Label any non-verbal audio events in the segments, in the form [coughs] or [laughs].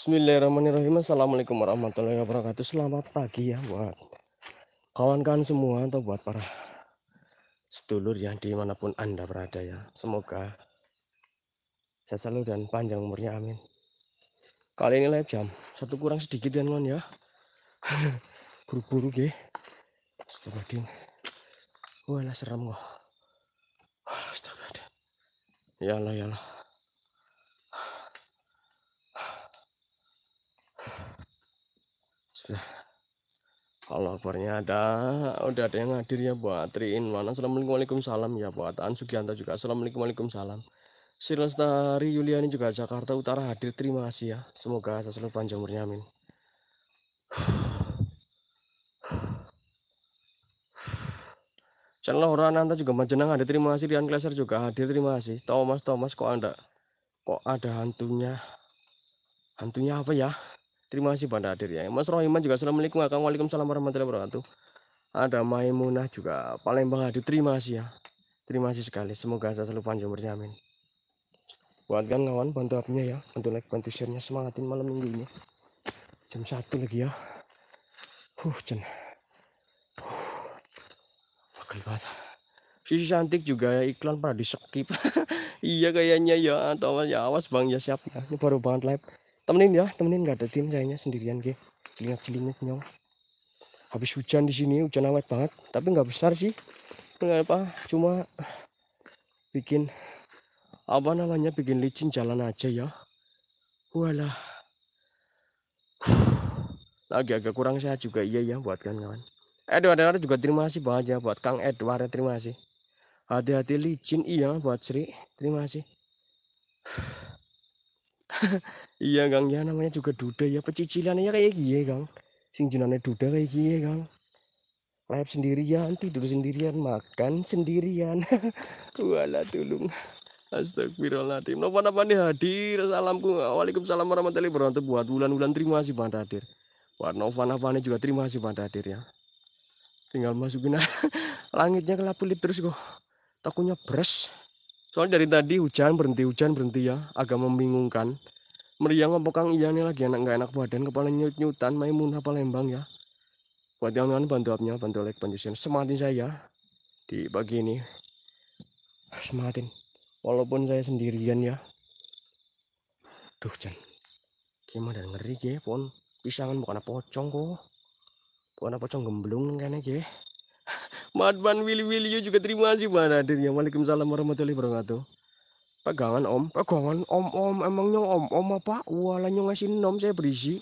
Bismillahirrahmanirrahim Assalamualaikum warahmatullahi wabarakatuh Selamat pagi ya buat kawan-kawan semua Atau buat para sedulur yang dimanapun anda berada ya Semoga saya selalu dan panjang umurnya amin Kali ini live jam Satu kurang sedikit ya lon ya [laughs] Buru-buru ge Astagfirullahaladzim lah serem kok Astagfirullahaladzim ya Allah kalau lapornya ada udah ada yang hadir ya buat Triin mana Assalamualaikum salam ya buat An Sugianta juga Assalamualaikum Waalaikumsalam Silestari Yuliani juga Jakarta Utara hadir terima kasih ya semoga selalu panjang umurnya amin channel nanta juga Majenang ada. terima kasih Rian Kleser juga hadir terima kasih Thomas Thomas kok anda kok ada hantunya hantunya apa ya Terima kasih pada hadir ya. Mas Rohiman juga Assalamualaikum. Akang Waalaikumsalam warahmatullahi wabarakatuh. Ada Maimunah juga Palembang hadir. Terima kasih ya. Terima kasih sekali. Semoga saya selalu panjang umurnya. Amin. Buat kan kawan bantu upnya ya. Bantu like, bantu share-nya. Semangatin malam minggu ini. Jam satu lagi ya. Huh, jen. Huh. Pegel banget. Sisi cantik juga ya iklan pada di skip. [laughs] iya kayaknya ya Thomas ya awas bang ya siap ya. Ini baru banget live temenin ya temenin nggak ada tim kayaknya sendirian ge lihat celingat nyong habis hujan di sini hujan awet banget tapi nggak besar sih nggak apa cuma bikin apa namanya bikin licin jalan aja ya walah lagi agak kurang sehat juga iya ya buat kan kawan Edward, Edward juga terima kasih banget ya buat Kang Edward terima kasih hati-hati licin iya buat Sri terima kasih [laughs] iya kang ya namanya juga duda ya pecicilannya ya kayak gini kang sing jenane duda kayak gini kang lab sendirian tidur sendirian makan sendirian kuala [laughs] tulung Astagfirullahaladzim Nopan apa nih hadir Salamku Waalaikumsalam warahmatullahi wabarakatuh Buat bulan-bulan terima kasih Bang Hadir Buat Novan apa nih juga terima kasih Bang Hadir ya Tinggal masukin [laughs] Langitnya kelap-kelip terus kok Takunya beres Soalnya dari tadi hujan berhenti hujan berhenti ya Agak membingungkan meriang apa kang iya nih lagi anak nggak enak badan kepala nyut nyutan Maimunah Palembang ya buat yang teman bantu abnya bantu like bantu share sematin saya ya. di pagi ini sematin walaupun saya sendirian ya duh Jan gimana dan ngeri ya pon pisangan bukan pocong kok bukan pocong gemblung kayaknya ya [laughs] Madman Willy Willy juga terima kasih Mbak Nadir. Ya, Waalaikumsalam warahmatullahi wabarakatuh pegangan om pegangan om om emangnya om om apa wala nyong ngasih nom saya berisi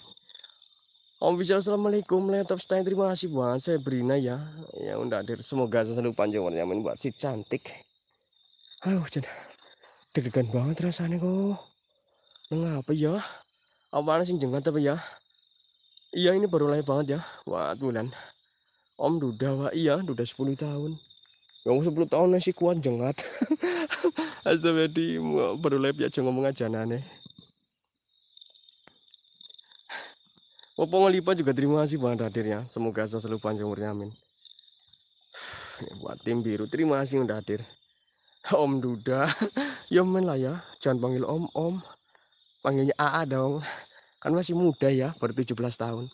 Om bisa assalamualaikum laptop stay terima kasih banget saya berina ya ya udah hadir semoga selalu panjang umurnya buat si cantik aduh jadi degan banget rasanya kok ngapa ya apaan sih jengat apa ya iya ini baru lahir banget ya wah bulan Om Duda wah iya Duda 10 tahun kamu ya, 10 tahun masih kuat jengat [laughs] astagfirullah mau baru lebih ya, aja ngomong aja nane Opo ngelipat juga terima kasih banget hadirnya. Semoga saya selalu panjang umurnya amin. [sighs] Buat tim biru terima kasih udah hadir. Om Duda, [laughs] ya men lah ya, jangan panggil Om Om, panggilnya AA dong. Kan masih muda ya, baru 17 tahun.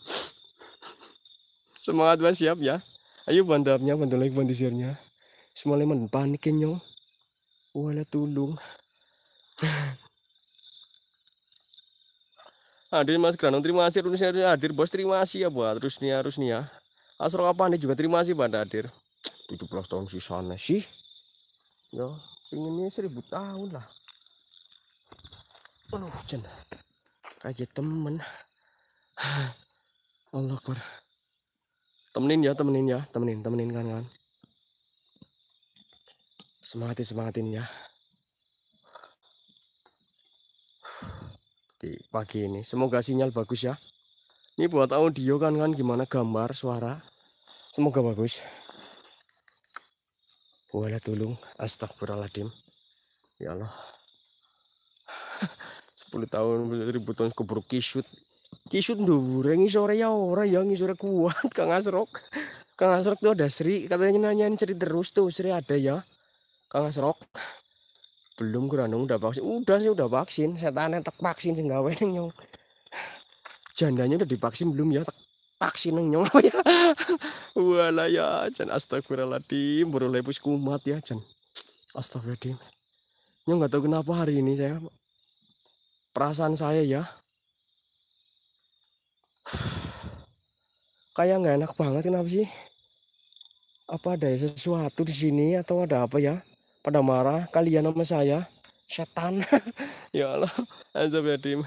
[laughs] Semangat mas siap ya. Ayo bantu upnya, bantu like, bantu share-nya. Sumali man panikin yung wala tulong. hadir ah, Mas Granung terima kasih terus hadir ah, bos terima kasih ya buat terus nih harus nih ya Asro ah, kapan nih juga terima kasih pada hadir 17 tahun sana sih ya pinginnya seribu tahun lah aduh cen kayak temen [sighs] Allah Akbar temenin ya temenin ya temenin temenin kan kan semangatin semangatin ya di pagi ini semoga sinyal bagus ya ini buat audio kan kan gimana gambar suara semoga bagus wala tulung astagfirullahaladzim ya Allah 10 [laughs] tahun ribu tahun keburu kisut kisut ndure sore ya ora yang sore kuat [laughs] Kang Asrok Kang Asrok tuh ada Sri katanya nanyain cerita terus tuh Sri ada ya Kang serok belum kurang udah vaksin udah sih udah vaksin setan tak vaksin sih gawe neng nyong jandanya udah divaksin belum ya tak vaksin neng nyong [laughs] ya wala ya jan astagfirullahaladzim baru lepus kumat ya jan astagfirullahaladzim nyong nggak tahu kenapa hari ini saya perasaan saya ya [sighs] kayak nggak enak banget kenapa sih apa ada sesuatu di sini atau ada apa ya pada marah kalian nama saya setan [laughs] ya Allah berarti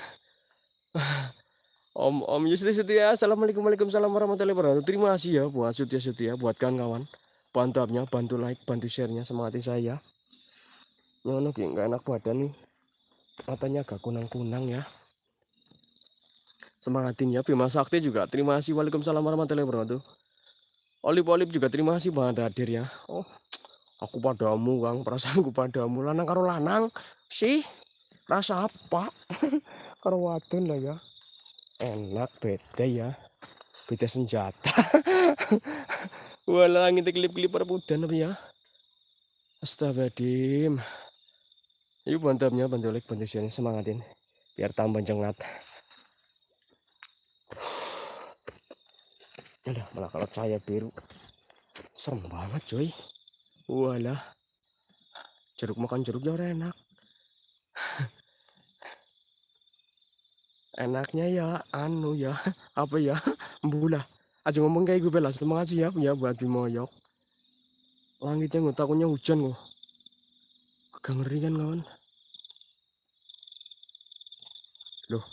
Om Om Yusri Setia Assalamualaikum Waalaikumsalam warahmatullahi wabarakatuh terima kasih ya buat Setia Setia buat kawan-kawan bantu abnya bantu like bantu sharenya semangati saya nyono ki nggak enak badan nih matanya agak kunang-kunang ya semangatin ya Bima Sakti juga terima kasih Waalaikumsalam warahmatullahi wabarakatuh Olip Olip juga terima kasih banget hadir ya oh aku padamu kang perasaanku padamu lanang karo lanang sih rasa apa [laughs] karo wadon lah ya enak beda ya beda senjata [laughs] walah ngintip klip-klip perbudan apa ya astagfirullahaladzim yuk bantamnya bantu bantusiannya semangatin biar tambah jengat udah [sighs] malah kalau cahaya biru serem banget coy Walah, jeruk makan jeruknya orang enak. Enaknya ya, anu ya, [laughs] apa ya, [laughs] bulah. Aja ngomong kayak gue belas, semangat sih ya, punya di moyok. Langitnya nggak takutnya hujan kok. Gak ngeri kan kawan? Loh,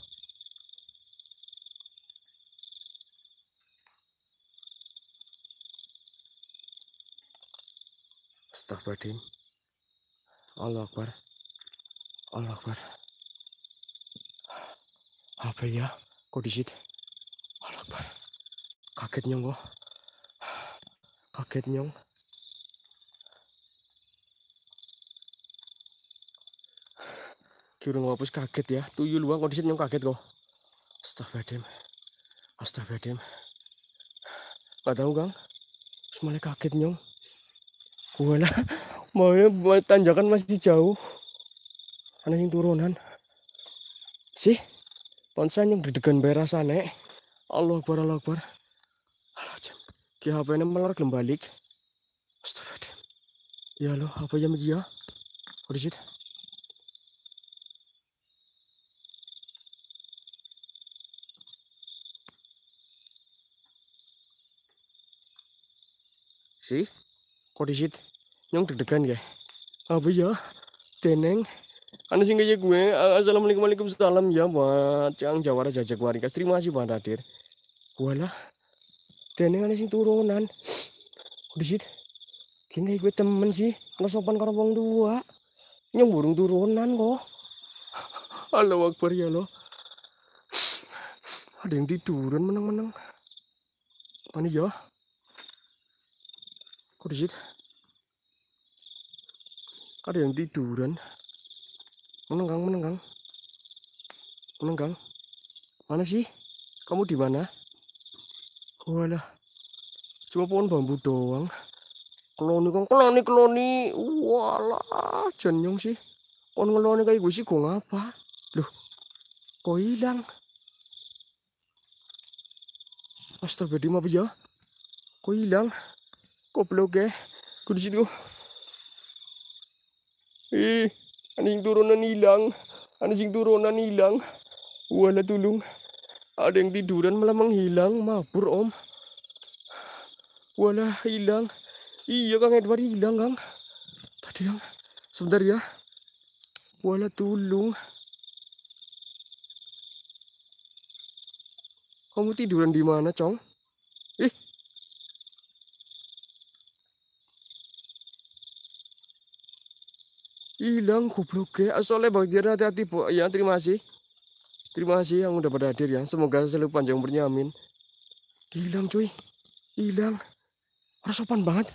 Astagfirullahaladzim. Allah Akbar. Allah Akbar. Apa ya? Kok di Allah Akbar. Kaget nyong kok Kaget nyong. Kira ngapus kaget ya. Tuyul wang kok nyong kaget kok. Astagfirullahaladzim. Astagfirullahaladzim. Gak tau Kang. Semuanya kaget nyong gue [laughs] maunya buat tanjakan masih jauh aneh yang turunan sih ponsel yang dedegan bayar rasane Allah akbar Allah akbar Allah jam ki HP ini melar balik astagfirullahaladzim ya lo apa jam dia udah sih kondisi nyong deg-degan ya apa ya deneng anu sing kayak gue assalamualaikum salam ya buat cang jawara jajak warikas terima kasih buat hadir wala deneng anu sing turunan kondisi kayak gue temen sih Ngasopan karo wong tua nyong burung turunan kok [laughs] ya Allah wakbar ya lo ada yang tiduran menang-menang mana ya di situ Ada yang tiduran. Menenggang, menenggang. Menenggang. Mana sih? Kamu di mana? wala Cuma pohon bambu doang. kloni kong, kloni, kloni wala jenyong sih. Kon ngeloni kayak gue sih, gue ngapa? Loh, kok hilang? Astaga, di apa ya? Kok hilang? Kok belum ya? Kudu situ. Eh, anjing turunan hilang. Anjing turunan hilang. Wala tulung. Ada yang tiduran malah menghilang. Mabur om. Wala hilang. Iya Kang Edward hilang Kang. Tadi yang sebentar ya. Wala tulung. Kamu tiduran di mana, Cong? hilang goblok ge soalnya bang hati-hati bu ya terima kasih terima kasih yang udah pada hadir ya semoga selalu panjang umurnya amin hilang cuy hilang harus sopan banget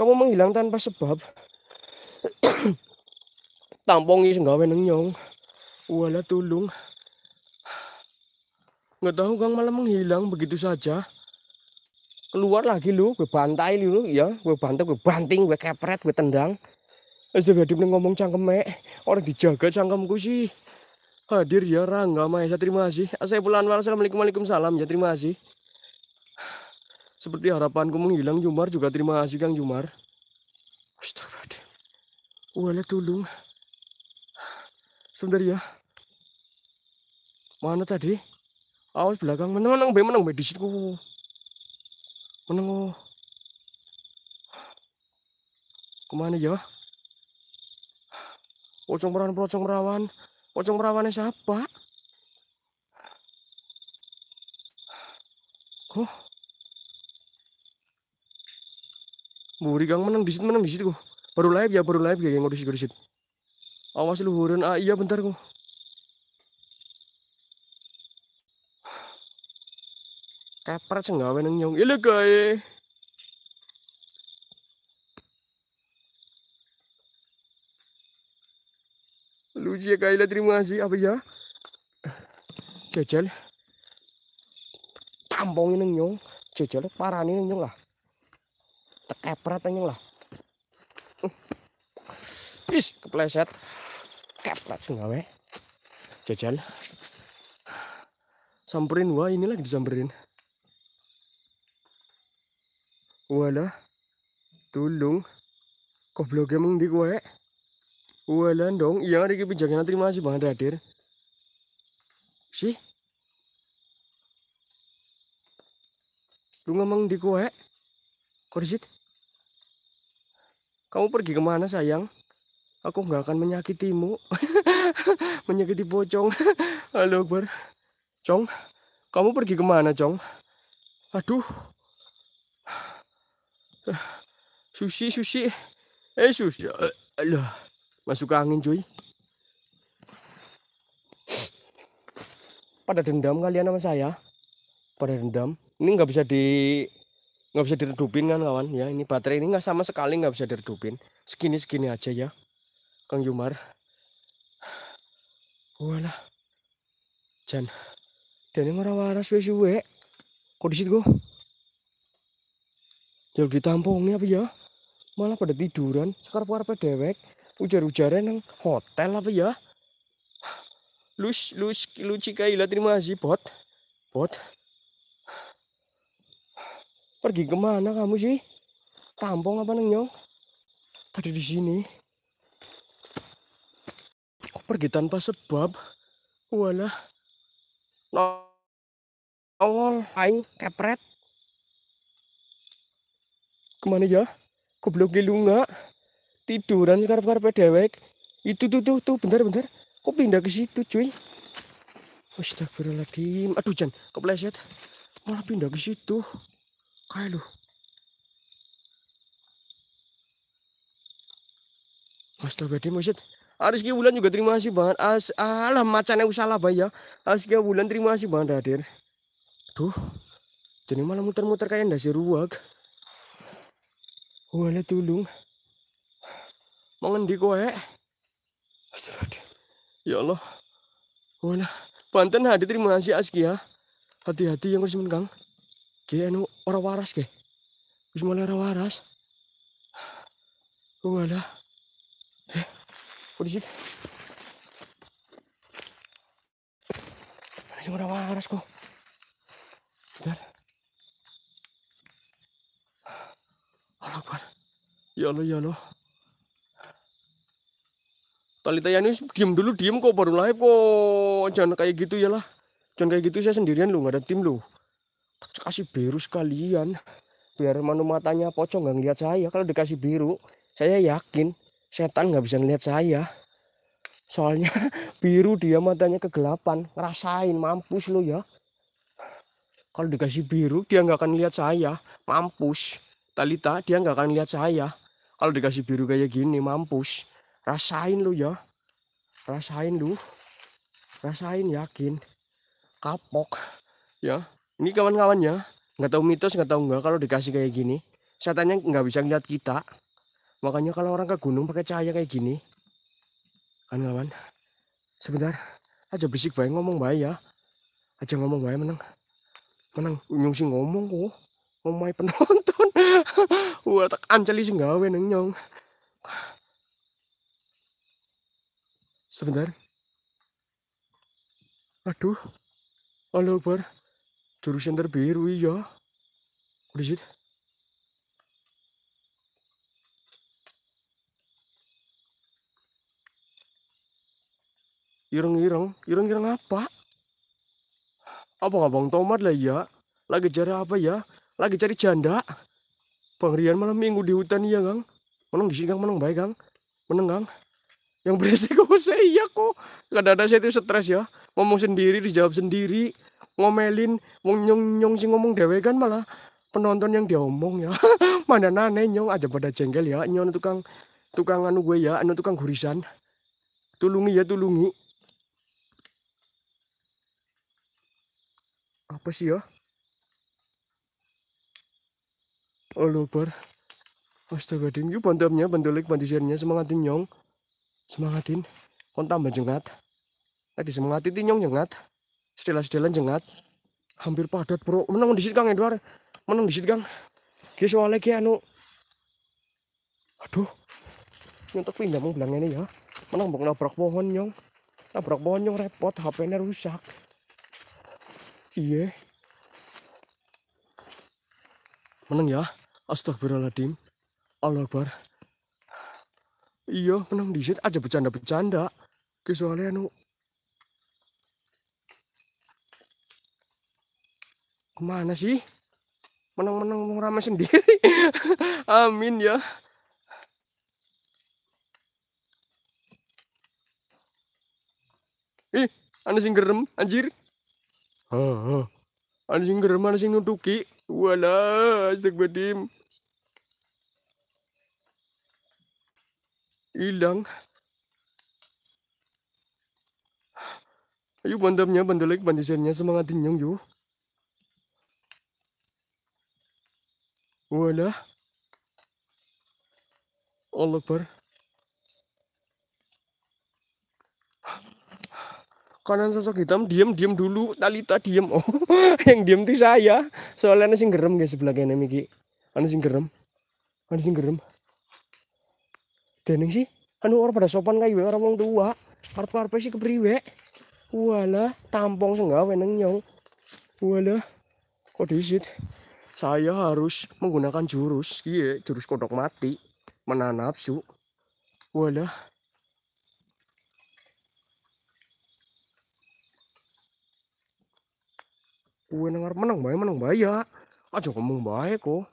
kamu menghilang tanpa sebab [coughs] tampongi senggawe neng wala tulung nggak tahu kang malah menghilang begitu saja keluar lagi lu gue bantai lu ya gue bantai gue banting gue kepret gue tendang Astagfirullahaladzim nih ngomong cangkeme Orang dijaga cangkemku sih Hadir ya Rangga Mahesa ya, terima kasih Asyaiful Anwar Assalamualaikum Waalaikumsalam ya terima kasih Seperti harapanku menghilang Jumar juga terima kasih Kang Jumar Astagfirullahaladzim Wala tulung Sebentar ya Mana tadi Awas belakang menang menang be menang be di Menang oh Kemana ya? pocong merawan pocong merawan pocong merawannya siapa oh Buri gang menang disit menang disit kok baru live ya baru live ya yang ngodisit ngodisit awas lu huren ah iya bentar kok kepret nggak nang nyong ilo iya, ya kailah terima kasih apa ya cecel tambong ini nyong cecel parah ini nyong lah tekepret nyong lah bis uh. kepleset keplet sengawe cecel samperin wah ini lagi disamperin wala tulung kok blognya di gue Walan dong, iya Riki nanti terima kasih banget hadir. Sih? Lu ngomong di kue? Korsit? Kamu pergi kemana sayang? Aku nggak akan menyakitimu. [laughs] Menyakiti pocong. [laughs] Halo Akbar. Cong, kamu pergi kemana Cong? Aduh. [sighs] Susi, Susi. Eh Susi. Alah. Eh, Masuk angin cuy. Pada dendam kalian sama saya. Pada dendam. Ini nggak bisa di nggak bisa diredupin kan kawan ya ini baterai ini nggak sama sekali nggak bisa diredupin segini segini aja ya Kang yumar wala Jan dan ini marah waras suwe-suwe kok di gue jauh ya, ditampungnya apa ya malah pada tiduran sekarang pada dewek ujar-ujaran nang hotel apa ya Lus lus luci cika ila terima kasih bot bot pergi kemana kamu sih tampung apa neng nyong tadi di sini kok pergi tanpa sebab lah. nongol aing kepret kemana ya goblok lu nggak tiduran sekarang karep dewek itu tuh tuh tuh bentar bentar kok pindah ke situ cuy Astagfirullahaladzim aduh Jan kepleset malah pindah ke situ kayak lu Astagfirullahaladzim maksud Ariski Wulan juga terima kasih banget. As, alah macannya usalah bayar ya. Ariski Wulan terima kasih banget hadir. tuh Jadi malah muter-muter kayak ndak ruwak. Wala tulung mengendi kowe ya Allah wala banten ha terima kasih aski ya hati-hati yang harus menengkang ki anu ora waras ke wis mulai ora waras wala eh polisi Masih ora waras kok Bentar. Allah Ya Allah, ya Allah. Talita Yani diem dulu diem kok baru live kok jangan kayak gitu ya lah jangan kayak gitu saya sendirian lu nggak ada tim lu kasih biru sekalian biar manu matanya pocong nggak ngeliat saya kalau dikasih biru saya yakin setan nggak bisa ngeliat saya soalnya [laughs] biru dia matanya kegelapan ngerasain mampus lu ya kalau dikasih biru dia nggak akan lihat saya mampus Talita dia nggak akan lihat saya kalau dikasih biru kayak gini mampus rasain lu ya rasain lu rasain yakin kapok ya ini kawan-kawan ya nggak tahu mitos nggak tahu nggak kalau dikasih kayak gini setannya nggak bisa ngeliat kita makanya kalau orang ke gunung pakai cahaya kayak gini kan kawan sebentar aja bisik baik ngomong baik ya aja ngomong baik menang menang nyung sih ngomong kok ngomong penonton [laughs] wah tak anjali sih nggak nengnyong. nyong Sebentar. Aduh. Halo, Bar. Jurusan terbiru, iya. udah Ireng-ireng? Ireng-ireng apa? Abang-abang tomat lah ya. Lagi cari apa ya? Lagi cari janda. Bang malam minggu di hutan ya, Kang. Menang di sini, Kang. Menang baik, Kang. Menang, Kang yang beresiko [laughs] saya iya kok kadang-kadang saya itu stres ya ngomong sendiri dijawab sendiri ngomelin wong nyong nyong sing ngomong dewe kan malah penonton yang diomong ya [laughs] mana nane nyong aja pada jengkel ya nyong anu tukang tukang anu gue ya anu tukang gurisan tulungi ya tulungi apa sih ya Oh, lupa Astaga, dim, yuk bantamnya, bantulik, bantu share-nya, semangatin nyong semangatin kon tambah jengat tadi semangatin tinjong jengat setelah setelan jengat hampir padat bro menang situ kang Edward menang situ kang guys soalnya kayak anu aduh nyontek pindah mau bilang ini ya menang bukan nabrak pohon nyong nabrak pohon nyong repot HP-nya rusak iya menang ya astagfirullahaladzim Allah Akbar iya menang di aja bercanda-bercanda ke soalnya anu kemana sih menang-menang mau rame sendiri [laughs] amin ya ih ada sing gerem anjir ha, ha. ada sing gerem ada sing nutuki walah astagfirullahaladzim hilang ayo bandamnya bandelek bandisernya semangat dinyong yuk. wala Allah per. kanan sosok hitam diam diam dulu talita diam oh [laughs] yang diam tuh saya soalnya ana sing gerem guys sebelah kayaknya, Miki. ana sing gerem ana sing gerem dan sih anu orang pada sopan kayak gue orang tua arep arep sih kepriwe wala tampong senggawe neng nyong wala kok disit saya harus menggunakan jurus iya jurus kodok mati menanap su, wala gue nengar menang baik menang baik ya. Aja ngomong baik kok.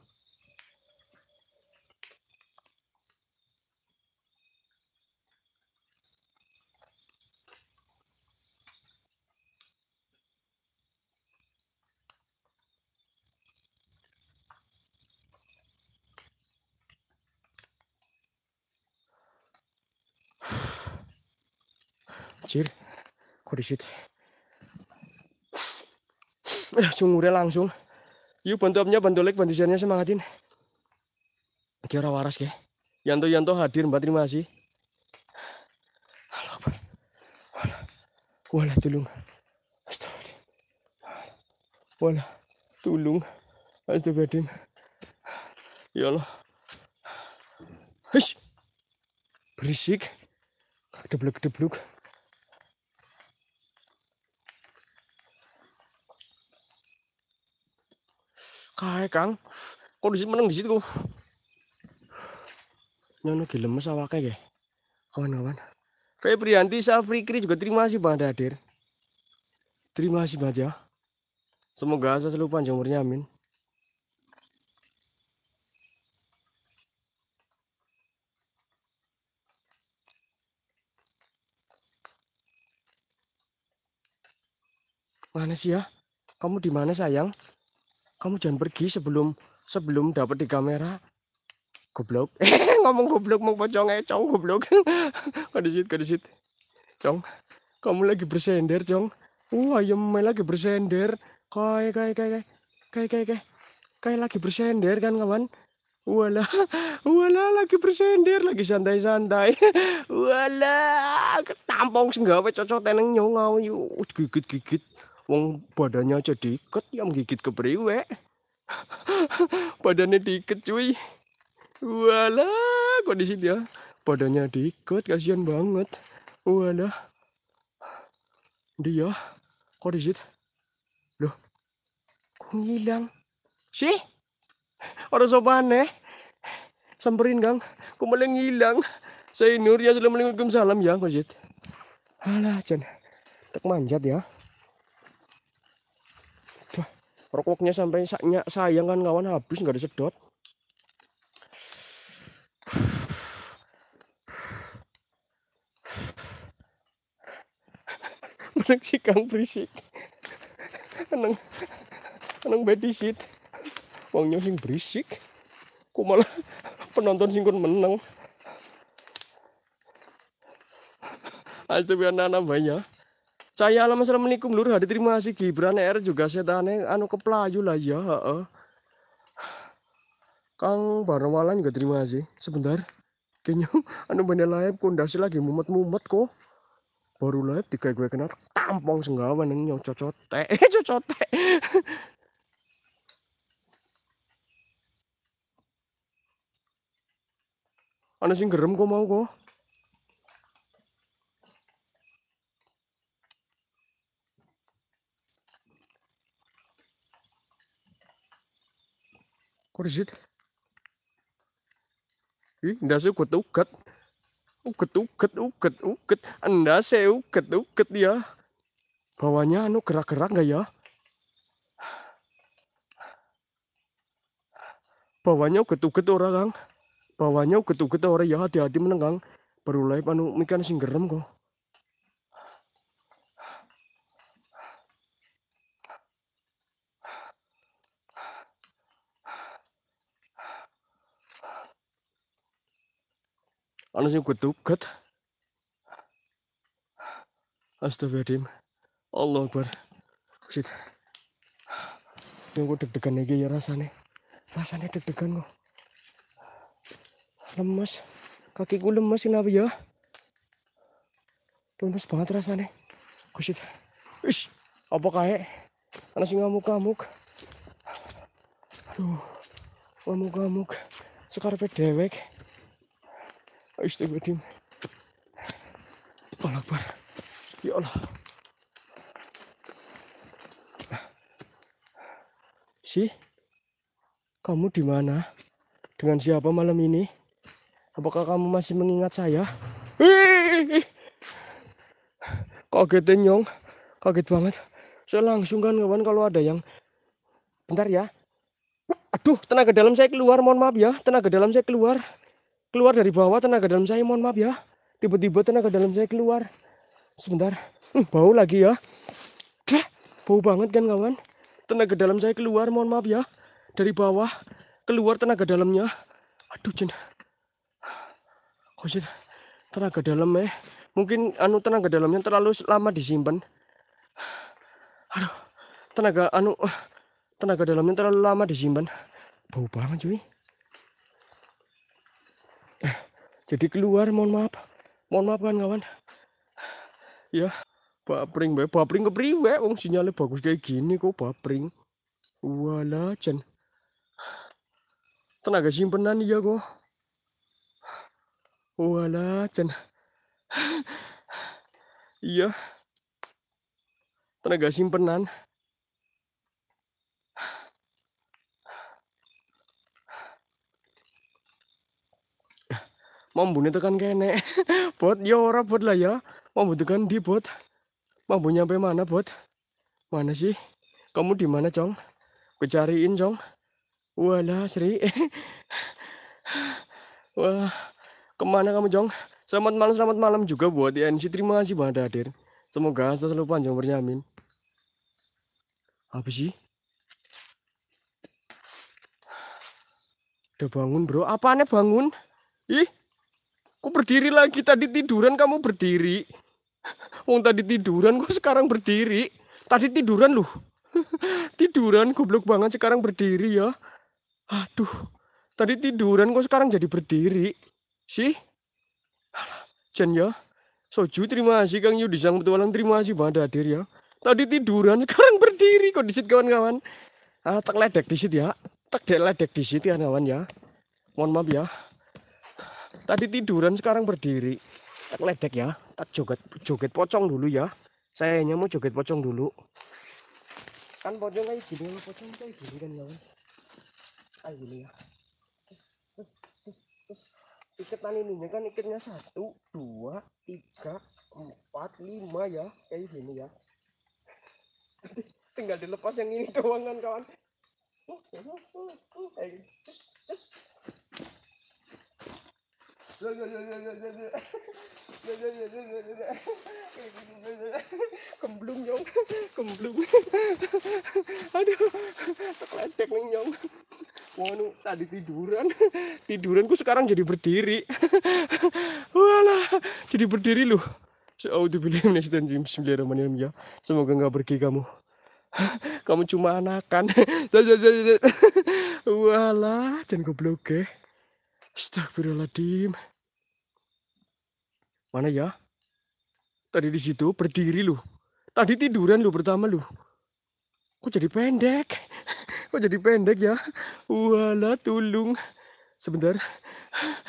situ. kodisit cungure langsung yuk bantu apnya, bantu lek bantu share semangatin kira waras ke Yanto Yanto hadir mbak terima kasih Allah Allah wala tulung astagfirullah wala tulung astagfirullah ya Allah Hish. berisik kedebluk kedebluk Hai Kang, kondisi meneng di situ. Nyono gila lemes awake nggih. Ya? Kawan-kawan. Febrianti Safrikri juga terima kasih Bang hadir. Terima kasih banget ya. Semoga saya selalu panjang umurnya amin. Mana sih ya? Kamu di mana sayang? kamu jangan pergi sebelum sebelum dapat di kamera goblok [laughs] ngomong goblok mau pocong eh cong goblok kadisit [laughs] kadisit cong kamu lagi bersender cong wah uh, ayam lagi bersender kai kai kai kai kai kai kai lagi bersender kan kawan Wala, wala [laughs] lagi bersender, lagi santai-santai. Wala, ketampong senggawe cocok teneng nyongau yuk, gigit-gigit. Wong badannya aja diket yang gigit ke priwe [laughs] badannya diket cuy. Walah kondisi dia ya? badannya diket kasihan banget. Wala, dia ya, kok di Loh, kok ngilang? Sih? Orang sopan eh? Samperin gang, kok malah ngilang? Saya Nur ya, Assalamualaikum salam ya, Kojit. Alah, Jan. Tak manjat ya rokoknya sampai saknya sayang kan kawan habis nggak disedot meneng si kang berisik meneng meneng bedisit wangnya sing berisik ku malah penonton singkun meneng anak banyak saya alam assalamualaikum lur hadir terima kasih Gibran R juga setane anu keplayu lah ya heeh. Kang Barwalan juga terima kasih. Sebentar. Kayaknya [laughs] anu benda live kondasi lagi mumet-mumet kok. Baru live tiga gue kena tampong senggawa neng nyong cocote. [laughs] Eh cocote. Anu sing gerem kok mau kok. di Ih, ndak sih uket uket. Uket uket uket uket. Anda sih uket uket ya. bawanya anu gerak-gerak nggak ya? bawanya uket uket orang, Kang. Bawahnya uket uget orang ya hati-hati menenggang. Baru live anu mikan sing gerem kok. Panas gue tuket. Astagfirullahaladzim. Allah Akbar. Shit. Ini gue deg-degan lagi ya rasanya. Rasanya deg-degan kok. Lemes. Kaki lemes kenapa ya? Lemes banget rasanya. Gue shit. Ish. Apa kayak? Panas ngamuk-ngamuk. Aduh. Ngamuk-ngamuk. Sekarang dewek. Ayo götüm. Allah akbar. Ya Allah. Si, kamu di mana? Dengan siapa malam ini? Apakah kamu masih mengingat saya? Kaget nyong, kaget banget. Saya langsung kan kawan kalau ada yang bentar ya. Aduh, tenaga dalam saya keluar, mohon maaf ya. Tenaga dalam saya keluar keluar dari bawah tenaga dalam saya mohon maaf ya tiba-tiba tenaga dalam saya keluar sebentar hmm, bau lagi ya Cah, bau banget kan kawan tenaga dalam saya keluar mohon maaf ya dari bawah keluar tenaga dalamnya aduh jen kosir tenaga dalam eh mungkin anu tenaga dalamnya terlalu lama disimpan aduh tenaga anu tenaga dalamnya terlalu lama disimpan bau banget cuy jadi keluar mohon maaf mohon maaf kan kawan ya bapring bae bapring kepriwe wong sinyalnya bagus kayak gini kok bapring wala jan tenaga simpenan iya kok wala jan iya tenaga simpenan mambune tekan kene [laughs] bot ya ora bot lah ya mambu tekan di bot mambu nyampe mana bot mana sih kamu di mana cong kecariin cariin cong walah Sri [laughs] wah kemana kamu cong selamat malam selamat malam juga buat INC terima kasih banget hadir semoga selalu panjang bernyamin apa sih udah bangun bro apanya bangun ih Aku berdiri lagi tadi tiduran kamu berdiri. Wong tadi tiduran kok sekarang berdiri. Tadi tiduran loh. [laughs] tiduran goblok banget sekarang berdiri ya. Aduh. Tadi tiduran kok sekarang jadi berdiri. Sih? Jen ya. Soju terima kasih Kang Yudi sang petualang terima kasih pada hadir ya. Tadi tiduran [laughs] sekarang berdiri kok disit kawan-kawan. Ah, tak ledek disit ya. Tak ledek disit ya kawan ya. Mohon maaf ya. Tadi tiduran sekarang berdiri. Tak ledek ya. Tak joget joget pocong dulu ya. Saya hanya mau joget pocong dulu. Kan pocong kayak gini, pocong kayak gini kan ya. Kayak gini ya. Iketan ini kan ikatnya satu, dua, tiga, empat, lima ya. Kayak gini ya. Tinggal dilepas yang ini doang kan kawan. Oh, oh, oh, kemblung nyong kemblung aduh kledek nih nyong Wanu tadi tiduran tiduranku sekarang jadi berdiri wala jadi berdiri lu Bismillahirrahmanirrahim ya semoga nggak pergi kamu kamu cuma anakan wala jangan goblok ya Astagfirullahaladzim. Mana ya? Tadi di situ berdiri lu. Tadi tiduran lu pertama lu. Kok jadi pendek? [laughs] Kok jadi pendek ya? Walah tulung. Sebentar.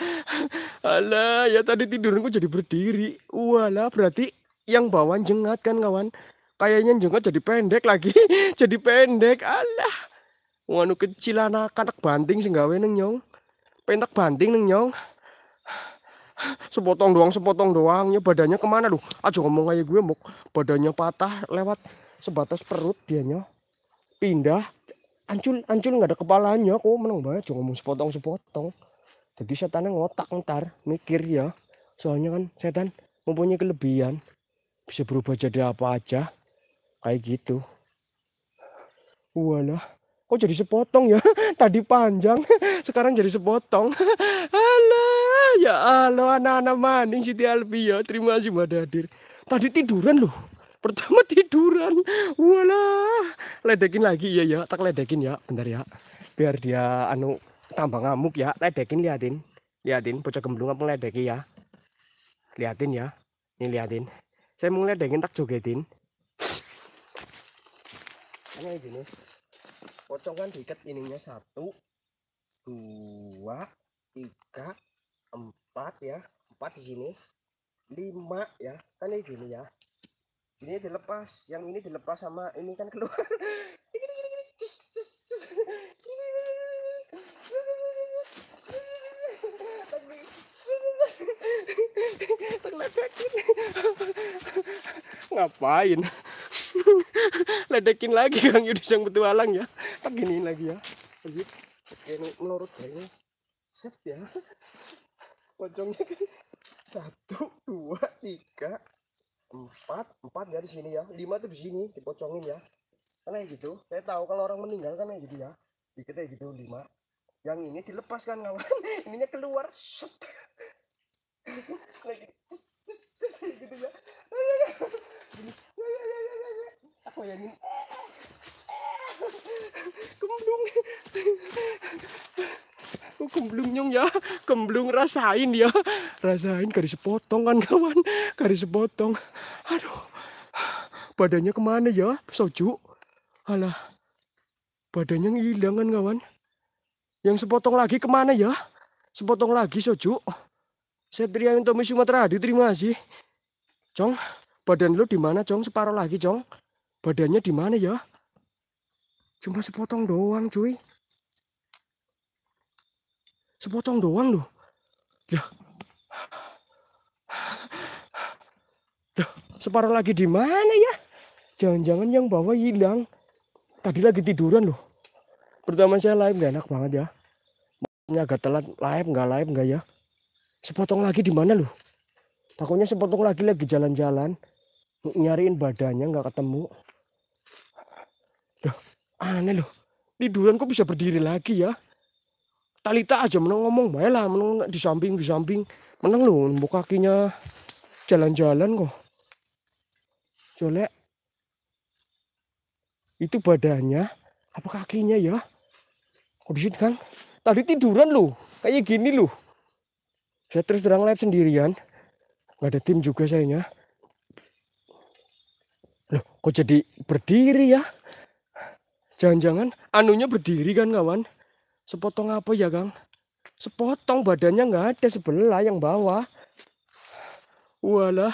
[laughs] Alah, ya tadi tiduran kok jadi berdiri. Walah berarti yang bawaan jengat kan kawan? Kayaknya jengat jadi pendek lagi. [laughs] jadi pendek. Alah. Wanu kecil anak anak banting sih gawe nyong pentak banting neng nyong sepotong doang sepotong doangnya badannya kemana lu aja ngomong kayak gue mok badannya patah lewat sebatas perut dianya pindah ancul ancul nggak ada kepalanya kok menang banget cuma ngomong sepotong sepotong jadi setannya ngotak ntar mikir ya soalnya kan setan mempunyai kelebihan bisa berubah jadi apa aja kayak gitu walah kok jadi sepotong ya [laughs] tadi panjang [laughs] sekarang jadi sepotong [laughs] halo ya halo anak-anak maning Siti ya terima kasih Mbak hadir tadi tiduran loh pertama tiduran Wala, ledekin lagi ya ya tak ledekin ya bentar ya biar dia anu tambah ngamuk ya ledekin liatin liatin bocah gemblung apa ledeki ya liatin ya ini liatin saya mau ledekin tak jogetin ini kan diikat ininya satu dua tiga empat ya empat di sini lima ya kan ini gini ya ini dilepas yang ini dilepas sama ini kan keluar ngapain [laughs] ledekin lagi Kang Yudis yang petualang ya begini lagi ya Oke, ini menurut ini set ya pocongnya kan satu dua tiga empat empat ya di sini ya lima tuh di sini dipocongin ya karena gitu saya tahu kalau orang meninggal kan kayak gitu ya dikit gitu lima yang ini dilepaskan kan kawan [laughs] ininya keluar set [laughs] lagi gitu ya. ya ya ya gitu ya, ya. Kemblung. aku kemblung nyong ya. Kemblung rasain ya. Rasain garis sepotong kan kawan. Garis sepotong. Aduh. Badannya kemana ya? Soju. Alah. Badannya hilang kan kawan. Yang sepotong lagi kemana ya? Sepotong lagi Soju. Setrian Tommy Sumatera terima sih. Cong, badan lu di mana, Cong? Separuh lagi, Cong. Badannya di mana ya? Cuma sepotong doang, cuy. Sepotong doang loh. Ya. Duh, separuh lagi di mana ya? Jangan-jangan yang bawa hilang. Tadi lagi tiduran loh. Pertama saya live gak enak banget ya. Ini agak telat live nggak live gak ya? Sepotong lagi di mana loh? Takutnya sepotong lagi lagi jalan-jalan nyariin badannya nggak ketemu. Loh, aneh loh. Tiduran kok bisa berdiri lagi ya? Talita aja menang ngomong baik lah, menang di samping di samping, menang loh, nembok kakinya jalan-jalan kok. Jolek. Itu badannya apa kakinya ya? Kok di kan? Tadi tiduran loh, kayak gini loh. Saya terus terang live sendirian, nggak ada tim juga sayanya. Loh, kok jadi berdiri ya? Jangan-jangan anunya berdiri kan kawan? Sepotong apa ya Kang? Sepotong badannya nggak ada sebelah yang bawah. Walah,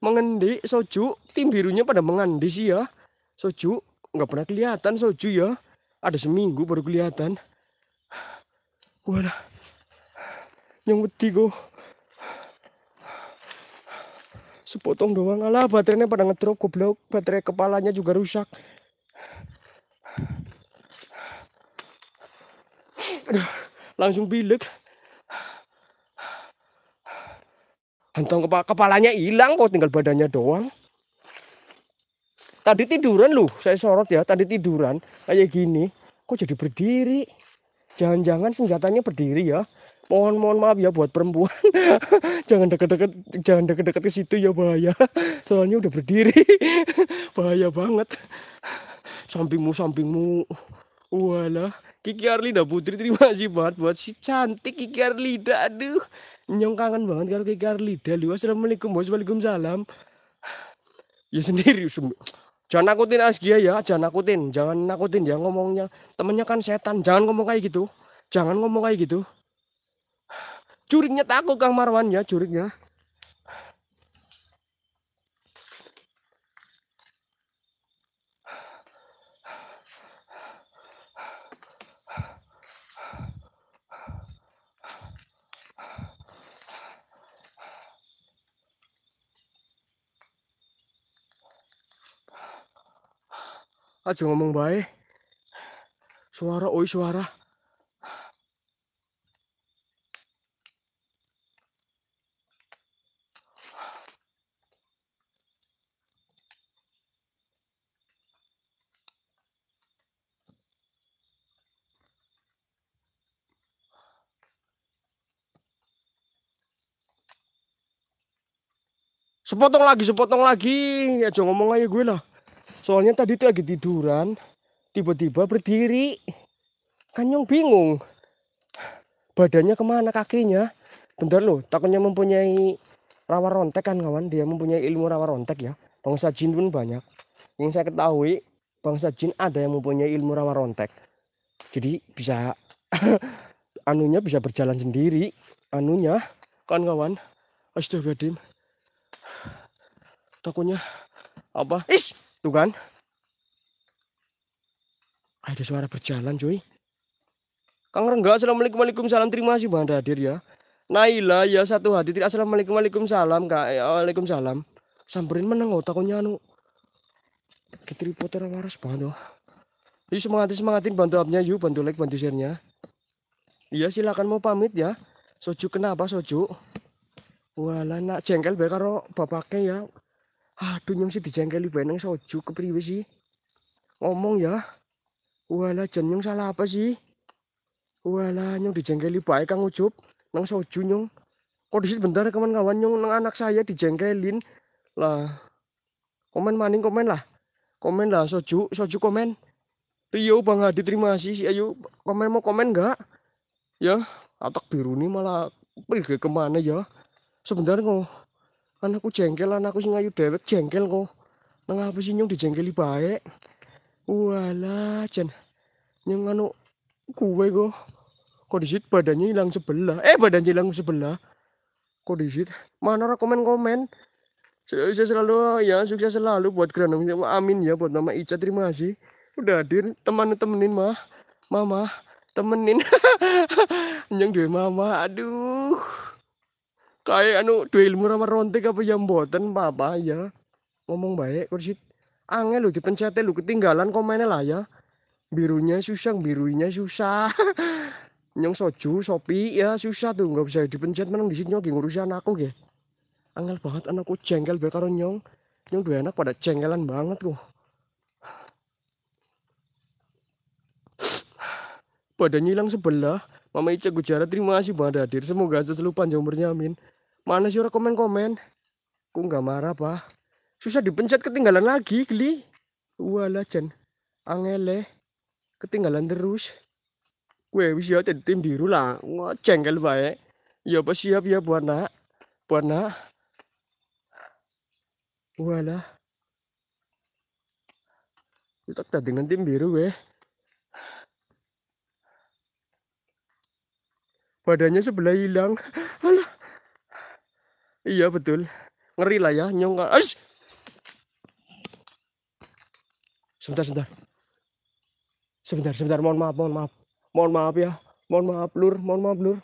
mengendi soju, tim birunya pada mengendi sih ya. Soju, nggak pernah kelihatan soju ya. Ada seminggu baru kelihatan. Walah, yang wedi go. Sepotong doang, alah baterainya pada ngetrok goblok, baterai kepalanya juga rusak. Aduh, langsung pilek hantong kepala, kepalanya hilang kok tinggal badannya doang. Tadi tiduran lu saya sorot ya, tadi tiduran kayak gini. Kok jadi berdiri? Jangan-jangan senjatanya berdiri ya. Mohon mohon maaf ya buat perempuan. [laughs] jangan deket-deket jangan deket-deket ke situ ya bahaya. [laughs] Soalnya udah berdiri. [laughs] bahaya banget. Sampingmu sampingmu. Walah. Kiki Arlinda Putri terima kasih banget buat si cantik Kiki Arlinda aduh nyong kangen banget kalau Kiki Arlinda lu assalamualaikum bos waalaikumsalam ya sendiri jangan nakutin Asgia ya jangan nakutin jangan nakutin ya ngomongnya temennya kan setan jangan ngomong kayak gitu jangan ngomong kayak gitu curiknya takut Kang Marwan ya curiknya aja ngomong baik suara oi suara sepotong lagi sepotong lagi ya jangan ngomong aja gue lah Soalnya tadi itu lagi tiduran, tiba-tiba berdiri. Kanyong bingung. Badannya kemana kakinya? Bentar loh, takutnya mempunyai rawa rontek kan kawan. Dia mempunyai ilmu rawa rontek ya. Bangsa jin pun banyak. Yang saya ketahui, bangsa jin ada yang mempunyai ilmu rawa rontek. Jadi bisa [laughs] anunya bisa berjalan sendiri. Anunya, kan kawan Astagfirullahaladzim. Takutnya apa? Ish! Tuh kan? Ada suara berjalan cuy. Kang Rengga, Assalamualaikum salam Terima kasih Bang hadir ya. Naila ya satu hati. Assalamualaikum salam Kak. Ya, salam Samperin meneng Takutnya anu. kita orang waras banget loh. Yuk semangatin semangatin bantu abnya yuk bantu like bantu share-nya. Iya silakan mau pamit ya. Soju kenapa Soju? wala nak jengkel bekaro bapaknya ya. Aduh nyong sih dijengkeli beneng soju kepriwe sih. Ngomong ya. Walah jan nyong salah apa sih? Walah nyong dijengkeli baik Kang ujub Nang soju nyong. Kondisi bentar kawan-kawan nyong nang anak saya dijengkelin. Lah. Komen maning komen lah. Komen lah soju, soju komen. Rio Bang Hadi terima kasih si Ayu. Komen mau komen enggak? Ya, atak biru nih malah pergi kemana ya? Sebentar kok Kan aku jengkel anakku sing ayu dewek jengkel kok nang apa sih nyong dijengkeli baik walah jen, nyong anu kue kok kondisi badannya hilang sebelah eh badannya hilang sebelah kondisi mana orang komen komen saya selalu ya sukses selalu buat Granum amin ya buat mama Ica terima kasih udah hadir teman temenin mah mama temenin [laughs] yang dua mama aduh kayak anu dua ilmu ramah rontek apa yang boten apa ya iya. ngomong baik kursi angel lu dipencetnya lu ketinggalan komennya lah ya birunya susah birunya susah [laughs] nyong soju sopi ya susah tuh nggak bisa dipencet menang di sini ngurusin urusan aku ya angel banget anakku jengkel bekar nyong nyong dua anak pada jengkelan banget kok [sighs] badannya hilang sebelah Mama Ica Gujara terima kasih pada Hadir. Semoga selalu panjang umurnya amin. Mana sih orang komen-komen? Aku nggak marah, Pak. Susah dipencet ketinggalan lagi, Gli. Walah, Jen. Angele. Ketinggalan terus. Gue wis ya tim biru lah. kalau baik. Eh. Ya apa siap ya buat nak. Buat nak. Walah. Kita ya, tadi tim biru gue. Eh. Badannya sebelah hilang. Alah iya betul ngeri lah ya nyong Aish! sebentar sebentar sebentar sebentar mohon maaf mohon maaf mohon maaf ya mohon maaf lur mohon maaf lur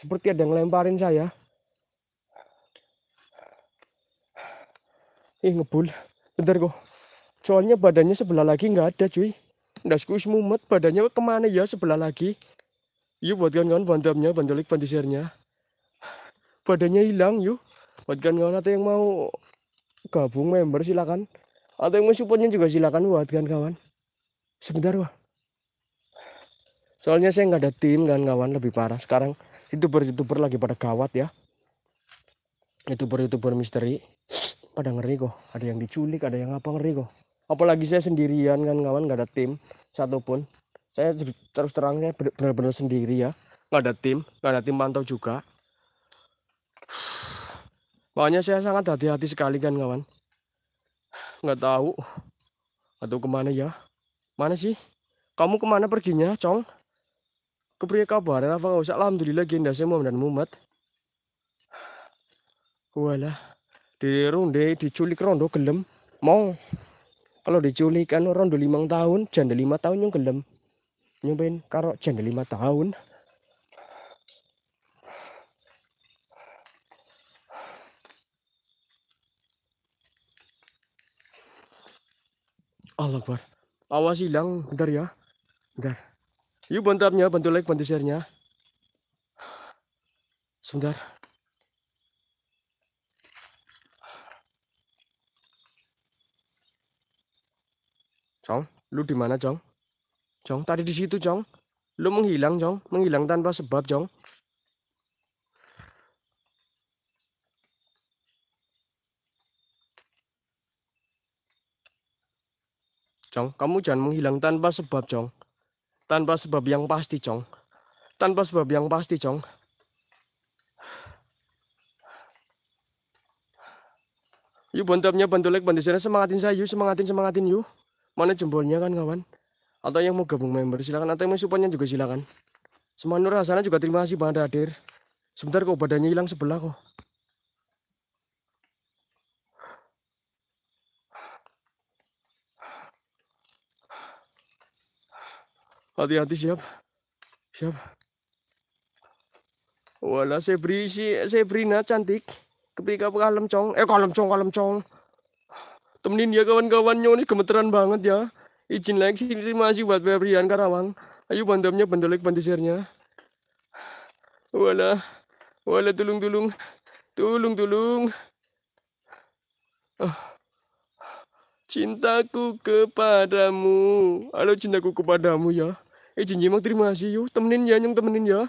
seperti ada yang lemparin saya ih ngebul bentar kok soalnya badannya sebelah lagi nggak ada cuy dasku mumet badannya kemana ya sebelah lagi yuk buat kawan-kawan bantamnya bantolik bantisirnya badannya hilang yuk buat kawan atau yang mau gabung member silakan atau yang mau supportnya juga silakan buat kan kawan sebentar wah soalnya saya nggak ada tim kan kawan lebih parah sekarang itu youtuber lagi pada gawat ya itu youtuber misteri pada ngeri kok ada yang diculik ada yang apa ngeri kok apalagi saya sendirian kan kawan nggak ada tim satupun saya terus terangnya benar-benar sendiri ya nggak ada tim nggak ada tim pantau juga Makanya saya sangat hati-hati sekali kan kawan. Nggak tahu. Atau kemana ya? Mana sih? Kamu kemana perginya, Cong? Kepriye kabar? Apa nggak usah? Alhamdulillah genda semua dan mumet. Walah, di ronde diculik rondo gelem. Mau kalau diculik kan rondo limang tahun, janda lima tahun yang gelem. Nyobain karo janda lima tahun. Allah kuat, awas hilang bentar ya bentar yuk bantu upnya bantu like bantu share-nya sebentar Cong, lu di mana, Cong? Cong, tadi di situ, Cong. Lu menghilang, Cong. Menghilang tanpa sebab, Cong. cong Kamu jangan menghilang tanpa sebab, cong Tanpa sebab yang pasti, cong Tanpa sebab yang pasti, cong Yuk bantapnya bantu like bantu share semangatin saya yuk semangatin semangatin yuk mana jempolnya kan kawan atau yang mau gabung member silakan atau yang mau supportnya juga silakan Semanur sana juga terima kasih banget hadir sebentar kok badannya hilang sebelah kok hati-hati siap siap wala Sebri si Sebrina cantik kebrika kalem cong eh kalem cong kalem cong temenin ya kawan kawan nyoni gemeteran banget ya izin like masih buat Febrian Karawang ayo bandamnya bandelik bandisernya wala wala tulung tulung tulung tulung ah. cintaku kepadamu halo cintaku kepadamu ya eh Jinji mang terima kasih yuk temenin ya nyong temenin ya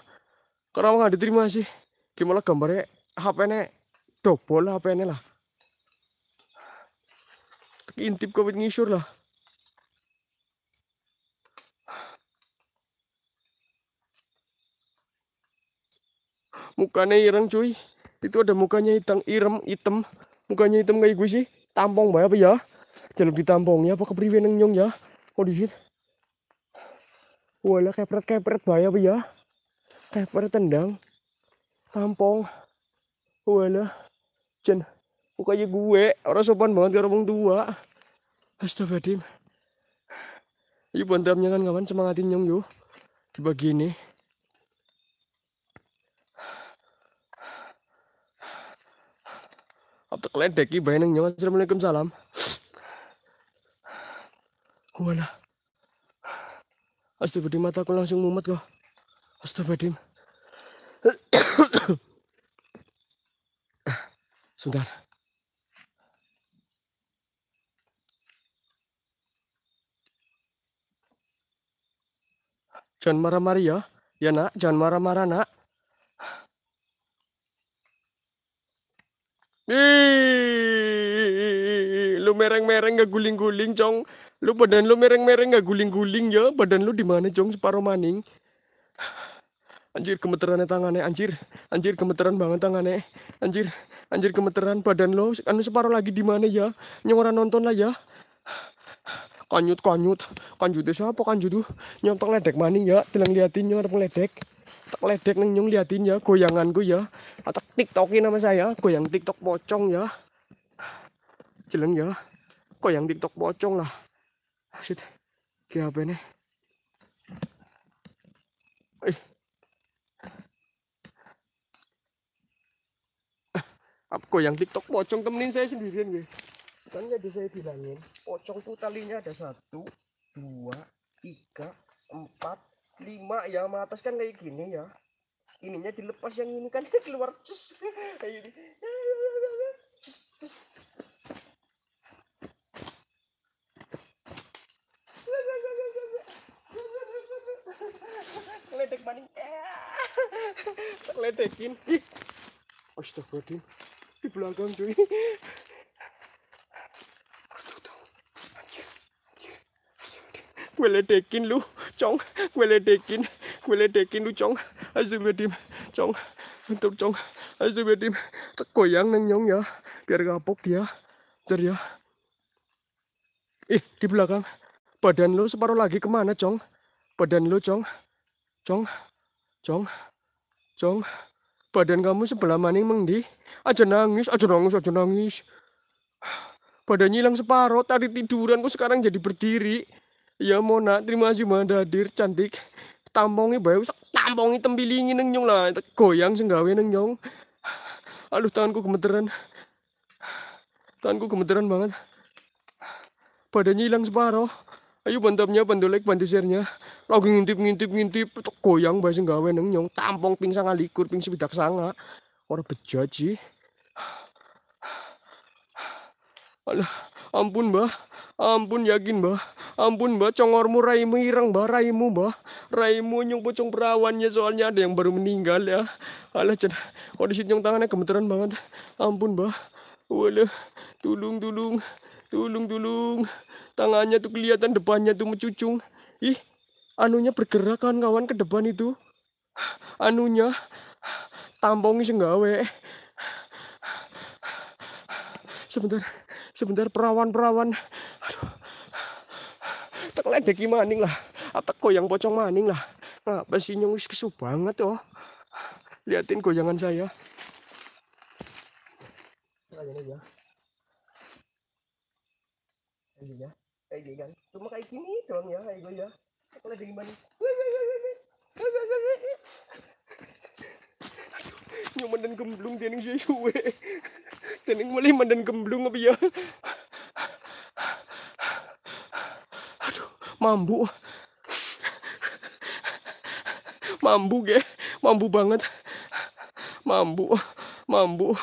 karena mang ada terima kasih gimana gambarnya HP nya dobol lah HP nya lah intip kawit ngisur lah mukanya ireng cuy itu ada mukanya hitam irem hitam mukanya hitam kayak gue sih tampong mbak apa ya Jangan ditampong ya, apa neng nyong ya oh situ. Wala kepret-kepret bahaya ya? Kepret tendang. Tampong. Wala. Jen. Pokoknya gue. Orang sopan banget ke wong tua. tim ibu bantamnya kan kawan semangatin nyong yuk. Di bagi ini. Abtek ledek iki nyong, Assalamualaikum salam. wala mata mataku langsung mumet kok Astagfirullahaladzim Sebentar Jangan marah-marah ya Ya nak jangan marah-marah nak Ih, lu mereng-mereng gak guling-guling cong Lu badan lu mereng-mereng gak guling-guling ya? Badan lu di mana, Jong? Separuh maning. Anjir gemeterannya tangannya, anjir. Anjir gemeteran banget tangannya. Anjir, anjir gemeteran badan lo. Anu separuh lagi di mana ya? Nyora nonton lah ya. Kanyut kanyut, kanyutnya siapa kanjut tuh? Nyontok ledek maning ya, tilang liatin nyontok ledek tak ledek neng nyung liatin ya goyanganku ya atak ah, tiktokin nama saya goyang tiktok pocong ya jeleng ya goyang tiktok pocong lah shit apa ini? ने ah, Apa yang TikTok pocong temenin saya sendirian ya? Kan jadi saya bilangin, pocong tuh talinya ada satu, dua, tiga, empat, lima ya, sama atas kan kayak gini ya. Ininya dilepas yang ini kan [laughs] keluar cus. Kayak ini. Cus, cus. ledek paling, ledekin ih astagfirullahaladzim di belakang cuy gue ledekin lu cong gue ledekin gue ledekin lu cong bedim cong untuk cong tak koyang neng nyong ya biar kapok dia ntar ya ih di belakang badan lu separuh lagi kemana cong Badan lo Cong. Cong. Cong. Cong. Badan kamu sebelah mana maning mengdi. Aja nangis, aja nangis, aja nangis. Badannya hilang separoh. tadi tiduran kok sekarang jadi berdiri. Ya Mona, terima kasih hadir cantik. Tampongi bayu sak tembilingin tembilingi neng nyong lah, goyang senggawe neng nyong. Aduh tanganku gemeteran. Tanganku gemeteran banget. Badannya hilang separoh ayo bantamnya bantu like bantu share lagi ngintip ngintip ngintip goyang bahasa gawe neng nyong tampong ping sanga likur ping sebidak sanga Orang bejaji alah ampun bah, ampun yakin bah, ampun mbah congormu raimu irang mbah raimu mbah raimu nyong pocong perawannya soalnya ada yang baru meninggal ya alah cen kondisi nyong tangannya gemeteran banget ampun bah, wala tulung tulung tulung tulung tangannya tuh kelihatan depannya tuh mencucung ih anunya bergerak kan kawan ke depan itu anunya tampongi senggawe sebentar sebentar perawan perawan aduh tak ledeki maning lah Atau goyang pocong maning lah ngapa sih nyungis kesu banget oh liatin goyangan saya ya kayak gini kan. cuma kayak gini doang ya kayak gitu ya aku lagi gimana nyaman dan gemblung dia yang jadi suwe dan yang mulai mandan gemblung apa ya aduh mambu mambu ge mambu banget mambu mambu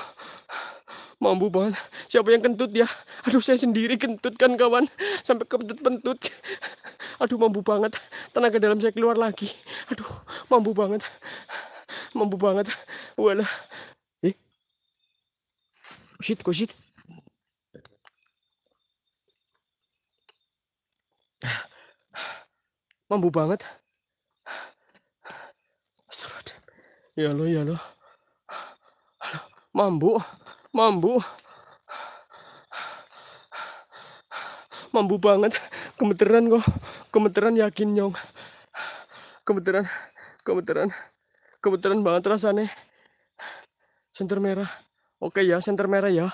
mambu banget siapa yang kentut ya aduh saya sendiri kentut kan kawan sampai kentut pentut aduh mambu banget tenaga dalam saya keluar lagi aduh mambu banget mambu banget wala eh shit kok mambu banget ya lo ya lo mambu, mambu, mambu banget, gemeteran kok, gemeteran yakin nyong, gemeteran, gemeteran, gemeteran banget rasanya, senter merah, oke ya, senter merah ya.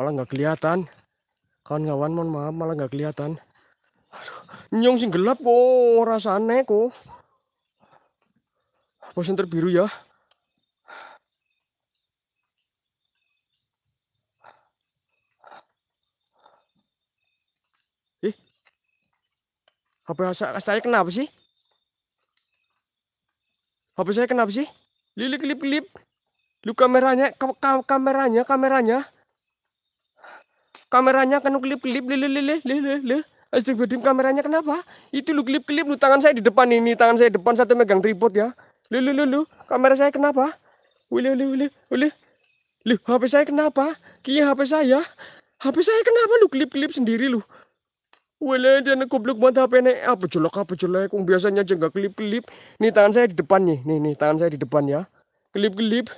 malah nggak kelihatan kawan-kawan mohon maaf malah nggak kelihatan nyong sing gelap kok rasane kok pasien terbiru ya ih eh, apa saya, saya kenapa sih apa saya kenapa sih lili kelip kelip lu kameranya ka ka kameranya kameranya kameranya kan kelip-kelip lelelelelelele Astagfirullahaladzim kameranya kenapa? Itu lu kelip-kelip lu tangan saya di depan ini Tangan saya depan satu megang tripod ya Lele lele kamera saya kenapa? Ule ule ule ule Lu HP saya kenapa? Kia HP saya HP saya kenapa lu kelip-kelip sendiri lu? dia nak goblok buat HP ini apa jelek apa jelek Kung biasanya aja nggak kelip kelip nih tangan saya di depan nih nih nih tangan saya di depan ya kelip kelip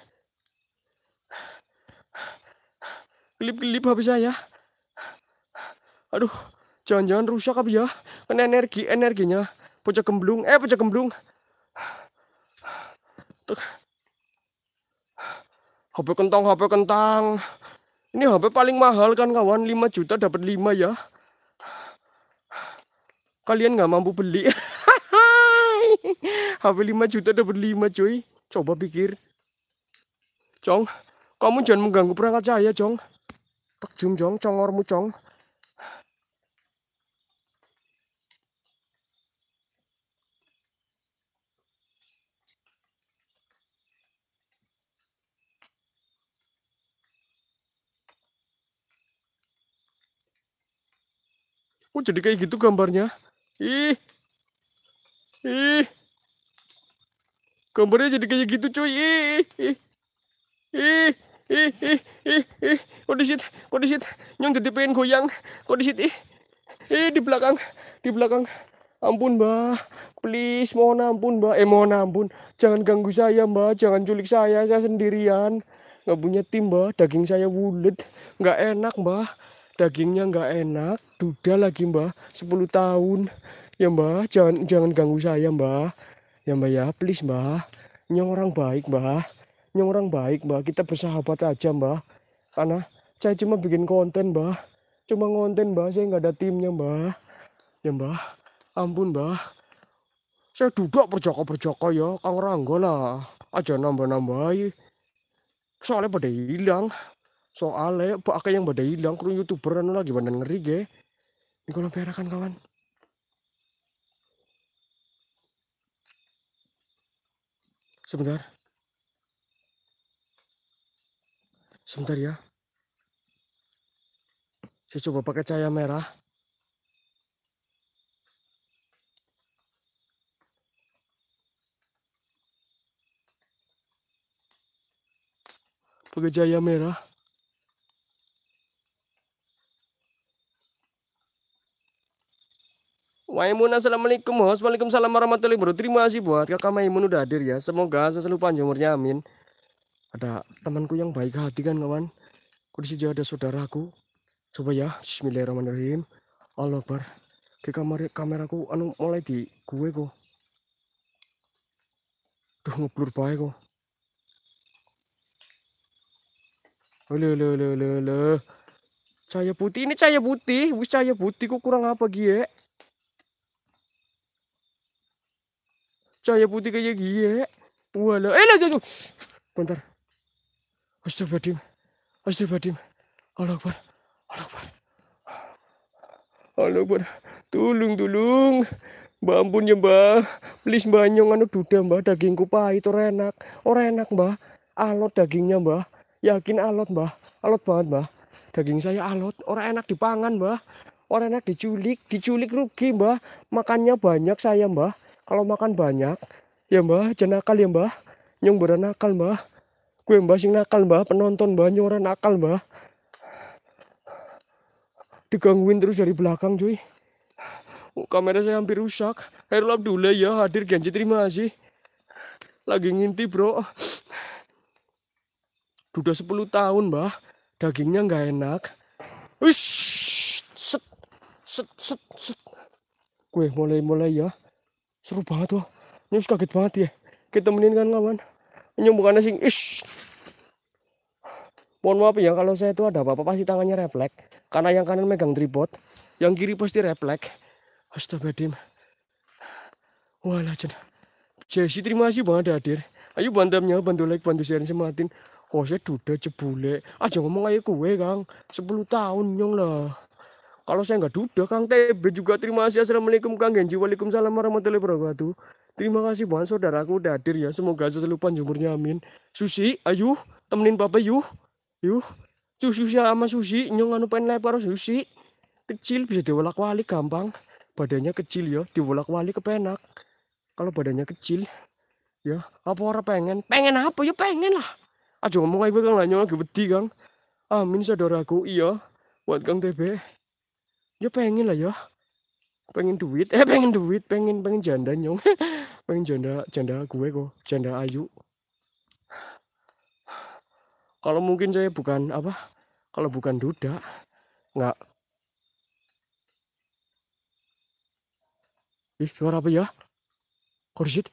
kelip kelip HP saya Aduh, jangan-jangan rusak apa ya? kena energi energinya Pucuk gemblung. Eh, pucuk gemblung. hape HP kentang, HP kentang. Ini HP paling mahal kan kawan, 5 juta dapat 5 ya. Kalian nggak mampu beli. HP [laughs] 5 juta dapat 5 cuy. Coba pikir. Cong, kamu jangan mengganggu perangkat saya, Cong. Tak jum, Cong, congormu, Cong. Kok jadi kayak gitu gambarnya? Ih. Ih. Gambarnya jadi kayak gitu cuy. Ih. Ih. Ih. Ih. Ih. Ih. Ih. Kok di Nyong jadi pengen goyang. kondisi Ih. Ih di belakang. Di belakang. Ampun mbah please mohon ampun mbah eh mohon ampun, jangan ganggu saya mbah jangan culik saya, saya sendirian, nggak punya tim mbah daging saya bulat, nggak enak mbah dagingnya nggak enak duda lagi mbah 10 tahun ya mbah jangan jangan ganggu saya mbah ya mbah ya please mbah nyong orang baik mbah nyong orang baik mbah kita bersahabat aja mbah karena saya cuma bikin konten mbah cuma konten mbah saya nggak ada timnya mbah ya mbah ampun mbah saya duduk perjoko perjoko ya kang ranggo lah aja nambah nambah, soalnya pada hilang soalnya pak akeh yang badai hilang kru youtuber anu lagi badan ngeri ge ini kolam perak kan kawan sebentar sebentar ya saya coba pakai cahaya merah pakai cahaya merah Maimun assalamualaikum host Waalaikumsalam warahmatullahi wabarakatuh Terima kasih buat kakak Maimun udah hadir ya Semoga selalu panjang umurnya amin Ada temanku yang baik hati kan kawan Kudisi di ada saudaraku Coba ya Bismillahirrahmanirrahim Allah bar Ke kamar kameraku anu mulai di gue kok Duh ngeblur baik kok Ole ole ole Cahaya putih ini cahaya putih Wis cahaya putih kok kurang apa gie cahaya putih kayak gini wala eh lah bentar astagfirullahaladzim astagfirullahaladzim Allah Akbar Allah Akbar Allah Akbar tulung tulung Mbak ampun ya mbak, please mbak nyong anu duda mbak dagingku pahit orang enak, orang enak mbak, alot dagingnya mbak, yakin alot mbak, alot banget mbak, daging saya alot, orang enak dipangan mbak, orang enak diculik, diculik rugi mbak, makannya banyak saya mbak, kalau makan banyak ya mbah jenakal ya mbah nyong beranakal mbah kue mbah sing nakal mbah penonton mbah nyoran nakal mbah digangguin terus dari belakang cuy oh, kamera saya hampir rusak Herul dulu ya hadir Genji terima kasih lagi ngintip bro udah 10 tahun mbah dagingnya nggak enak Wish, set, set, set, set. Gue mulai-mulai ya seru banget wah ini harus kaget banget ya kita temenin kan kawan ini bukannya sing ish mohon maaf ya kalau saya itu ada apa-apa pasti tangannya refleks karena yang kanan megang tripod yang kiri pasti refleks astagfirullahaladzim wah legend Jesse terima kasih banget hadir ya, ayo bantamnya bantu like bantu share sematin Oh saya duda jebule aja ngomong ayo kue kang 10 tahun nyong lah kalau saya nggak duda, Kang TB juga terima kasih. Assalamualaikum Kang Genji. Waalaikumsalam warahmatullahi wabarakatuh. Terima kasih buat saudaraku udah hadir ya. Semoga selalu panjang jumurnya amin. Susi, ayo temenin Bapak yuk, Yuh. Tuh Susi sama Susi nyong anu pengen lebar Susi. Kecil bisa diwolak wali gampang. Badannya kecil ya, diwolak wali kepenak. Kalau badannya kecil ya, apa orang pengen? Pengen apa ya pengen lah. Aja ngomong aja Kang lah nyong lagi beti Kang. Amin saudaraku, iya. Buat Kang TB ya pengen lah ya pengen duit eh pengen duit pengen pengen janda nyong [laughs] pengen janda janda gue kok janda ayu kalau mungkin saya bukan apa kalau bukan duda nggak ih suara apa ya kursit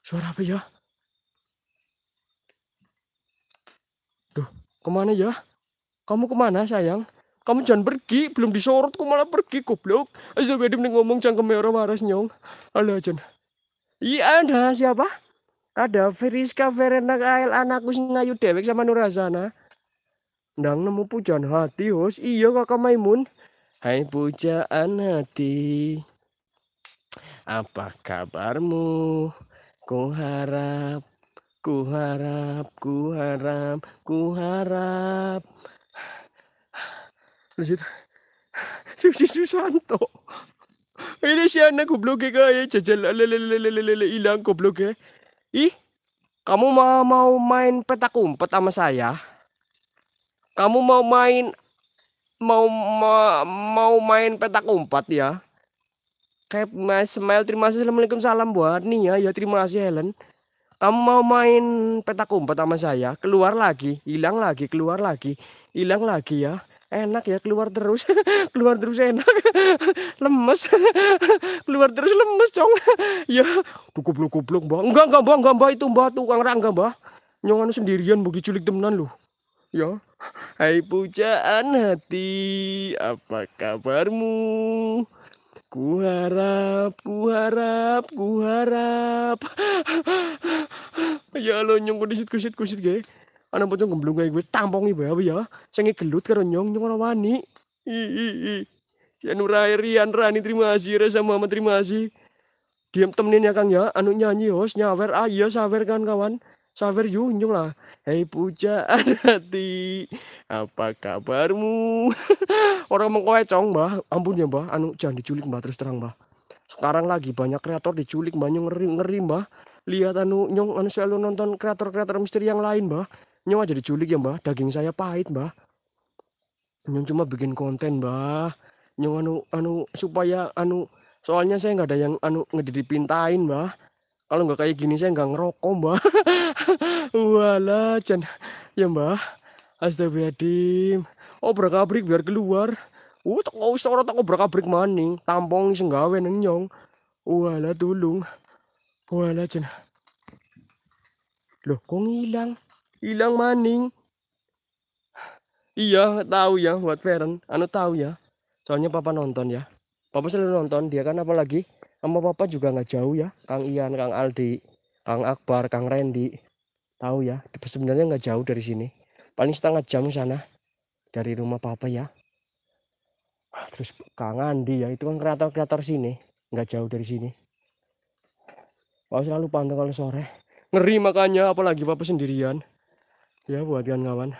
suara apa ya duh kemana ya kamu kemana sayang kamu jangan pergi belum disorot kok malah pergi goblok aja bedim nih ngomong jangan merah waras nyong ala jan iya ada siapa ada Feriska Verena Kail anakku sing ngayu dewek sama Nurazana ndang nemu pujaan hati hos iya kakak Maimun hai pujaan hati apa kabarmu ku harap ku harap ku harap ku harap di situ Susi Susanto ini siya na goblog eh kaya jajal ilang goblog eh ih kamu mau mau main petak umpet sama saya kamu mau main mau ma, mau main petak umpet ya kayak mas Smile terima kasih assalamualaikum salam buat Nia ya, ya terima kasih Helen kamu mau main petak umpet sama saya keluar lagi hilang lagi keluar lagi hilang lagi ya enak ya keluar terus [laughs] keluar terus enak [laughs] lemes [laughs] keluar terus lemes cong ya blok blok mbak enggak enggak mbak enggak mbak itu mbak tukang rangga mbak nyongan sendirian bagi culik temenan lu ya hai pujaan hati apa kabarmu ku harap ku harap ku harap ya lo nyong disit kusit kusit gey ana pocong gemblung kayak gue tampongi bae apa ya sing gelut karo nyong nyong ora wani i i i Rian Rani terima kasih Reza Muhammad terima kasih diam temenin ya Kang ya anu nyanyi hos nyawer ah iya sawer kan kawan sawer nyong lah hei pujaan [laughs] hati apa kabarmu [laughs] orang mau cong mbah ampun ya mbah anu jangan diculik mbah terus terang mbah sekarang lagi banyak kreator diculik banyak ngeri ngeri mbah lihat anu nyong anu selalu nonton kreator kreator misteri yang lain mbah Nyong aja culik ya mbah, daging saya pahit mbah. Nyong cuma bikin konten mbah. Nyong anu anu supaya anu soalnya saya nggak ada yang anu ngedipintain mbah. Kalau nggak kayak gini saya nggak ngerokok mbah. [laughs] Wala can ya mbah. Astagfirullahaladzim. Oh berakabrik biar keluar. Uh, tak kau orang tak berakabrik maning. Tampong senggawe neng nyong. Wala tulung. Wala jen. Loh, kok ngilang? hilang maning iya tahu ya buat Feren anu tahu ya soalnya papa nonton ya papa selalu nonton dia kan apalagi sama papa juga nggak jauh ya Kang Ian Kang Aldi Kang Akbar Kang Randy tahu ya sebenarnya nggak jauh dari sini paling setengah jam sana dari rumah papa ya ah, terus Kang Andi ya itu kan kreator-kreator sini nggak jauh dari sini Papa selalu pantau kalau sore ngeri makanya apalagi papa sendirian ya buat kawan-kawan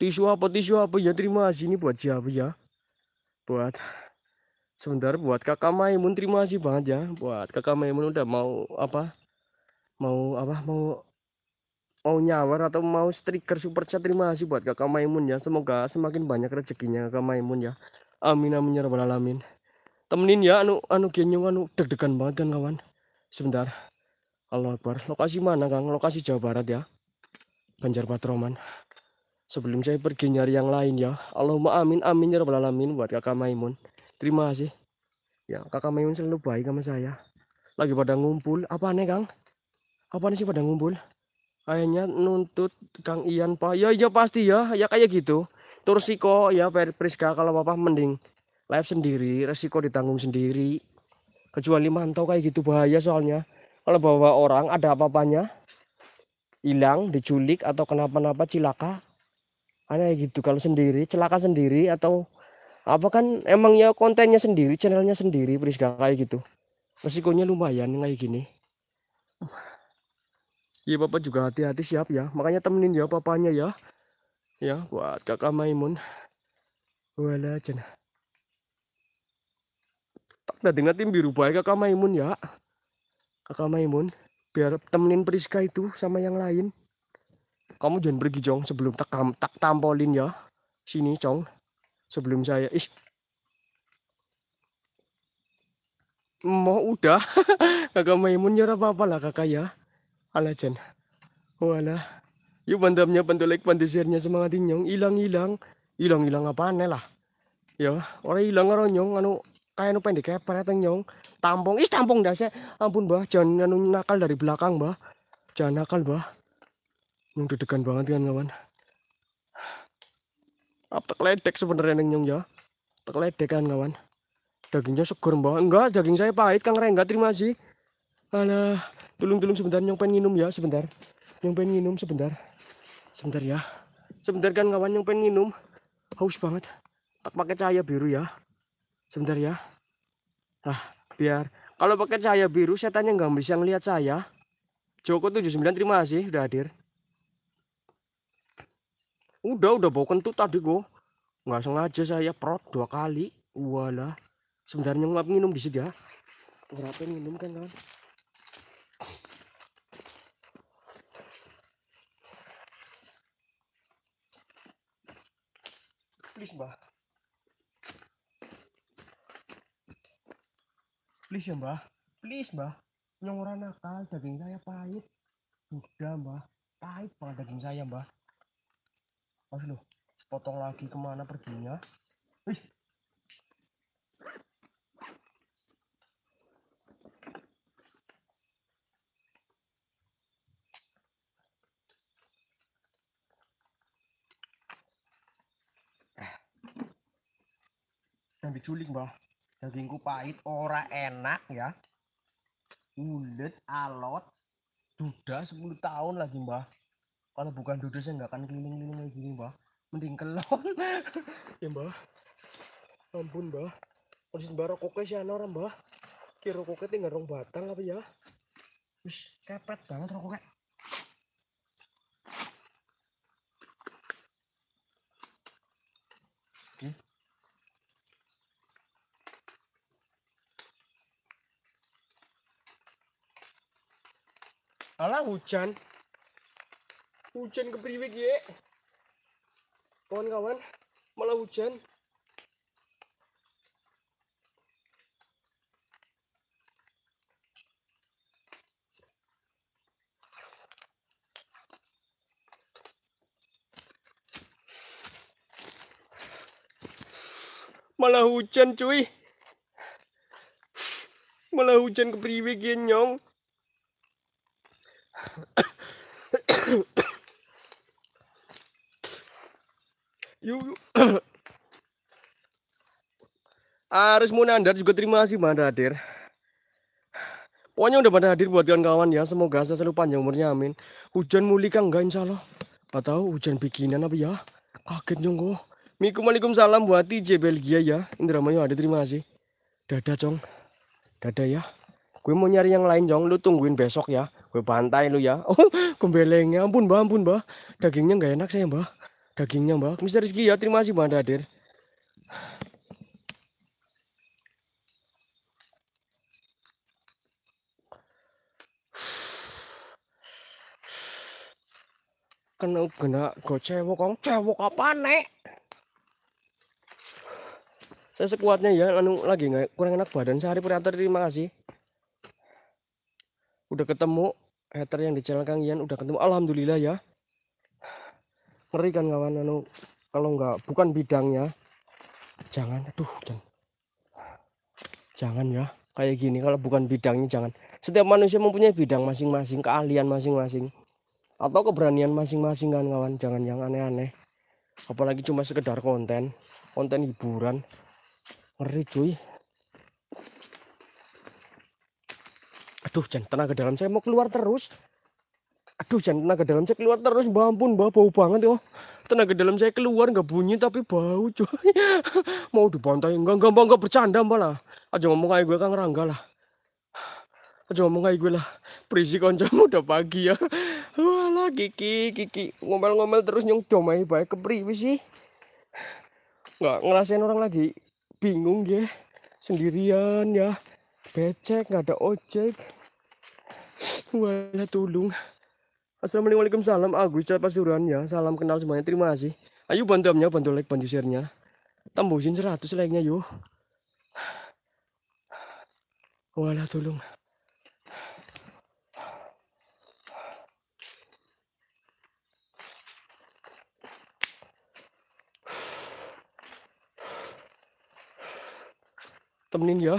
tisu apa tisu apa ya terima kasih ini buat siapa ya buat sebentar buat kakak Maimun terima kasih banget ya buat kakak Maimun udah mau apa mau apa mau mau nyawar atau mau striker super chat terima kasih buat kakak Maimun ya semoga semakin banyak rezekinya kakak Maimun ya amin amin ya rabbal alamin temenin ya anu anu genyong anu deg-degan banget kan kawan sebentar Allah Akbar lokasi mana Kang lokasi Jawa Barat ya Banjar Patroman sebelum saya pergi nyari yang lain ya Allahumma amin amin ya rabbal alamin buat kakak Maimun terima kasih ya kakak Maimun selalu baik sama saya lagi pada ngumpul apa aneh Kang apa aneh sih pada ngumpul kayaknya nuntut Kang Ian Pak ya ya pasti ya ya kayak gitu terus resiko ya Pak Priska kalau bapak mending live sendiri resiko ditanggung sendiri kecuali mantau kayak gitu bahaya soalnya kalau bawa orang ada apa-apanya hilang diculik atau kenapa-napa cilaka aneh gitu kalau sendiri celaka sendiri atau apa kan emang kontennya sendiri channelnya sendiri Priska kayak gitu resikonya lumayan kayak gini ya bapak juga hati-hati siap ya makanya temenin ya papanya ya ya buat kakak Maimun wala jenah tak dengar tim biru baik kakak Maimun ya kakak Maimun biar temenin Priska itu sama yang lain kamu jangan pergi jong sebelum tak, tak tampolin ya sini cong sebelum saya ih mau udah [laughs] kakak Maimun ya apa-apa lah kakak ya Ala dyan. Wala. Oh, Yung bandam niya, pandulik, pandesir niya sa mga dinyong. Ilang-ilang. Ilang-ilang nga paan nila. Yo, orang ilang orang nyong anu kaya nung pendek ya, pareteng nyong tampung is tampung dah ampun bah jangan anu nakal dari belakang bah jangan nakal bah nung dedekan banget kan kawan apa kledek sebenarnya neng nyong ya Kledek kan kawan dagingnya segar mbak enggak daging saya pahit kang rengga terima sih, alah Tulung tulung sebentar nyong pengen minum ya sebentar. Nyong pengen minum sebentar. Sebentar ya. Sebentar kan kawan nyong pengen minum. Haus banget. Pakai cahaya biru ya. Sebentar ya. Ah, biar kalau pakai cahaya biru saya tanya nggak bisa ngelihat saya. Joko 79 terima kasih udah hadir. Udah udah bau kentut tadi gua. Nggak sengaja saya prot dua kali. Walah. nyong ngelap minum di sini ya. Ngerapin minum kan kawan. please mbah please ya mbah please mbah nyongora nakal daging saya pahit udah mbah pahit banget daging saya mbah mas loh potong lagi kemana perginya Ih, yang diculik bang dagingku pahit ora enak ya ulet alot duda 10 tahun lagi mbah kalau bukan duda saya nggak akan keliling-keliling lagi gini mbah mending kelon [laughs] ya mbah ampun mbah posisi mbah rokoknya sih orang mbah kira rokoknya tinggal rong batang apa ya Wih, kepet banget rokoknya Alah hujan. Hujan kepriwik ya. Kawan-kawan, malah hujan. malah hujan cuy malah hujan kepriwe nyong Yuk. yuk. Aris Munandar juga terima kasih Banda hadir. Pokoknya udah pada hadir buat kawan-kawan ya. Semoga saya selalu panjang umurnya amin. Hujan muli kan enggak insya Allah. Gak tahu hujan bikinan apa ya. Kaget nyong kok. salam buat TJ Belgia ya. Indramayu ada terima kasih. Dadah cong. Dadah ya. Gue mau nyari yang lain jong. Lu tungguin besok ya. Gue bantai lu ya. [laughs] Oh kembelengnya. Ampun mbak ampun mbak. Dagingnya nggak enak saya mbak dagingnya Mbak. Mister Rizky ya terima kasih Mbak hadir. kena kena go cewek kong cewek apa nek saya sekuatnya ya anu lagi nggak kurang enak badan sehari pria terima kasih udah ketemu hater yang di channel Kang Ian udah ketemu alhamdulillah ya ngeri kan kawan anu kalau nggak bukan bidangnya jangan aduh jangan jangan ya kayak gini kalau bukan bidangnya jangan setiap manusia mempunyai bidang masing-masing keahlian masing-masing atau keberanian masing-masing kan kawan jangan yang aneh-aneh apalagi cuma sekedar konten konten hiburan ngeri cuy aduh jangan tenang dalam saya mau keluar terus aduh jangan tenaga dalam saya keluar terus mbak ampun mbak bau banget yo tenaga dalam saya keluar nggak bunyi tapi bau coy [laughs] mau dibantai enggak enggak mbak enggak bercanda mbak lah aja ngomong kayak gue kang rangga lah aja ngomong kayak gue lah berisi koncamu udah pagi ya [laughs] walah kiki kiki ngomel-ngomel terus nyong domai baik kepriwe sih nggak ngerasain orang lagi bingung ya sendirian ya becek nggak ada ojek walah tulung Assalamualaikum salam Agus Cat Pasuruan ya salam kenal semuanya terima kasih ayo bantu amnya bantu like bantu share nya tembusin 100 like nya yuk wala tolong temenin ya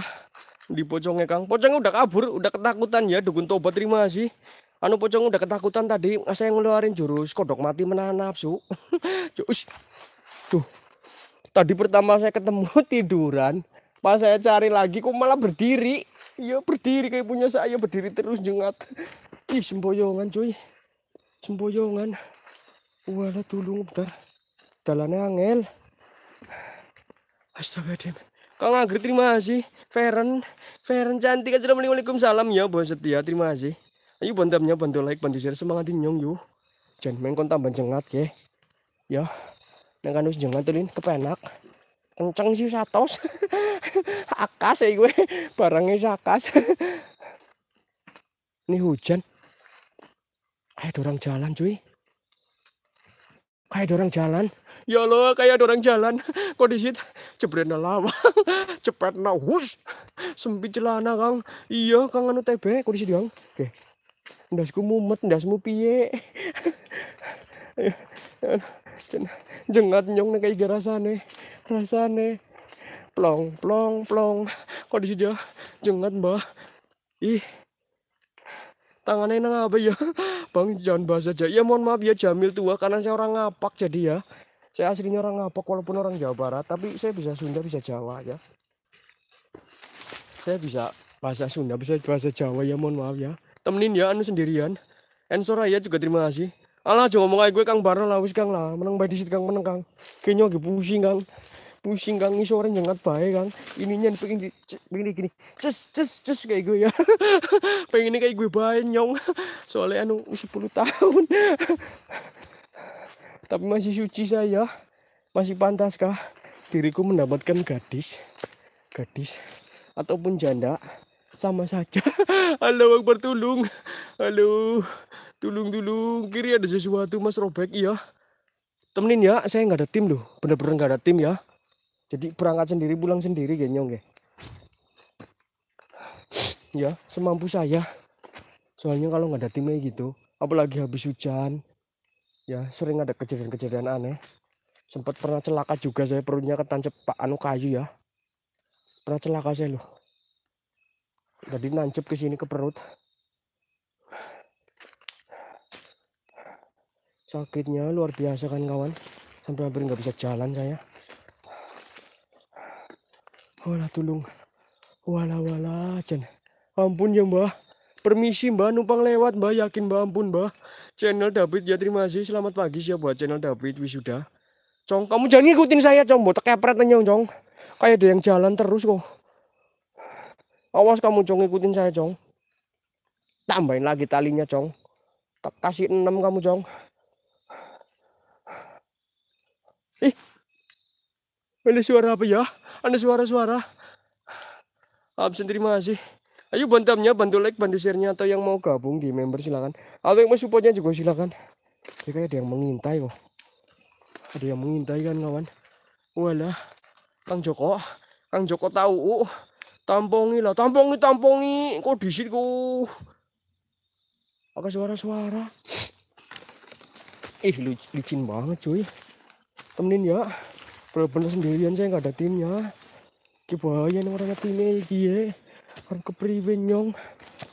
di pocongnya Kang. Pocongnya udah kabur, udah ketakutan ya. Dukun tobat terima kasih anu pocong udah ketakutan tadi saya ngeluarin jurus kodok mati menahan nafsu tuh [laughs] tadi pertama saya ketemu [laughs] tiduran pas saya cari lagi kok malah berdiri Iya berdiri kayak punya saya berdiri terus jengat [laughs] ih semboyongan cuy semboyongan wala tulung bentar jalannya angel [sighs] dem kang Agri terima kasih Feren Feren cantik assalamualaikum salam ya bos setia terima kasih ayo bantamnya bantu like bantu share semangat nyong yuk jangan main kontak banjengat ya ya nang kanus jengat tuh kepenak kencang sih satos [laughs] akas ya gue barangnya sakas [laughs] ini hujan kayak dorang jalan cuy kayak dorang jalan ya lo kayak dorang jalan [laughs] kondisi jebret lama. cepet na hus. sempit celana kang iya kang anu tebe kondisi dia oke ndasku mumet ndasmu piye jengat nyong nek iki rasane rasane plong plong plong kok disitu ya? jengat mbah ih tangannya nang apa ya bang jangan bahas aja ya mohon maaf ya Jamil tua karena saya orang ngapak jadi ya saya aslinya orang ngapak walaupun orang Jawa Barat tapi saya bisa Sunda bisa Jawa ya saya bisa bahasa Sunda bisa bahasa Jawa ya mohon maaf ya temenin ya anu sendirian Ensor ya juga terima kasih Allah jangan ngomong aja gue Kang Barno lah wis Kang lah menang baik disit Kang menang Kang kayaknya lagi pusing Kang pusing Kang ini orang nyengat baik Kang ininya pengen di pengen di gini cus cus cus kayak gue ya [laughs] pengen ini kayak gue bae nyong soalnya anu 10 tahun [laughs] tapi masih suci saya masih pantas kah? diriku mendapatkan gadis gadis ataupun janda sama saja. [laughs] Halo Akbar tolong. Halo. tulung tulung, kiri ada sesuatu Mas Robek iya. Temenin ya, saya nggak ada tim loh. Bener-bener nggak ada tim ya. Jadi perangkat sendiri pulang sendiri genyong ya. Ya, semampu saya. Soalnya kalau nggak ada timnya gitu, apalagi habis hujan, ya sering ada kejadian-kejadian aneh. Sempat pernah celaka juga saya perutnya ketancep pak anu kayu ya. Pernah celaka saya loh jadi nancep ke sini ke perut sakitnya luar biasa kan kawan sampai hampir nggak bisa jalan saya wala tulung wala wala jen ampun ya mbah permisi mbah numpang lewat mbah yakin mbah ampun mbah channel David ya terima kasih selamat pagi siap buat channel David wisuda cong kamu jangan ngikutin saya cong botak kepret nyong cong kayak ada yang jalan terus kok Awas kamu cong ikutin saya cong. Tambahin lagi talinya cong. Tak kasih enam kamu cong. Ih. ada suara apa ya? Ada suara-suara. Absen terima kasih. Ayo bantamnya, bantu like, bantu share-nya atau yang mau gabung di member silakan. Atau yang mau supportnya juga silakan. Ini kayak ada yang mengintai kok. Ada yang mengintai kan kawan. Walah, Kang Joko. Kang Joko tahu. Uh. tampungi lah tampungi tampungi kok di situ apa suara-suara ih licin banget cuy temenin ya Perlu bener sendirian saya nggak ada timnya kebayan orangnya timnya ini ya orang kepriwin nyong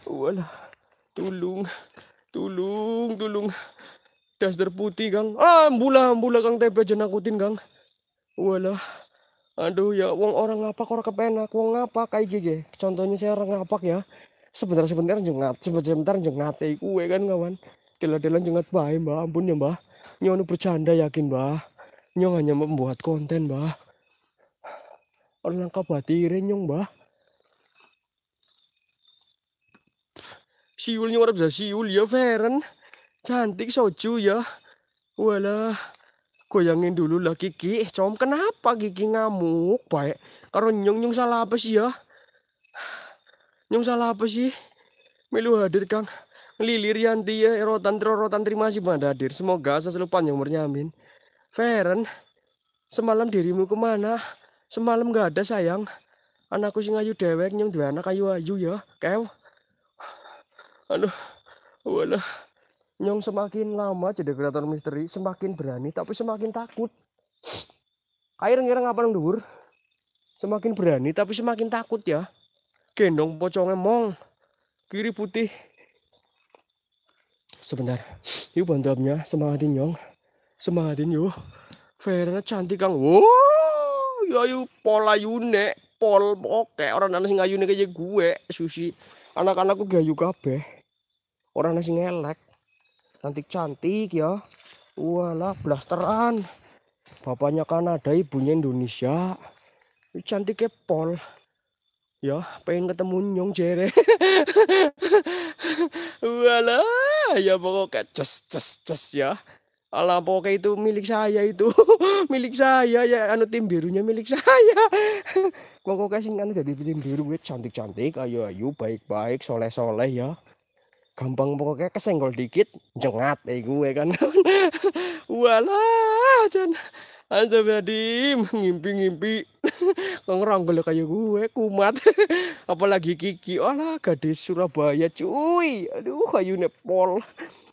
walah tulung tulung tulung dasar putih gang ah mbula mbula kang tepe jenakutin gang walah aduh ya wong orang ngapak orang kepenak wong ngapak kayak gege contohnya saya orang ngapak ya sebentar sebentar jengat sebentar sebentar jengat ya kue kan kawan dela dela jengat baik eh, mbak ampun ya mbak nyono bercanda yakin mbak nyong hanya membuat konten mbak orang kabatirin nyong mbak siul nyong orang bisa siul ya Feren cantik soju ya walah goyangin dulu lah Kiki eh, com kenapa Kiki ngamuk baik karo nyung nyung salah apa sih ya nyung salah apa sih melu hadir Kang lilir yanti ya Erotan eh, tro terima kasih banget hadir semoga selalu panjang umurnya amin Feren semalam dirimu kemana semalam gak ada sayang anakku sing ayu dewek nyung dua anak ayu ayu ya kau, aduh walah yang semakin lama jadi kreator misteri semakin berani tapi semakin takut air ngira apa dhuwur semakin berani tapi semakin takut ya gendong pocongnya mong kiri putih sebentar yuk bantuannya semangatin nyong semangatin yuk Vera cantik kang wow ya yuk pola yune pol oke orang anak sing ayune kayak gue susi anak-anakku gayu kabeh orang anak sing cantik-cantik ya walah blasteran bapaknya Kanada ibunya Indonesia cantiknya Paul ya pengen ketemu nyong jere [laughs] walah ya pokoknya cus cus cus ya Alah pokoknya itu milik saya itu [laughs] milik saya ya anu tim birunya milik saya [laughs] pokoknya sih kan jadi tim biru ya, cantik cantik ayo ayo baik baik soleh soleh ya gampang pokoknya kesenggol dikit jengat eh gue kan [laughs] walah jen aja jadi ngimpi-ngimpi ngeranggel kayak gue kumat [laughs] apalagi Kiki olah gadis Surabaya cuy aduh kayu nepol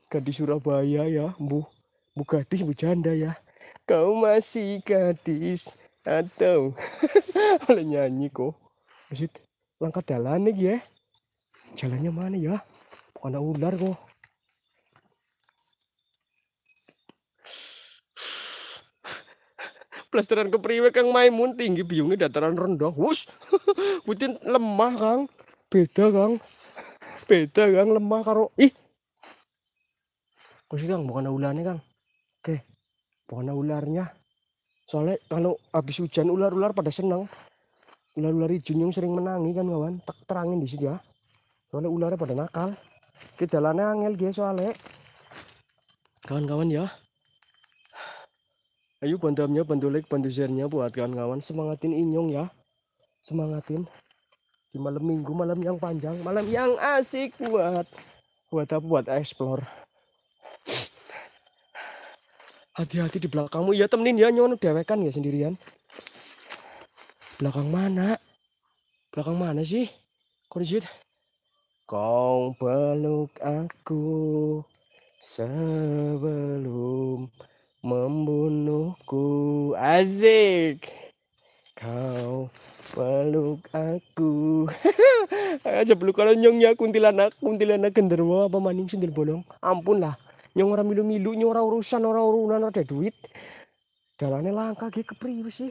gadis Surabaya ya bu bu gadis bu janda ya kau masih gadis atau [laughs] oleh nyanyi kok Maksud, langkah jalan nih ya jalannya mana ya Baka ular ko. Plasteran priwe Kang Maimun tinggi biungnya dataran rendah. Wus. putin lemah Kang. Beda Kang. Beda Kang lemah karo ih. Kok sih Kang bukan ularnya Kang. Oke. Bukan ularnya. Soalnya kalau habis hujan ular-ular pada senang. Ular-ular hijau yang sering menangi kan kawan. Tak terangin di situ ya soalnya ularnya pada nakal ke jalannya angel guys soalnya kawan-kawan ya ayo bandamnya bantu like bantu share buat kawan-kawan semangatin inyong ya semangatin di malam minggu malam yang panjang malam yang asik buat buat apa buat explore hati-hati di belakangmu ya temenin ya nyono dewekan ya sendirian belakang mana belakang mana sih kondisi Kau peluk aku sebelum membunuhku Azik Kau peluk aku [laughs] Aja peluk kalau nyongnya kuntilanak Kuntilanak genderwo apa maning sendir bolong Ampun lah Nyong orang milu-milu Nyong orang urusan orang urunan ada duit Jalannya langka gitu kepriwe sih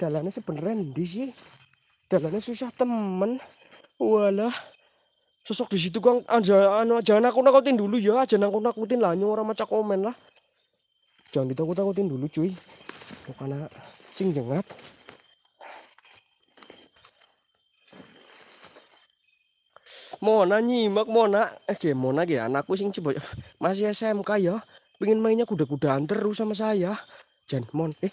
Jalannya sebenernya di sih Jalannya susah temen Walah sosok di situ kang aja anu aja anu, aku nakutin dulu ya jangan aku nakutin lah nyuruh orang macam komen lah jangan ditakut takutin dulu cuy karena sing jengat Mona nyimak Mona eh okay, Mona ya anakku sing coba [laughs] masih SMK ya pengen mainnya kuda-kudaan terus sama saya Jan Mon eh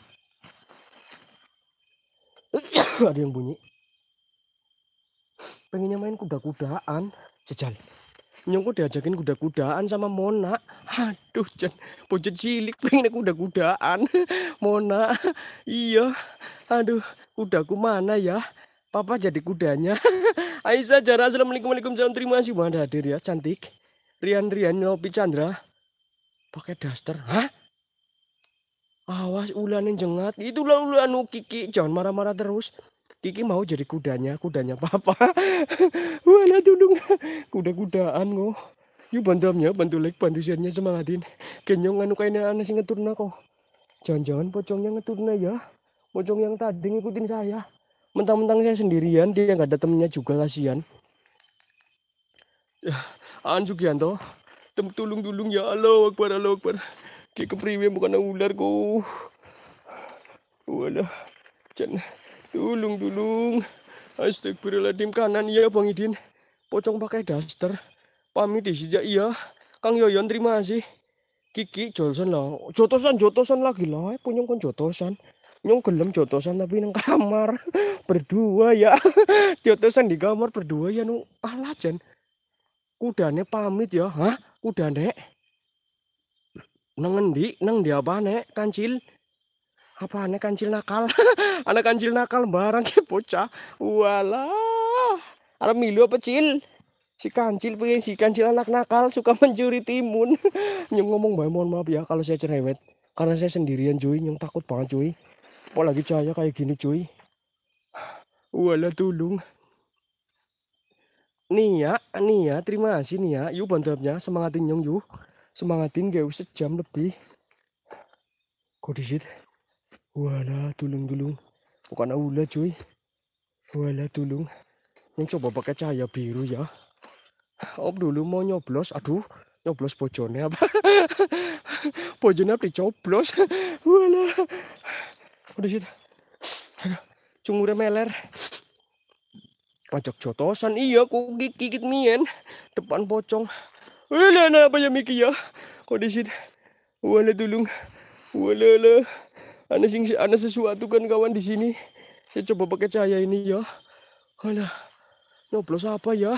[coughs] ada yang bunyi pengennya main kuda-kudaan jejal nyongko diajakin kuda-kudaan sama Mona aduh jen pojok cilik pengen kuda-kudaan [laughs] Mona iya aduh kudaku mana ya papa jadi kudanya [laughs] Aisyah jarak Assalamualaikum Waalaikumsalam Salam terima kasih mana hadir ya cantik Rian Rian Nopi Chandra pakai daster hah awas ulanin jengat itulah ulanu kiki jangan marah-marah terus Kiki mau jadi kudanya, kudanya papa. [laughs] Wala tudung kuda-kudaan kok. Yuk bantu amnya, bantu lek, bantu siarnya semangatin. Kenyong anu kayaknya aneh sih ngeturna kok. Jangan-jangan pocongnya ngeturna ya. Pocong yang tadi ngikutin saya. Mentang-mentang saya sendirian, dia nggak ada temennya juga kasihan. Ya, An Sugianto, tulung-tulung ya Allah, Akbar, Allah, Akbar. Kayak kepriwe bukan ular kok. Wala, jangan. Dulung, dulung. Astagfirullahaladzim kanan iya Bang Idin. Pocong pakai daster. Pamit sejak ya, iya. Kang Yoyon terima kasih. Kiki jotosan lah. Jotosan jotosan lagi lah. Eh, Punyong kon jotosan. Nyong gelem jotosan tapi nang kamar [laughs] berdua ya. [laughs] jotosan di kamar berdua ya nu alah ah, jan. Kudane pamit ya. Hah? Kudane? Nang endi? Nang di apa nek? Kancil? apa anak kancil nakal [laughs] anak kancil nakal barang ke bocah wala ada milu apa cil si kancil pengen si kancil anak nakal suka [laughs] mencuri timun [laughs] nyong ngomong baik mohon maaf ya kalau saya cerewet karena saya sendirian cuy nyong takut banget cuy apalagi cahaya kayak gini cuy [sighs] wala tulung nia ya ya terima kasih nih ya yuk bantuannya semangatin nyong yuk semangatin gak sejam lebih Kok kodisit Wala, tulung tulung Bukan ula cuy. Wala, tulung Ini coba pakai cahaya biru ya. Om dulu mau nyoblos. Aduh, nyoblos bojone apa? [laughs] bojone apa dicoblos? Wala. [laughs] Udah situ. Cungure meler. Ajak jotosan. Iya, aku gigit mien. Depan pocong. Wala, apa ya Miki ya? Kok Wala, tulung. Wala, wala ada, sing ada sesuatu kan kawan di sini. Saya coba pakai cahaya ini ya. Alah. Nyoblos apa ya?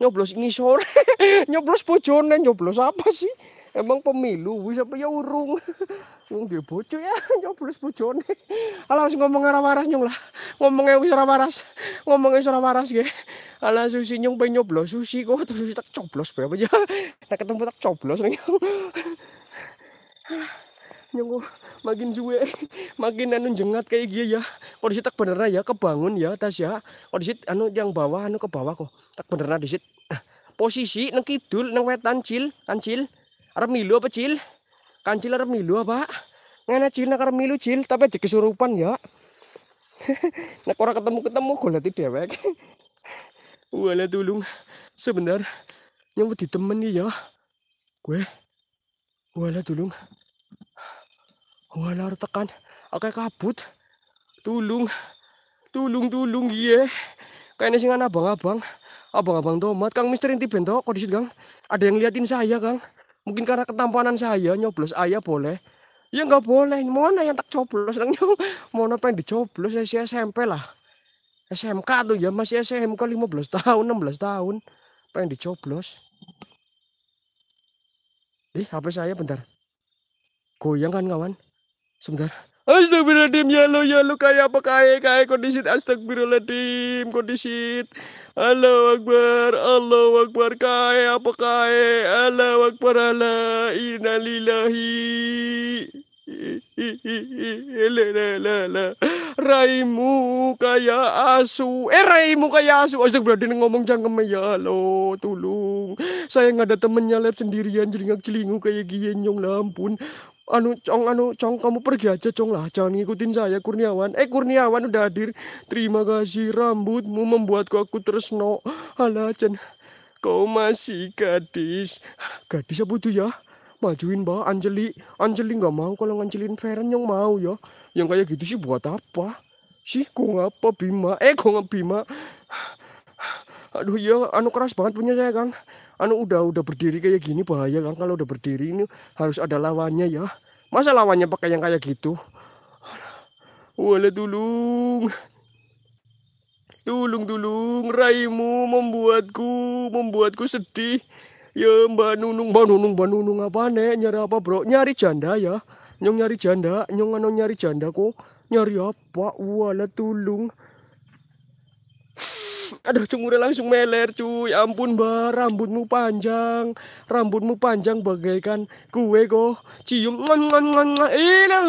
Nyoblos ini sore. [laughs] nyoblos bojone, nyoblos apa sih? Emang pemilu Bisa punya ya urung. [laughs] Wong dia bocor ya [laughs] nyoblos bojone. Alah wis ngomong ora waras nyong lah. Ngomongnya wis ora waras. Ngomongnya wis ora waras ge. Alah susi nyong pengen nyoblos susi kok terus tak coblos berapa ya. Tak nah, ketemu tak coblos nyung nyunguh makin suwe [laughs] makin anu jengat kayak gini ya kalau disit tak bener ya kebangun ya tas ya kalau disit anu yang bawah anu ke bawah kok tak bener di disit eh, posisi neng kidul neng wetan cil kancil arep milu apa cil kancil arep milu apa ngana cil nang arep milu cil tapi aja kesurupan ya [laughs] nak orang ketemu-ketemu goleti dewek [laughs] wala tulung sebenar, yang ditemani ya gue wala tulung Walar tekan, Oke kabut. Tulung. Tulung tulung ye. Kayaknya sing abang-abang. Abang-abang tomat, Kang Mister inti bento kok disitu Kang. Ada yang liatin saya, Kang. Mungkin karena ketampanan saya nyoblos ayah boleh. Ya nggak boleh, mana yang tak coblos nang nyong. Mana pengen dicoblos saya SMP lah. SMK tuh ya masih SMK 15 tahun 16 tahun pengen dicoblos ih apa saya bentar goyang kan kawan Sebentar. Astagfirullahaladzim, ya lo, ya lo, kayak apa, kayak, kayak kondisi astagfirullahaladzim, kondisi Allah Akbar, Allah Akbar, kayak apa, kayak, Allah Akbar, Allah, innalillahi. Raimu kaya asu Eh raimu kaya asu Astagfirullahaladzim ngomong cangkem ya lo Tulung Saya nggak ada temennya lab sendirian jeringak jelingu kayak gini nyong lampun anu cong anu cong kamu pergi aja cong lah jangan ngikutin saya Kurniawan eh Kurniawan udah hadir terima kasih rambutmu membuatku aku tersenok alah Cen kau masih gadis gadis apa tuh ya majuin mbak Anjeli Anjeli nggak mau kalau ngancelin Feren yang mau ya yang kayak gitu sih buat apa sih kok ngapa Bima eh kok ngapa Bima aduh ya anu keras banget punya saya Kang anu udah udah berdiri kayak gini bahaya kan kalau udah berdiri ini harus ada lawannya ya masa lawannya pakai yang kayak gitu wala tulung tulung tulung raimu membuatku membuatku sedih ya mbak nunung mbak nunung mbak nunung apa nek nyari apa bro nyari janda ya nyong nyari janda nyong anu nyari janda kok nyari apa wala tulung Aduh, cungure langsung meler, cuy. Ya ampun, Mbak, rambutmu panjang. Rambutmu panjang bagaikan kue kok. Cium ngon ngon ngon. Ini.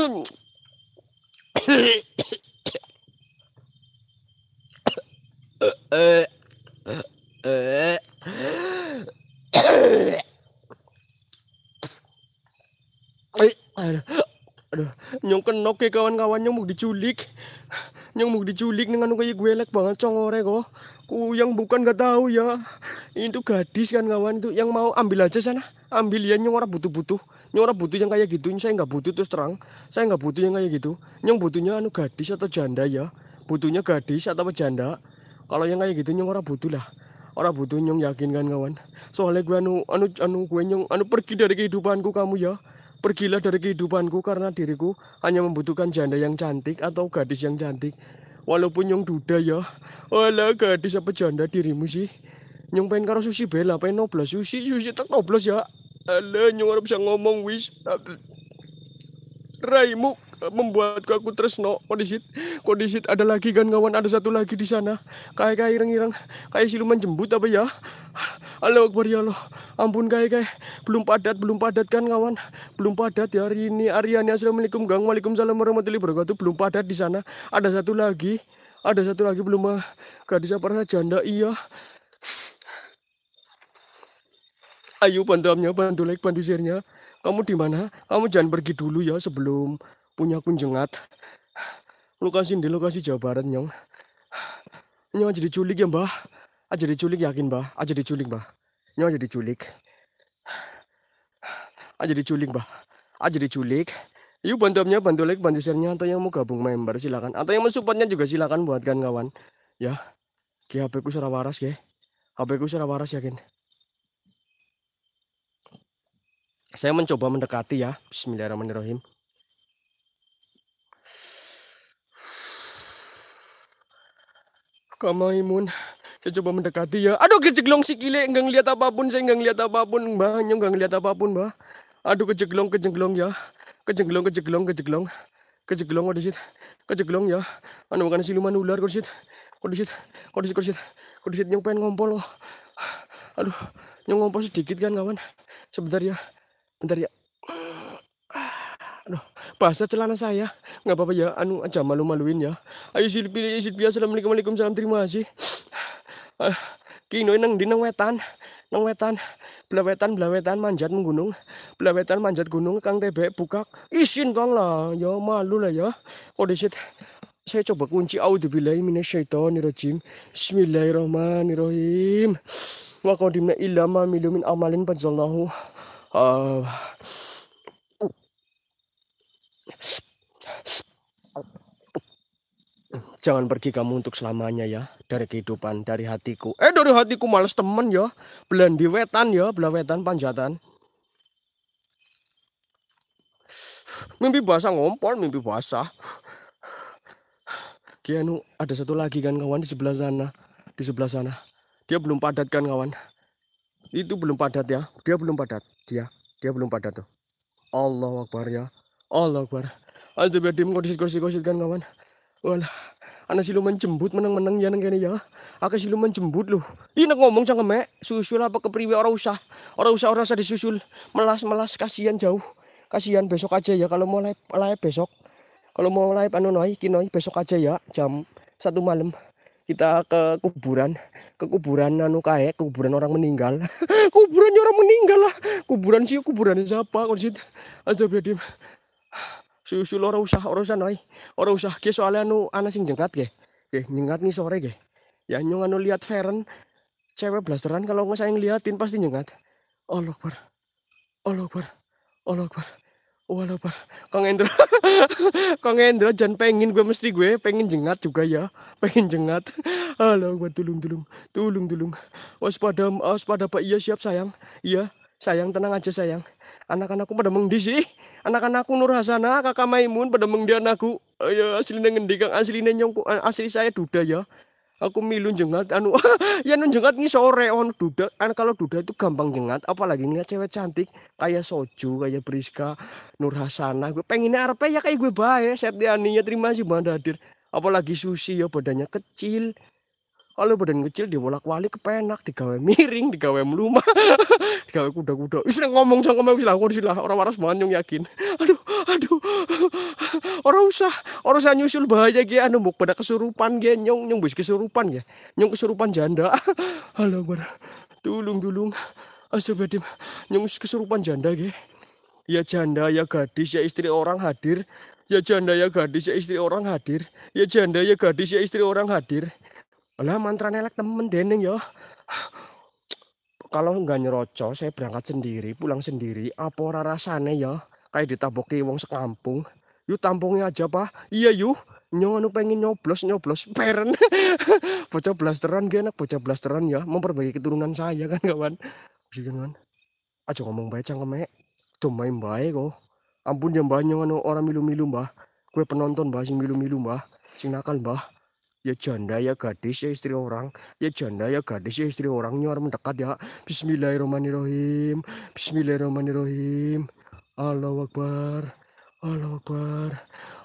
Aduh, aduh, nyong kenok ya kawan-kawan nyong mau diculik, nyong mau diculik dengan kayak gue lek banget congore kok aku yang bukan nggak tahu ya itu gadis kan kawan tuh yang mau ambil aja sana ambil ya butuh butuh nyong butuh yang kayak gitu saya nggak butuh terus terang saya nggak butuh yang kayak gitu nyong butuhnya anu gadis atau janda ya butuhnya gadis atau janda kalau yang kayak gitu nyong orang butuh lah orang butuh nyong yakin kan kawan soalnya gue anu anu anu gue nyong anu pergi dari kehidupanku kamu ya pergilah dari kehidupanku karena diriku hanya membutuhkan janda yang cantik atau gadis yang cantik Walaupun nyong duda ya. Alah gadis apa janda dirimu sih? Nyong pengen karo Susi bela, pengen noblas Susi, Susi tak noblas ya. Alah nyong harus bisa ngomong wis raimu eh, membuatku aku tresno kondisit kondisit ada lagi kan kawan ada satu lagi di sana kayak kayak ireng-ireng kayak siluman jembut apa ya Allah Akbar ya Allah ampun kayak kayak belum padat belum padat kan kawan belum padat ya hari ini Ariani Assalamualaikum Gang Waalaikumsalam warahmatullahi wabarakatuh belum padat di sana ada satu lagi ada satu lagi belum eh, gadis apa saja janda iya ayo bantu amnya bantu like bantu share kamu di mana? Kamu jangan pergi dulu ya sebelum punya kunjengat. Lokasi di lokasi Jawa Barat, Nyong. Nyong aja diculik ya, Mbah. Aja culik, yakin, Mbah. Aja culik, Mbah. Nyong aja diculik. Aja culik, Mbah. Aja culik. Yuk bantu apnya, bantu like, bantu share-nya atau yang mau gabung member silakan. Atau yang mau supportnya juga silakan buatkan kawan. Ya. Ki HP ku suara waras, ya. HP ku waras yakin. saya mencoba mendekati ya Bismillahirrahmanirrahim Kamaimun saya coba mendekati ya aduh kejeglong si kile enggak ngeliat apapun saya enggak ngeliat apapun mbahnya enggak ngeliat apapun mbah aduh kejeglong kejeglong ya kejeglong kejeglong kejeglong kejeglong kodisit kejeglong ya anu bukan siluman ular kodisit kodisit kodisit kodisit kodisit nyong pengen ngompol loh aduh nyong ngompol sedikit kan kawan sebentar ya bentar ya aduh bahasa celana saya nggak apa-apa ya anu aja malu-maluin ya ayo pilih sih biasa assalamualaikum waalaikumsalam salam terima kasih ah, kino neng di nang wetan nang wetan belawetan belawetan manjat gunung belawetan manjat gunung kang tebe buka isin kang lah ya malu lah ya kodesit saya coba kunci audzubillahi mina bismillahirrahmanirrahim wa qadimna ila ma milumin amalin fadzallahu Eh, jangan pergi kamu untuk selamanya ya Dari kehidupan, dari hatiku Eh dari hatiku males temen ya di wetan ya, wetan panjatan Mimpi basah ngompol, mimpi basah Kianu, ada satu lagi kan kawan di sebelah sana Di sebelah sana Dia belum padat kan kawan Itu belum padat ya, dia belum padat dia dia belum pada tuh Allah Akbar ya Allah Akbar aja biar dim kondisi kondisi kondisi kan kawan walah anak siluman jembut menang-menang ya kene ya aku siluman jembut loh ini ngomong mek susul apa ke priwi orang usah orang usah orang usah disusul melas melas kasihan jauh kasihan besok aja ya kalau mau live live besok kalau mau live anu noy Kinoy besok aja ya jam satu malam kita ke kuburan ke kuburan anu kayak kuburan orang meninggal [laughs] kuburannya orang meninggal lah kuburan sih kuburan siapa kon sih aja berdim susul [sighs] orang usah orang usah noy orang usah ke soalnya anu anak sing jengkat ke ke jengkat nih sore ke ya nyong anu lihat Feren cewek blasteran kalau nggak saya ngeliatin pasti jengkat Allah ber Allah ber Allah ber. Walau apa? Kang Endra. [laughs] Kang Endra jangan pengen gue mesti gue pengen jengat juga ya. Pengen jengat. [laughs] Halo gue tulung tulung. Tulung tulung. Waspada waspada Pak iya siap sayang. Iya. Sayang tenang aja sayang. Anak-anakku pada mengdi sih. Anak-anakku Nur Hasana, Kakak Maimun pada mengdi anakku. Ayo aslinya ngendi Kang aslinya nyongku asli saya duda ya aku milu jengat anu [laughs] ya nun jengat nih sore on duda kan kalau duda itu gampang jengat apalagi ngeliat cewek cantik kayak Soju kayak Priska Nur Hasanah gue pengennya arpe ya kayak gue bae Septianinya terima kasih Bang hadir apalagi Susi ya badannya kecil kalau badan kecil dia bolak balik kepenak digawe miring digawe meluma [laughs] digawe kuda-kuda wis ngomong sama kamu silah kon silah orang waras banget yang yakin [laughs] aduh aduh [laughs] orang usah orang usah nyusul bahaya gak anu mbok pada kesurupan gak nyong nyong bis kesurupan ge nyong kesurupan janda halo gue tulung tulung asobedim nyong kesurupan janda gak ya janda ya gadis ya istri orang hadir ya janda ya gadis ya istri orang hadir ya janda ya gadis ya istri orang hadir alah mantra nelek temen dening ya. Kalau nggak nyeroco, saya berangkat sendiri, pulang sendiri. Apa ora rasane ya? Kayak ditaboki wong sekampung. Yuk tampungnya aja, Pak. Iya, yuk. anu pengen nyoblos, nyoblos. [laughs] Peren. bocah blasteran gak enak, bocah blasteran ya. Memperbaiki keturunan saya kan, kawan. Bisikan kan. Aja ngomong bae cangkeme. Domain baik kok. Ampun ya nyong anu orang milu-milu mbah. Gue penonton mbah sing milu-milu mbah. Sing nakal mbah ya janda ya gadis ya istri orang ya janda ya gadis ya istri orang nyuar mendekat ya Bismillahirrahmanirrahim Bismillahirrahmanirrahim Allah Akbar Allah Akbar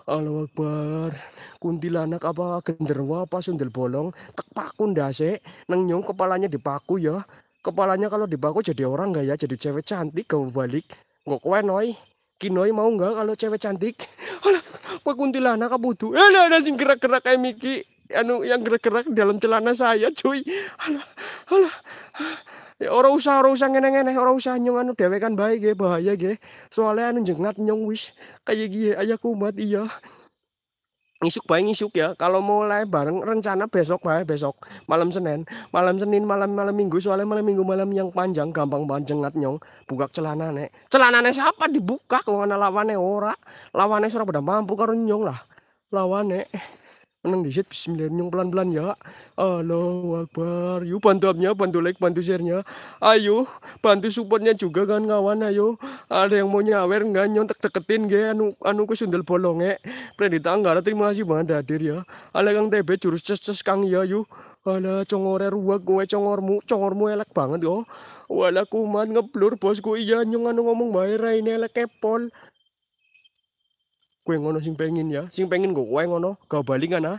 Allah Akbar kuntilanak apa genderwa apa sundel bolong tak paku ndase neng nyong kepalanya dipaku ya kepalanya kalau dipaku jadi orang nggak ya jadi cewek cantik kau balik nggak kue noy kinoy mau nggak kalau cewek cantik [laughs] alah pak kuntilanak apa butuh Eh ada sing gerak-gerak kayak Miki anu yang gerak-gerak dalam celana saya cuy alah alah ya ora usah ora usah ngene-ngene ora usah nyung anu dewe kan baik, ge bahaya ge soalnya anu jengat nyung wis kayak gini ayah kumat iya ngisuk bae ngisuk ya kalau mulai bareng rencana besok bae besok malam Senin malam Senin malam malam Minggu soalnya malam Minggu malam yang panjang gampang banget jengat nyong buka celana nek celana nek siapa dibuka kalau ana lawane ora lawane ora pada mampu karun nyong lah lawane menang disit bismillah nyong pelan-pelan ya Allahu Akbar yuk bantu upnya bantu like bantu sharenya ayo bantu supportnya juga kan kawan ayo ada yang mau nyawer nggak nyontek deketin ge anu anu ku sundel bolonge predita anggara terima kasih banget hadir ya ala kang TB jurus ces-ces kang ya yuk Ala congore ruwak gue congormu, congormu elek banget yo. Wala kuman ngeblur bosku iya nyong anu ngomong bae raine elek kepol. Kue ngono sing pengen ya, sing pengen gue kue ngono, kau balingan ah.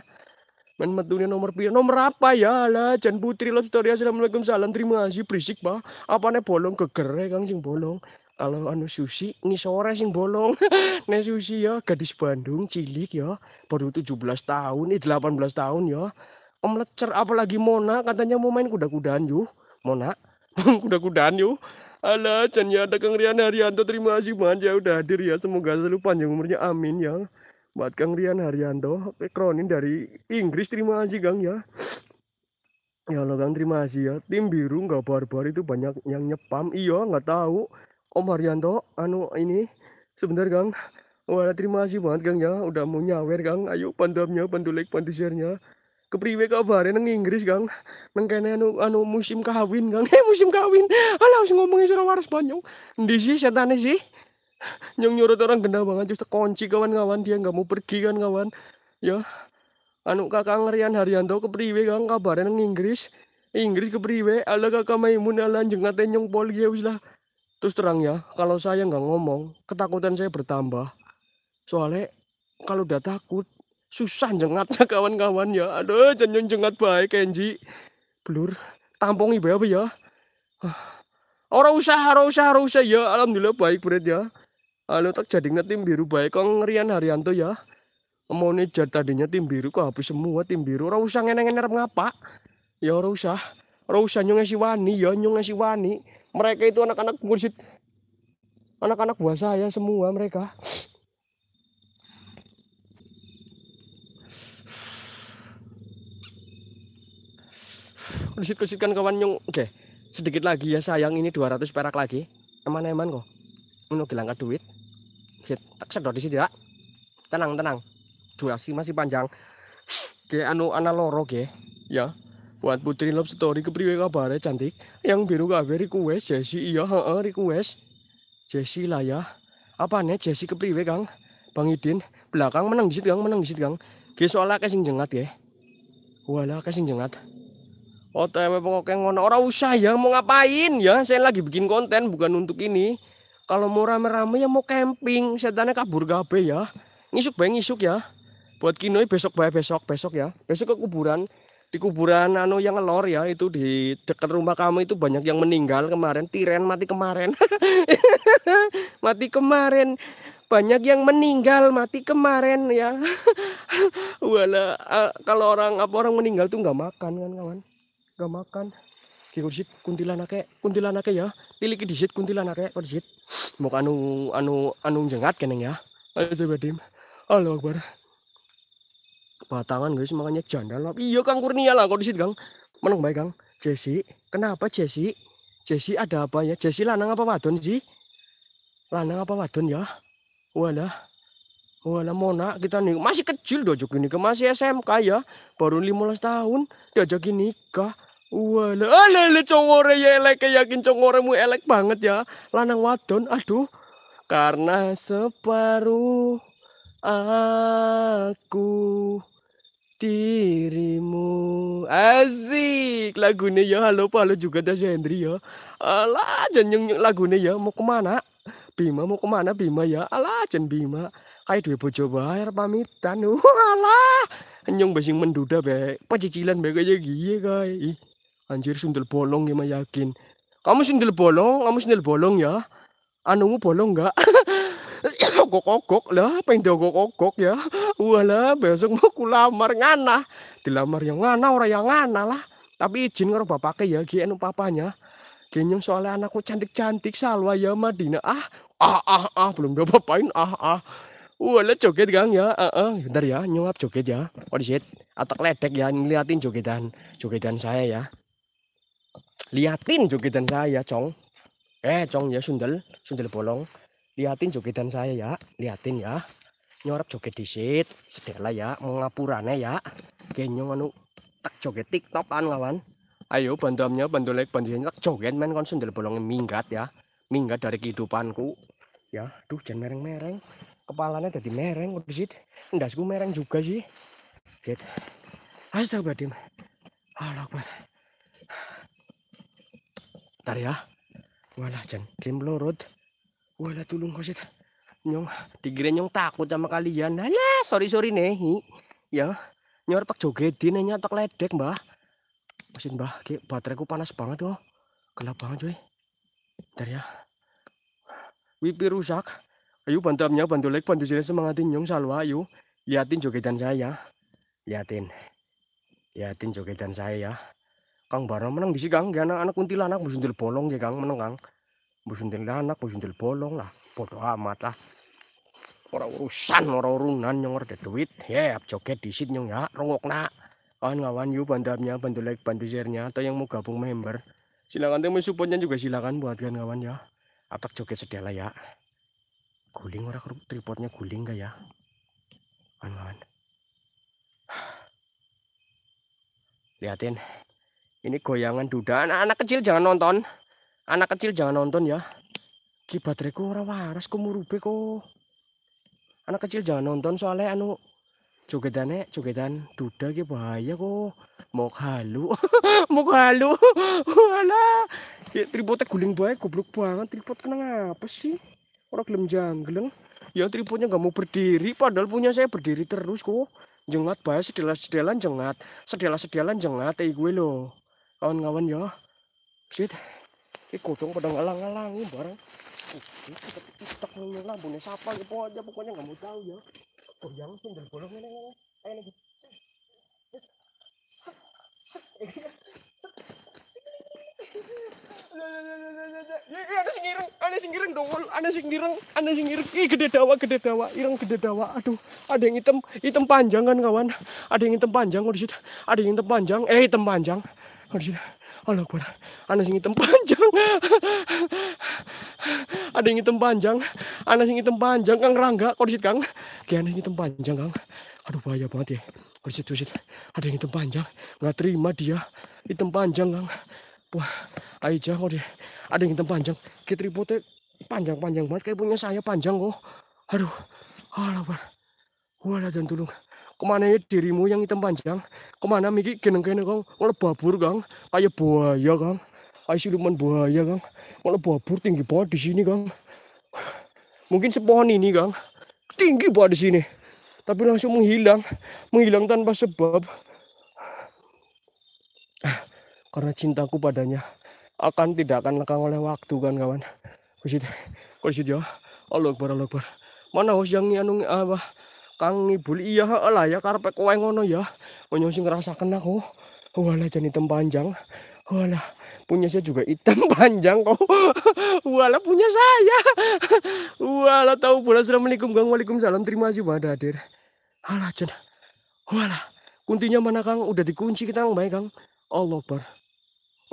Men metunya nomor pria, nomor apa ya lah, Jan Putri lo tutorial assalamualaikum salam terima kasih berisik bah, apa nih bolong kegere kang sing bolong, kalau anu susi ini sore sing bolong, [laughs] nih susi ya gadis Bandung cilik ya, baru 17 tahun, ini eh, 18 tahun ya, om lecer apalagi Mona katanya mau main kuda-kudaan yuk, Mona [laughs] kuda-kudaan yuk, Jan ya ada Kang Rian Haryanto. Terima kasih banget ya udah hadir ya. Semoga selalu panjang umurnya. Amin ya. Buat Kang Rian Haryanto, kronin dari Inggris. Terima kasih Kang ya. Ya Allah Kang, terima kasih ya. Tim biru nggak barbar itu banyak yang nyepam. Iya, nggak tahu. Om Haryanto, anu ini sebentar Kang. Wah, terima kasih banget Kang ya udah mau nyawer Kang. Ayo pandamnya, pandu like, kepriwe kabare nang Inggris, Kang? Nang kene anu anu musim kawin, Kang. [laughs] Eh, musim kawin. Alah, wis ngomongi suara waras banyong. Endi sih setane sih? Nyong nyurut orang gendah banget justru kunci kawan-kawan dia nggak mau pergi kan kawan. Ya. Anu Kakang Rian Haryanto kepriwe, Kang? Kabare nang Inggris. Inggris kepriwe? Ala Kakak Maimun ala anjing nyong pol ya wis lah. Terus terang ya, kalau saya nggak ngomong, ketakutan saya bertambah. Soalnya kalau udah takut, susah jengatnya kawan-kawan ya aduh jenjung jengat baik Kenji blur tampungi bae apa ya orang usah orang usah orang usah ya alhamdulillah baik berat ya halo tak jadi tim biru baik kong Rian Haryanto ya mau nih tadinya tim biru kok habis semua tim biru orang usah ngeneng ngerap ngapa ya orang usah orang usah si wani ya si wani mereka itu anak-anak mursid anak-anak buah saya semua mereka kusit-kusitkan kawan nyung oke sedikit lagi ya sayang ini 200 perak lagi eman-eman kok menunggu langkah duit Hit, tak sedot di sini ya tenang tenang durasi masih panjang oke anu ana loro ke ya buat putri love story kepriwe kabare cantik yang biru kabar request Jesse iya heeh request Jesse lah ya apa nih Jesse kepriwe Kang Bang Idin belakang menang disit Kang menang disit Kang ke soalnya kasing jengat ya. wala kasing jengat. OTW pokoknya ngono orang usah ya mau ngapain ya saya lagi bikin konten bukan untuk ini kalau mau rame-rame ya mau camping setannya kabur gabe ya ngisuk bae ngisuk ya buat kinoi besok bae besok besok ya besok ke kuburan di kuburan anu yang ngelor ya itu di dekat rumah kamu itu banyak yang meninggal kemarin tiren mati kemarin [laughs] mati kemarin banyak yang meninggal mati kemarin ya [laughs] wala eh, kalau orang apa orang meninggal tuh nggak makan kan kawan gak makan kikur sit kuntilanake kuntilanake ya pilih piliki disit kuntilanake kor mau anu anu anu jengat keneng ya ayo coba dim halo akbar batangan guys makanya janda lah iya kang kurnia lah kau disit kang menang baik kang Jesse kenapa Jesse Jesse ada apa ya Jesse lanang apa wadon sih lanang apa wadon ya wala wala mona kita nih masih kecil ini ke masih SMK ya baru lima belas tahun diajak nikah Wala, lele ah, congore ya elek, yakin congoremu elek banget ya. Lanang wadon, aduh. Karena separuh aku dirimu. Asik, lagunya ya. Halo, halo juga dah Hendri ya. Alah, jangan lagunya ya. Mau kemana? Bima mau kemana Bima ya? Alah, jangan Bima. Kayak dua bojo bayar pamitan. Walah, nyong basing menduda be. Pecicilan be kayak gini kayak. Anjir sundel bolong ya yakin. Kamu sundel bolong, kamu sundel bolong ya. Anumu bolong enggak? Kokok-kokok [coughs] lah, pengen kokok ya. wala besok mau kulamar ngana. Dilamar yang ngana, orang yang ngana lah. Tapi izin karo bapaknya ya, gien anu papanya. Genyong soalnya anakku cantik-cantik salwa ya Madina. Ah, ah, ah, ah, belum udah bapain, ah, ah. wala joget gang ya, uh, uh. bentar ya, nyuap joget ya. Oh shit, atak ledek ya, ngeliatin jogetan, jogetan saya ya liatin jogetan saya cong eh cong ya sundel sundel bolong liatin jogetan saya ya liatin ya nyorap joget disit sedela ya mau ngapurane ya genyong anu tak joget topan kawan ayo bandamnya bandolek bandolek tak joget men kon sundel bolong minggat ya minggat dari kehidupanku ya duh jangan mereng-mereng kepalanya jadi mereng udah sih ndasku mereng juga sih Astagfirullahaladzim Allah Akbar Tar ya. Wala Jan. Game Lorod. Wala tulung kasih. Nyong, tigiran nyong takut sama kalian. Hala, sorry sorry nih. Ya. Nyor tak joget din nya tak ledek, Mbah. Mesin, Mbah. Ki baterai panas banget oh. Gelap banget, cuy, Tar ya. Wipi rusak. Ayo bantu amnya, bantu like, bantu sila semangatin nyong salwa, ayo. Liatin jogetan saya. Liatin. Liatin jogetan saya ya. Kang Baro menang bisi Kang, ya anak-anak kuntilanak anak, busuntil bolong ya Kang, menang Kang. busuntil anak, busuntil bolong lah, bodoh amat lah. Orang urusan, orang urunan yang ada duit. yeah, joget disit yang ya, rongok nak. Kawan-kawan yuk bandarnya, bantu like, bantu share atau yang mau gabung member. Silakan teman supportnya juga silakan buat kawan-kawan ya. Atak joget sedia ya. Guling ora tripodnya guling gak ya? Kawan-kawan. [sighs] Liatin. Ini goyangan duda. Anak, anak kecil jangan nonton. Anak kecil jangan nonton ya. Ki bateriku ora waras kok murube kok. Anak kecil jangan nonton soalnya anu jogedane jogedan duda ki bahaya kok. Mau halu. [laughs] Mau halu. Alah. Ya, tripodnya guling baik, goblok banget. Tripod kena apa sih? Orang gelem janggeleng. Ya tripodnya nggak mau berdiri padahal punya saya berdiri terus kok. jengat bae sedela sedelan jengat sedela sedelan jengat eh gue loh kawan-kawan ya sit ini godong pada ngalang ini barang itu istak kita ngeluh lambungnya siapa ya pokoknya pokoknya nggak mau tahu ya goyang sih dari bolong ini ada singireng, ada singireng dongol, ada singireng, ada singireng. Ih gede dawa, gede dawa, ireng gede dawa. Aduh, ada yang hitam, hitam panjang kan kawan? Ada yang hitam panjang kok di situ. Ada yang hitam panjang, eh hitam panjang. Harusnya Allah oh, kuat. Anak sing hitam panjang. Ada yang hitam panjang. Anak sing hitam panjang Kang Rangga korsit Kang. Kayak anak hitam panjang Kang. Aduh bahaya banget ya. Korsit korsit. Ada yang hitam panjang. Nggak terima dia. Hitam panjang Kang. Wah, ayo jauh Ada yang hitam panjang. Kita ributnya panjang-panjang banget kayak punya saya panjang kok. Aduh. Allah, ah, Wala dan tulung kemana ini ya dirimu yang hitam panjang kemana miki geneng kene kang malah babur kang kayak buaya kang kayak siluman buaya kang malah babur tinggi banget di sini kang mungkin sepohon ini kang tinggi banget di sini tapi langsung menghilang menghilang tanpa sebab karena cintaku padanya akan tidak akan lekang oleh waktu kan kawan kusit kusit ya Allah Akbar Allah Akbar mana hos yang anu apa Kang ibu iya lah ya karena kowe ngono ya. Onyo sing ngrasaken oh. Wala jadi hitam panjang. Walah punya saya juga hitam [laughs] panjang kok. Wala punya saya. Wala tahu bola assalamualaikum gang, waalaikumsalam terima kasih pada hadir. Alah jan. Wala kuncinya mana kang? Udah dikunci kita kang kang. Allah bar.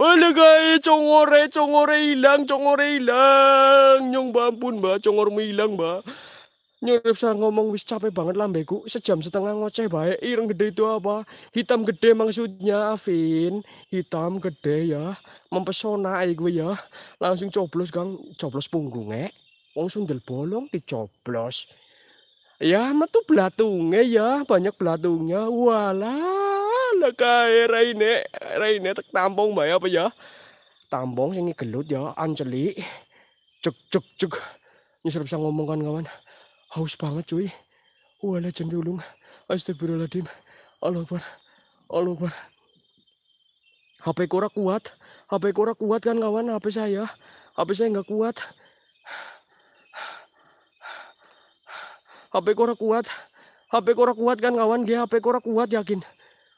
Wala guys, congore, congore hilang, congore hilang. Nyong bampun mbak, congormu hilang mbak nyurip saya ngomong wis capek banget lambeku sejam setengah ngoceh baik ireng gede itu apa hitam gede maksudnya Afin hitam gede ya mempesona ayo gue ya langsung coblos gang coblos punggungnya langsung eh. sundel bolong dicoblos ya metu belatungnya ya banyak belatungnya walah lah raine raine tak tampung mbak apa ya tampung sini gelut ya anceli cek cek cek nyusur bisa ngomong kan kawan haus banget cuy wala cenderung astagfirullahaladzim Allah Akbar Allah Akbar HP kora kuat HP kora kuat kan kawan HP saya HP saya nggak kuat HP kora kuat HP kora kuat kan kawan dia HP kora kuat yakin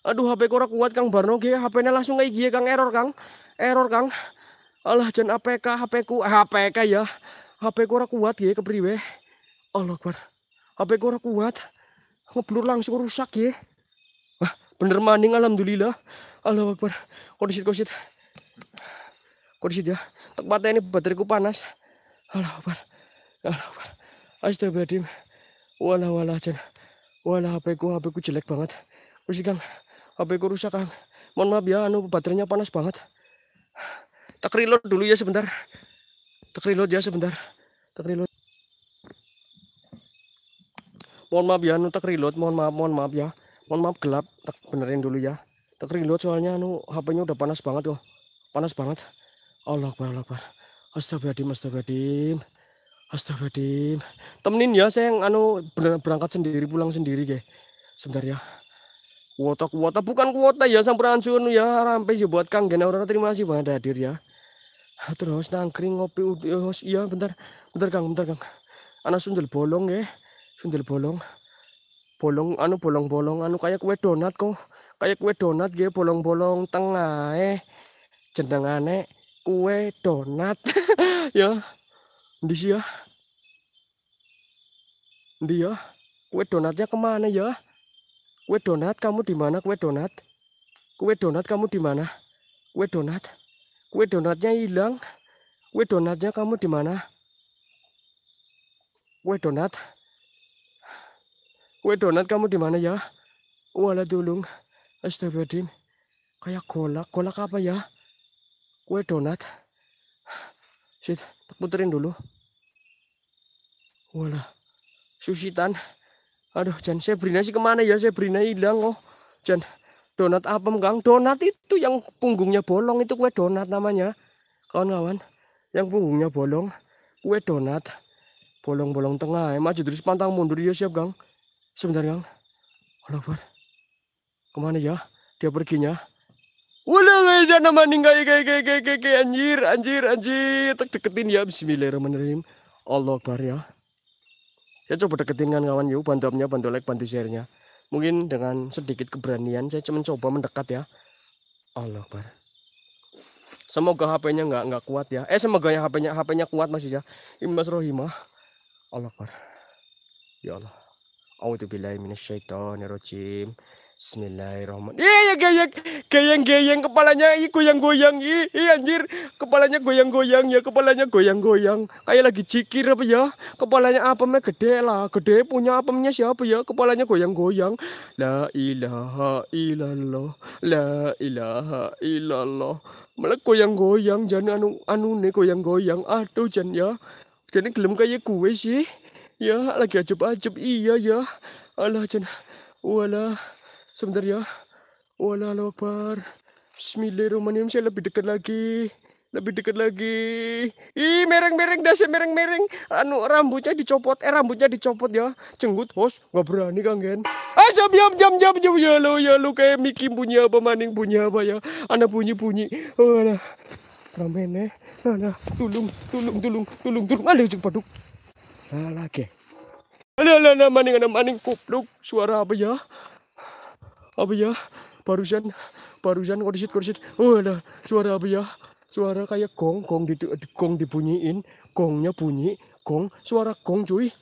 aduh HP kora kuat Kang Barno ge HP-nya langsung kayak gie Kang error Kang error Kang alah jen APK HP ku HPK ya HP kora kuat dia kepriwe Allah kuat. HP gue kuat. Ngeblur langsung rusak ya. Wah, bener maning alhamdulillah. Allah Akbar. Kondisi kosit. kondisi ya. Tempatnya ini bateriku panas. Allah Akbar. Allah Akbar. Astagfirullahaladzim. Walah walah jen. Walah HP ku HP ku jelek banget. Korsit Kang. HP ku rusak kan? Mohon maaf ya anu baterainya panas banget. Tak reload dulu ya sebentar. Tak reload ya sebentar. Tak reload mohon maaf ya nu tak reload mohon maaf mohon maaf ya mohon maaf gelap tak benerin dulu ya tak reload soalnya nu HP-nya udah panas banget loh panas banget Allah Akbar Allah Akbar Astagfirullahaladzim Astagfirullahaladzim Astagfirullahaladzim temenin ya saya yang anu berangkat sendiri pulang sendiri ge sebentar ya kuota kuota bukan kuota ya samperan sun anu, ya rampe sih ya, buat Kang Gena orang terima kasih banget hadir ya terus nangkring ngopi oh, iya bentar bentar Kang bentar Kang anak sundel bolong ya sundel bolong bolong anu bolong-bolong anu kayak kue donat kok kayak kue donat gitu bolong-bolong tengah eh aneh kue donat [laughs] ya di sini ya di ya kue donatnya kemana ya kue donat kamu di mana kue donat kue donat kamu di mana kue donat kue donatnya hilang kue donatnya kamu di mana kue donat Kue donat kamu di mana ya? Wala dulung. Astagfirullahaladzim. Kayak kolak, kolak apa ya? Kue donat. Shit, puterin dulu. Wala. Susitan. Aduh, Jan, Sebrina sih kemana ya? Sebrina hilang oh. Jan, donat apa Kang? Donat itu yang punggungnya bolong itu kue donat namanya. Kawan-kawan, yang punggungnya bolong, kue donat. Bolong-bolong tengah, maju terus pantang mundur ya siap, gang. Sebentar, yang Allah Kemana ya? Dia perginya. Ulang aja nama ninggai gai kayak kayak kayak gai anjir anjir anjir tak deketin ya Bismillahirrahmanirrahim Allah Akbar ya saya coba deketin kan kawan yuk bantu upnya bantu like bantu share-nya mungkin dengan sedikit keberanian saya cuma coba mendekat ya Allah Akbar semoga HP-nya nggak nggak kuat ya eh semoga ya HP-nya HP-nya kuat masih ya Imbas Rohimah Allah Akbar ya Allah A'udzubillahi minasyaitonirrajim. Bismillahirrahmanirrahim. Iya gayang gayang-gayang kepalanya ih goyang-goyang. Ih, anjir, kepalanya goyang-goyang ya, kepalanya goyang-goyang. Kayak lagi cikir apa ya? Kepalanya apa apemnya gede lah. Gede punya apa punya siapa ya? Kepalanya goyang-goyang. La ilaha illallah. La ilaha illallah. Malah goyang-goyang jangan anu anu nih goyang-goyang. Aduh, jan ya. Jadi gelem kayak gue sih. Ya, lagi ajub-ajub. Iya, ya. Allah, jen. Wala. Sebentar, ya. Wala, lobar. Bismillahirrahmanirrahim. Saya lebih dekat lagi. Lebih dekat lagi. Ih, mereng-mereng dah, saya mereng-mereng. Anu, rambutnya dicopot. Eh, rambutnya dicopot, ya. Cengut, host Nggak berani, Kang Gen. Ah, jam, jam, jam, jam, jam. Ya, lo, ya, lo. Kayak Miki bunyi apa, Maning bunyi apa, ya. Anak bunyi-bunyi. Oh, alah. Ramen, eh. Alah, tulung, tulung, tulung, tulung, tulung. Aduh, cepat, lalaki. Ala, ala, naman maning, naman maning, kupluk Suara apa ya? Apa ya? Barusan, barusan kodisit, kodisit. Oh, ala, suara apa ya? Suara kayak gong, gong, di, gong dibunyiin. Gongnya bunyi, gong, suara gong cuy.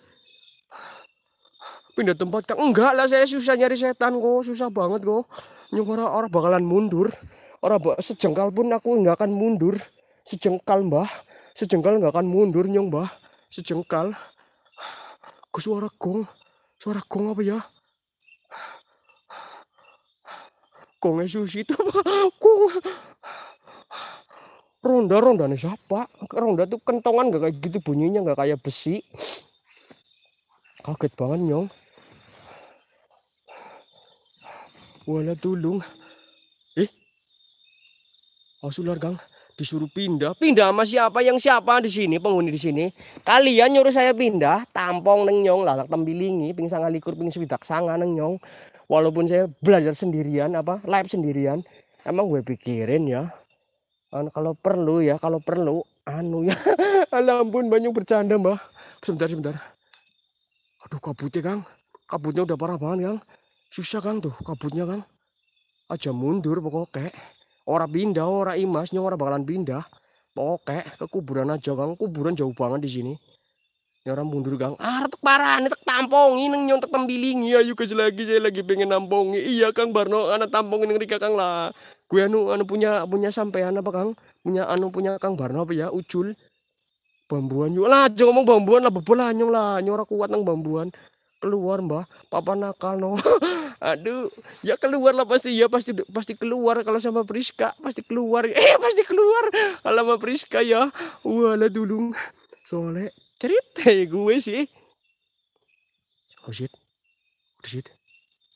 Pindah tempat kang. Enggak lah, saya susah nyari setan kok. Susah banget kok. Yung ora orang bakalan mundur. Orang sejengkal pun aku nggak akan mundur. Sejengkal mbah. Sejengkal nggak akan mundur nyong mbah. Sejengkal ke suara gong suara gong apa ya gongnya susi itu gong ronda ronda nih siapa ronda tuh kentongan gak kayak gitu bunyinya gak kayak besi kaget banget nyong wala tulung eh asular gang disuruh pindah. Pindah sama siapa? Yang siapa di sini penghuni di sini? Kalian nyuruh saya pindah, tampong neng nyong lalak tembilingi, ping ngalikur ping swidak sanga neng nyong. Walaupun saya belajar sendirian apa? Live sendirian. Emang gue pikirin ya. An, kalau perlu ya, kalau perlu anu ya. [laughs] Alampun banyak bercanda, Mbah. Sebentar, sebentar. Aduh, kabutnya, Kang. Kabutnya udah parah banget, Kang. Susah, Kang tuh kabutnya, Kang. Aja mundur pokoknya ora pindah ora imas nyong ora bakalan pindah pokoknya ke kuburan aja kang kuburan jauh banget di sini ya orang mundur gang, ah tek parah tek tampongi neng nyong tek iya ayo guys lagi saya lagi pengen nampongi iya kang Barno anak tampongi neng Rika kang lah gue anu anu punya punya sampean apa kang punya anu punya kang Barno apa ya ucul bambuan yuk lah jangan ngomong bambuan lah bebel lah nyong lah nyora kuat neng bambuan keluar mbah papa nakal no [laughs] aduh ya keluar lah pasti ya pasti pasti keluar kalau sama Priska pasti keluar [laughs] eh pasti keluar kalau sama Priska ya wala dulu soalnya cerita ya gue sih oh shit oh shit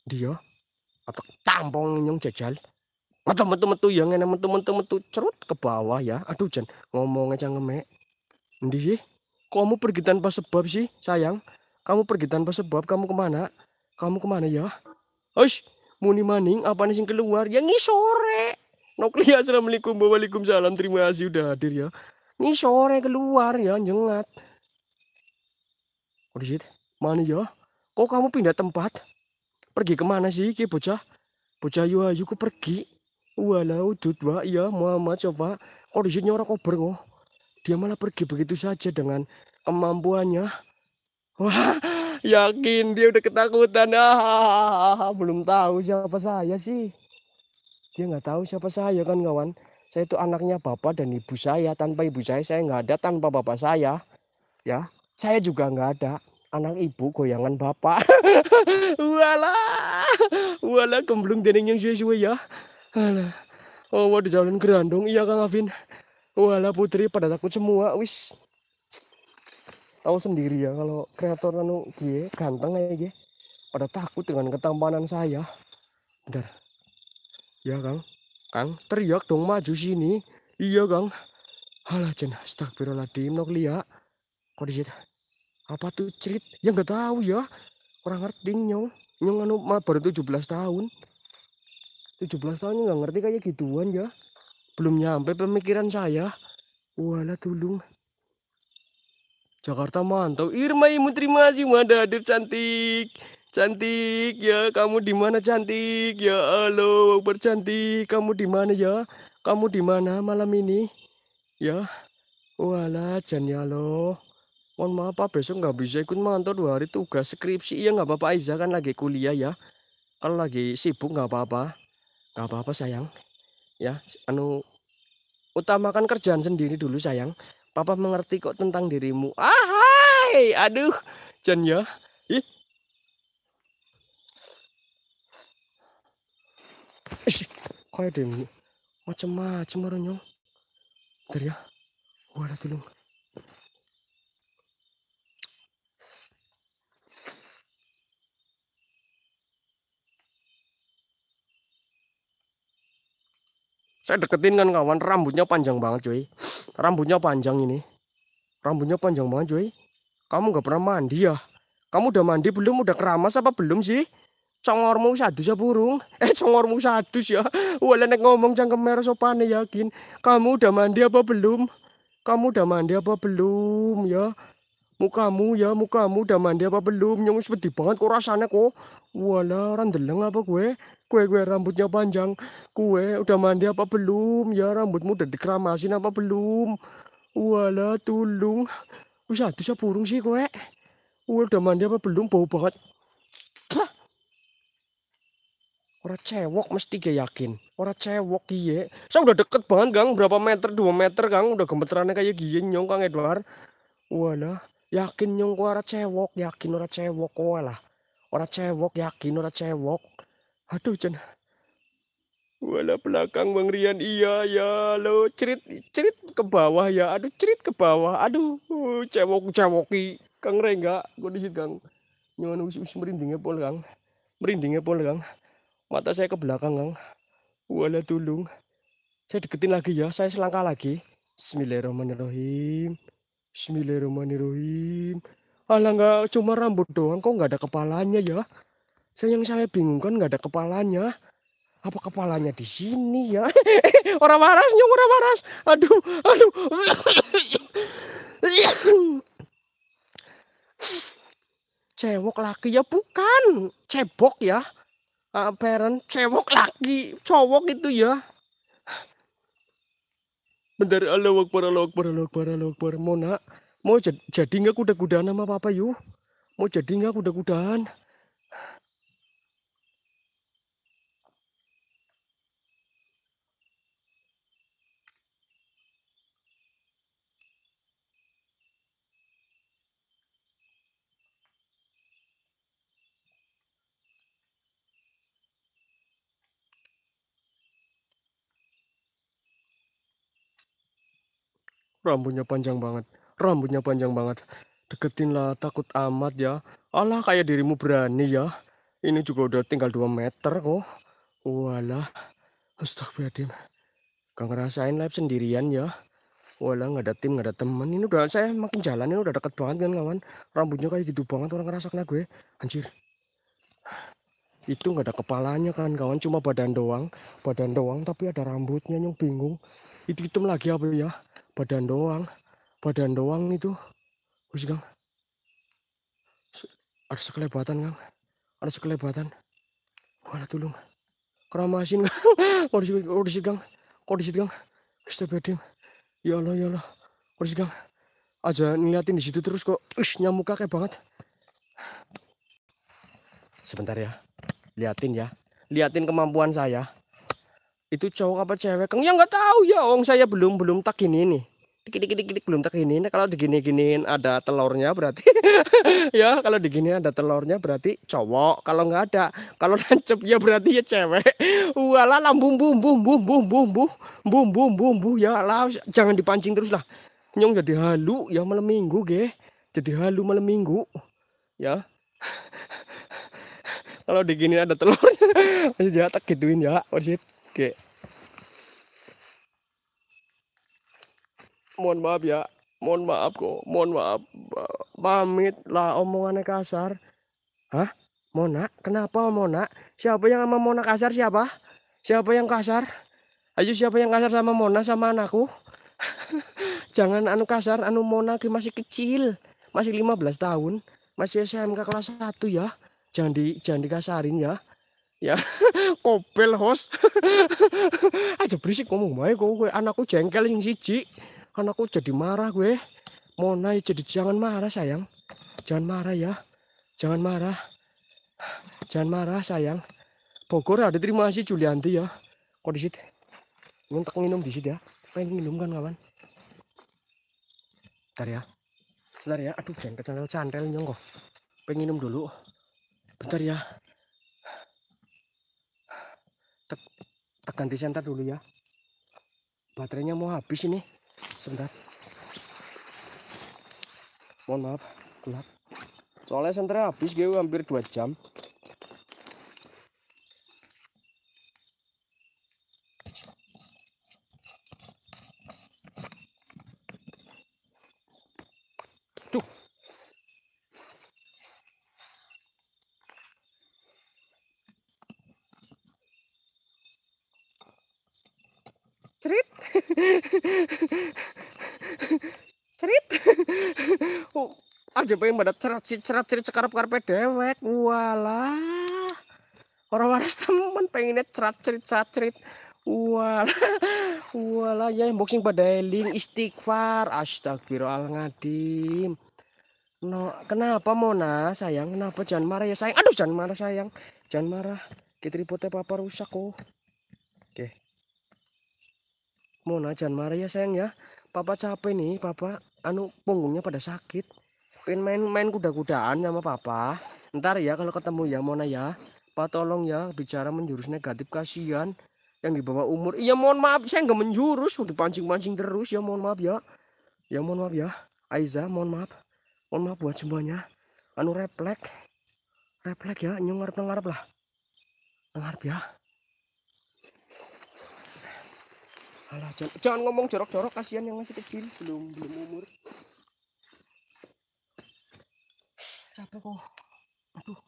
dia atau tampong nyong jajal metu metu metu yang enak metu metu metu cerut ke bawah ya aduh jen ngomong aja ngemek ndi sih kamu pergi tanpa sebab sih sayang kamu pergi tanpa sebab, kamu kemana? Kamu kemana ya? Hush, muni maning, apa nih sing keluar? Ya ngisore. Nokli, assalamualaikum, waalaikumsalam, terima kasih udah hadir ya. sore keluar ya, nyengat. Oh, disit, Mana ya? Kok kamu pindah tempat? Pergi kemana sih, ki bocah? Bocah yu ayu kok pergi. Walau dudwa ya Muhammad coba. Kok di orang kober kok? Dia malah pergi begitu saja dengan kemampuannya. Wah, yakin dia udah ketakutan. Ah, ah, ah, ah, belum tahu siapa saya sih. Dia nggak tahu siapa saya kan kawan. Saya itu anaknya bapak dan ibu saya. Tanpa ibu saya saya nggak ada. Tanpa bapak saya, ya saya juga nggak ada. Anak ibu goyangan bapak. wala, [laughs] wala kemblung dinding yang sesuai ya. Alah. Oh, waduh jalan gerandong iya Kang Afin. Wala putri pada takut semua, wis tahu sendiri ya kalau kreator anu kie ganteng aja gue pada takut dengan ketampanan saya bentar ya kang kang teriak dong maju sini iya kang halah jen astagfirullahaladzim nok lia kok disitu apa tuh cerit ya nggak tahu ya orang ngerti nyong nyong anu mah baru 17 tahun 17 tahun nggak ngerti kayak gituan ya belum nyampe pemikiran saya walah tulung Jakarta mantau. Irma imu terima kasih Mada hadir cantik. Cantik ya, kamu di mana cantik? Ya halo, bercantik. Kamu di mana ya? Kamu di mana malam ini? Ya. Wala, Jan ya lo. Mohon maaf Pak, besok nggak bisa ikut mantau dua hari tugas skripsi. Ya nggak apa-apa Aiza kan lagi kuliah ya. Kalau lagi sibuk nggak apa-apa. Nggak apa-apa sayang. Ya, anu utamakan kerjaan sendiri dulu sayang. Papa mengerti kok tentang dirimu. Ahai, ah, aduh, Jan ya. Ih. Ih, ada demu. Macam-macam orangnya. Bentar ya. Wadah tulung. Saya deketin kan kawan, rambutnya panjang banget cuy. Rambutnya panjang ini. Rambutnya panjang banget cuy. Kamu nggak pernah mandi ya? Kamu udah mandi belum? Udah keramas apa belum sih? congormu satu ya burung [laughs] eh congormu satu ya wala nek ngomong cangkemer sopane yakin kamu udah mandi apa belum kamu udah mandi apa belum ya mukamu ya mukamu udah mandi apa belum yang seperti banget kok rasanya kok wala randeleng apa gue kue kue rambutnya panjang kue udah mandi apa belum ya rambutmu udah dikramasin apa belum wala tulung usah tuh burung sih kue kue udah mandi apa belum bau banget orang cewek mesti gak yakin orang cewek iya saya udah deket banget gang. berapa meter dua meter gang. udah gemeterannya kayak gini nyong kang Edward wala yakin nyong orang cewek yakin orang cewek kue lah orang cewek yakin orang cewek Aduh, Jen. Wala belakang Bang Rian. Iya, ya. Lo cerit cerit ke bawah ya. Aduh, cerit ke bawah. Aduh, uh, cewok-cewoki. Kang Rengga, gue disit, Kang. Nyoman usus merindingnya pol, Kang. Merindingnya pol, Kang. Mata saya ke belakang, Kang. Wala tulung. Saya deketin lagi ya. Saya selangkah lagi. Bismillahirrahmanirrahim. Bismillahirrahmanirrahim. Alah nggak cuma rambut doang kok nggak ada kepalanya ya. Saya yang saya bingung kan nggak ada kepalanya. Apa kepalanya di sini ya? [laughs] orang waras nyong orang waras. Aduh, aduh. [coughs] cewok laki ya bukan cebok ya uh, ah, cewok laki cowok itu ya bentar Allah wakbar Allah wakbar Allah wakbar Allah wakbar mau nak mau jadi nggak kuda-kudaan sama papa yuk mau jadi nggak kuda-kudaan Rambutnya panjang banget. Rambutnya panjang banget. Deketinlah takut amat ya. Allah, kayak dirimu berani ya. Ini juga udah tinggal 2 meter kok. Walah. Astagfirullahaladzim. Gak ngerasain live sendirian ya. Walah nggak ada tim nggak ada temen ini udah saya makin jalan ini udah deket banget kan kawan rambutnya kayak gitu banget orang ngerasa kena gue anjir itu nggak ada kepalanya kan kawan cuma badan doang badan doang tapi ada rambutnya yang bingung itu hitam lagi apa ya badan doang badan doang itu wis gang ada sekelebatan gang ada sekelebatan wala tulung keramasin gang kondisi kondisi gang kondisi gang Astagfirullahaladzim ya Allah ya Allah kondisi gang aja ngeliatin di situ terus kok ish nyamuk kakek banget sebentar ya liatin ya liatin kemampuan saya itu cowok apa cewek kang ya nggak tahu ya om saya belum belum tak ini nih dikit dikit dikit belum tak ini nah, kalau digini giniin ada telurnya berarti [laughs] ya kalau digini ada telurnya berarti cowok kalau nggak ada kalau nancep ya berarti ya cewek [laughs] wala lambung bum bum bum bum bum bum bum bum bum bum ya lah jangan dipancing terus lah nyong jadi halu ya malam minggu ge jadi halu malam minggu ya [laughs] kalau digini ada telurnya aja ya tak gituin ya wajib Oke. Mohon maaf ya. Mohon maaf kok. Mohon maaf. Pamit lah omongannya kasar. Hah? Mona? Kenapa Mona? Siapa yang sama Mona kasar siapa? Siapa yang kasar? Ayo siapa yang kasar sama Mona sama anakku? [laughs] Jangan anu kasar, anu Mona masih kecil. Masih 15 tahun. Masih SMK kelas 1 ya. Jangan di jangan dikasarin ya ya kopel [laughs] host [laughs] aja berisik ngomong baik gue anakku jengkel yang siji anakku jadi marah gue Mona jadi jangan marah sayang jangan marah ya jangan marah jangan marah sayang Bogor ada terima kasih Julianti ya kok situ minta minum situ ya pengen minum kan kawan bentar ya bentar ya aduh jangan kecantel cantel nyongko pengen minum dulu bentar ya ganti senter dulu ya baterainya mau habis ini sebentar mohon maaf gelap soalnya senternya habis gue hampir 2 jam aja pengen pada cerat cerat cerit sekarap karpet dewek wala orang waras temen pengennya cerat cerit cerat cerit wala [laughs] wala ya boxing pada link istighfar astagfirullahaladzim no kenapa Mona sayang kenapa jangan marah ya sayang aduh jangan marah sayang jangan marah kita ributnya papa rusak kok oh. oke Mona jangan marah ya sayang ya papa capek nih papa anu punggungnya pada sakit pengen main main kuda-kudaan sama papa ntar ya kalau ketemu ya Mona ya pak tolong ya bicara menjurus negatif kasihan yang dibawa umur iya mohon maaf saya nggak menjurus untuk pancing-pancing terus ya mohon maaf ya ya mohon maaf ya Aiza mohon maaf mohon maaf buat semuanya anu replek replek ya nyungar ngarep lah ngarep ya Alah, jangan, jangan ngomong jorok-jorok kasihan yang masih kecil belum belum umur capek kok aduh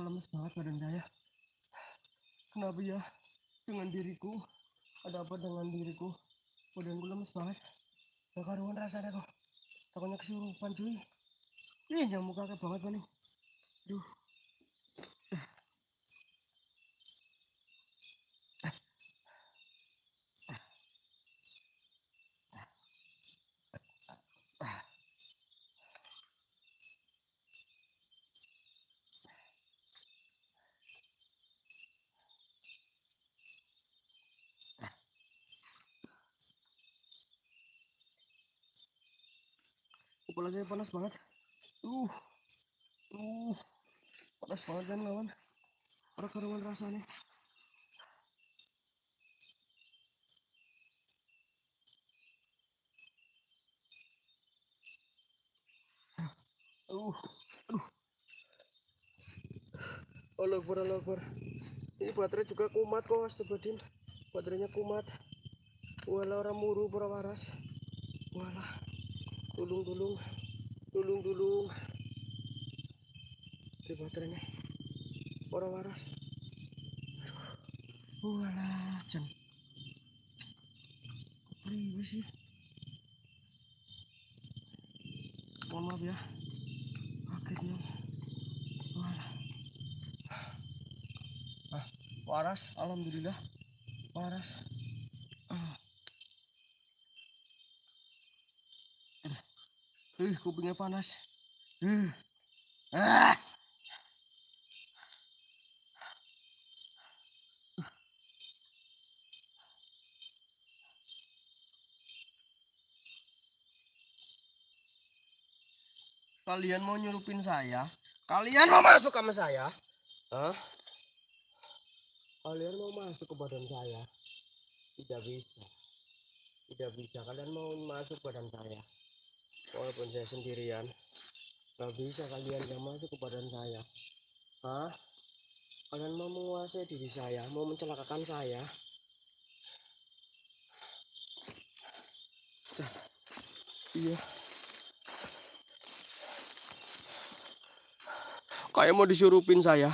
Aku lemes banget badan saya. Kenapa ya dengan diriku? Ada apa dengan diriku? Badanku lemes banget. Gak karuan rasanya kok. Takutnya kesurupan cuy. Ini yang muka banget paling. Duh. aja panas banget uh uh panas banget kan lawan orang karuan rasanya uh aduh oh lobor lobor ini baterai juga kumat kok astagfirullahaladzim baterainya kumat wala orang muru pura waras walah tulung tulung dulung-dulung tiba-tiba waras-waras, walah oh, jam pribadi sih mohon maaf ya akhirnya walah oh, ah waras alhamdulillah waras Ih, kupingnya panas. Ih. Hmm. Ah. Kalian mau nyurupin saya? Kalian mau masuk sama saya? Hah? Kalian mau masuk ke badan saya? Tidak bisa. Tidak bisa. Kalian mau masuk ke badan saya? walaupun saya sendirian nggak bisa kalian yang masuk ke badan saya Hah? kalian mau menguasai diri saya mau mencelakakan saya iya kayak mau disurupin saya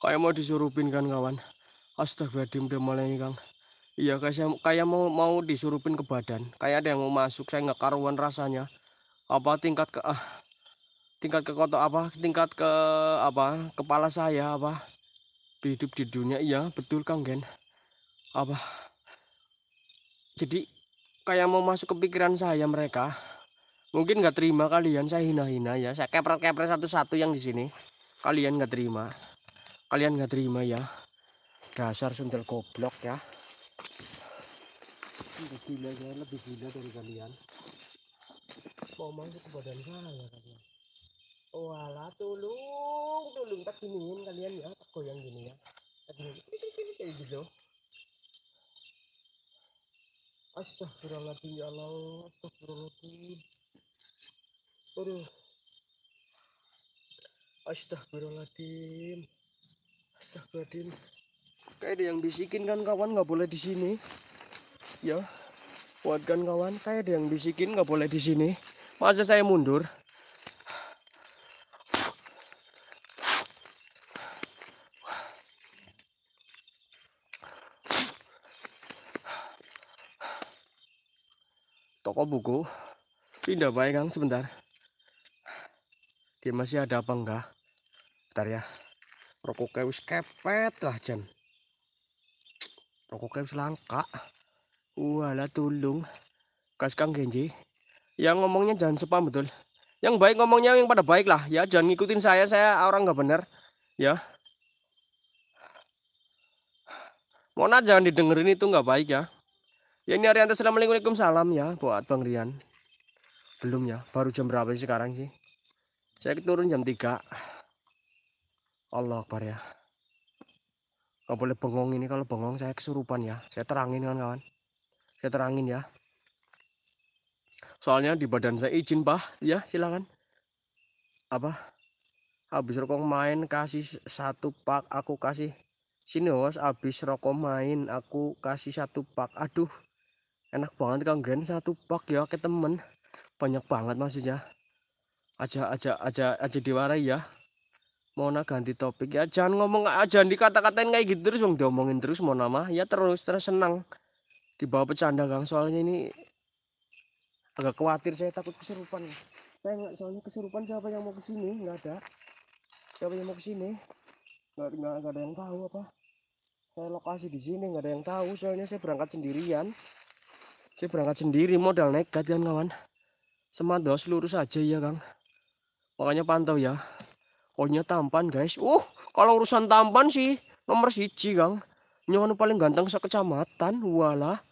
kayak mau disurupin kan kawan astagfirullahaladzim udah mulai kang iya guys kayak mau mau disurupin ke badan kayak ada yang mau masuk saya nggak karuan rasanya apa tingkat ke ah, tingkat ke kota apa tingkat ke apa kepala saya apa hidup di dunia iya betul Kang Gen apa jadi kayak mau masuk ke pikiran saya mereka mungkin nggak terima kalian saya hina-hina ya saya kepret-kepret satu-satu yang di sini kalian nggak terima kalian nggak terima ya dasar sundel goblok ya gila saya lebih gila dari kalian mau masuk ke badan saya kalian wala oh, tolong tolong tak giniin kalian ya tak goyang gini ya tak ini kayak gitu astagfirullahaladzim ya Allah astagfirullahaladzim aduh astagfirullahaladzim astagfirullahaladzim kayak ada yang bisikin kan kawan nggak boleh di sini ya buat kan kawan kayak ada yang bisikin nggak boleh di sini masa saya mundur toko buku pindah baik kang sebentar dia masih ada apa enggak bentar ya rokoknya wis kepet lah jen rokok bisa selangka wala tulung kas kang genji yang ngomongnya jangan sepam betul yang baik ngomongnya yang pada baik lah ya jangan ngikutin saya saya orang nggak bener ya Mona jangan didengerin itu nggak baik ya ya ini Arianto Assalamualaikum salam ya buat Bang Rian belum ya baru jam berapa sih sekarang sih saya turun jam 3 Allah Akbar ya nggak boleh bengong ini kalau bengong saya kesurupan ya saya terangin kan kawan saya terangin ya soalnya di badan saya izin pak ya silakan apa habis rokok main kasih satu pak aku kasih sini was habis rokok main aku kasih satu pak aduh enak banget kang Gen satu pak ya ke temen banyak banget maksudnya aja aja aja aja diwarai ya Mona ganti topik ya jangan ngomong aja dikata-katain kayak gitu terus bang diomongin terus mau nama, ya terus terus senang dibawa bercanda gang soalnya ini agak khawatir saya takut kesurupan saya nggak soalnya kesurupan siapa yang mau kesini nggak ada siapa yang mau kesini nggak, nggak, ada yang tahu apa saya lokasi di sini nggak ada yang tahu soalnya saya berangkat sendirian saya berangkat sendiri modal nekat kan kawan Semangat, lurus aja ya kang makanya pantau ya Ohnya tampan guys. Uh, kalau urusan tampan sih nomor siji gang, Nyoman paling ganteng sekecamatan. Walah.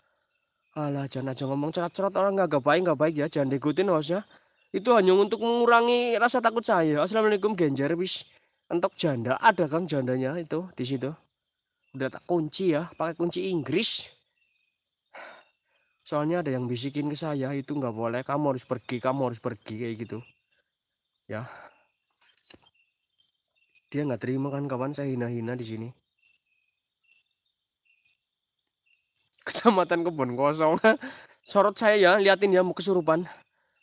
Alah jangan aja ngomong cerat-cerat orang nggak baik nggak baik ya. Jangan dikutin hostnya. Itu hanya untuk mengurangi rasa takut saya. Assalamualaikum Genjer bis. Entok janda ada kang jandanya itu di situ. Udah tak kunci ya, pakai kunci Inggris. Soalnya ada yang bisikin ke saya itu nggak boleh. Kamu harus pergi, kamu harus pergi kayak gitu. Ya, dia nggak terima kan kawan saya hina-hina di sini [laughs] kecamatan kebun kosong [laughs] sorot saya ya liatin ya mau kesurupan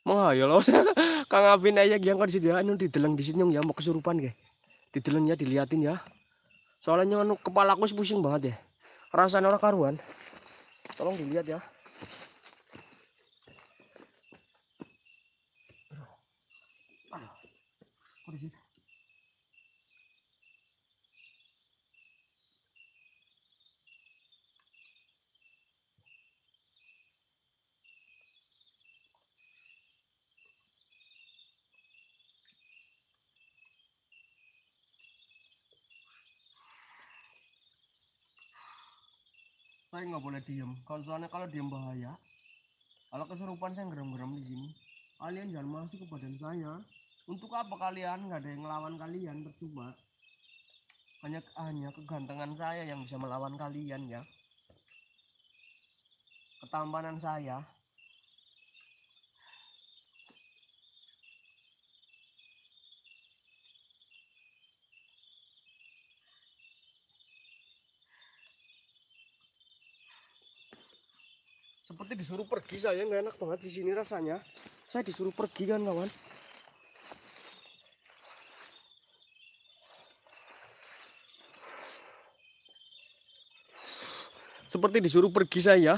mau loh [laughs] kang Afin aja yang kan di sini ya anu dideleng di sini ya mau kesurupan ge di ya diliatin ya soalnya anu kepala aku pusing banget ya rasanya orang karuan tolong dilihat ya nggak boleh diem kalau soalnya kalau diem bahaya kalau kesurupan saya geram-geram di sini kalian jangan masuk ke badan saya untuk apa kalian nggak ada yang ngelawan kalian percuma hanya hanya kegantengan saya yang bisa melawan kalian ya ketampanan saya seperti disuruh pergi saya nggak enak banget di sini rasanya saya disuruh pergi kan kawan seperti disuruh pergi saya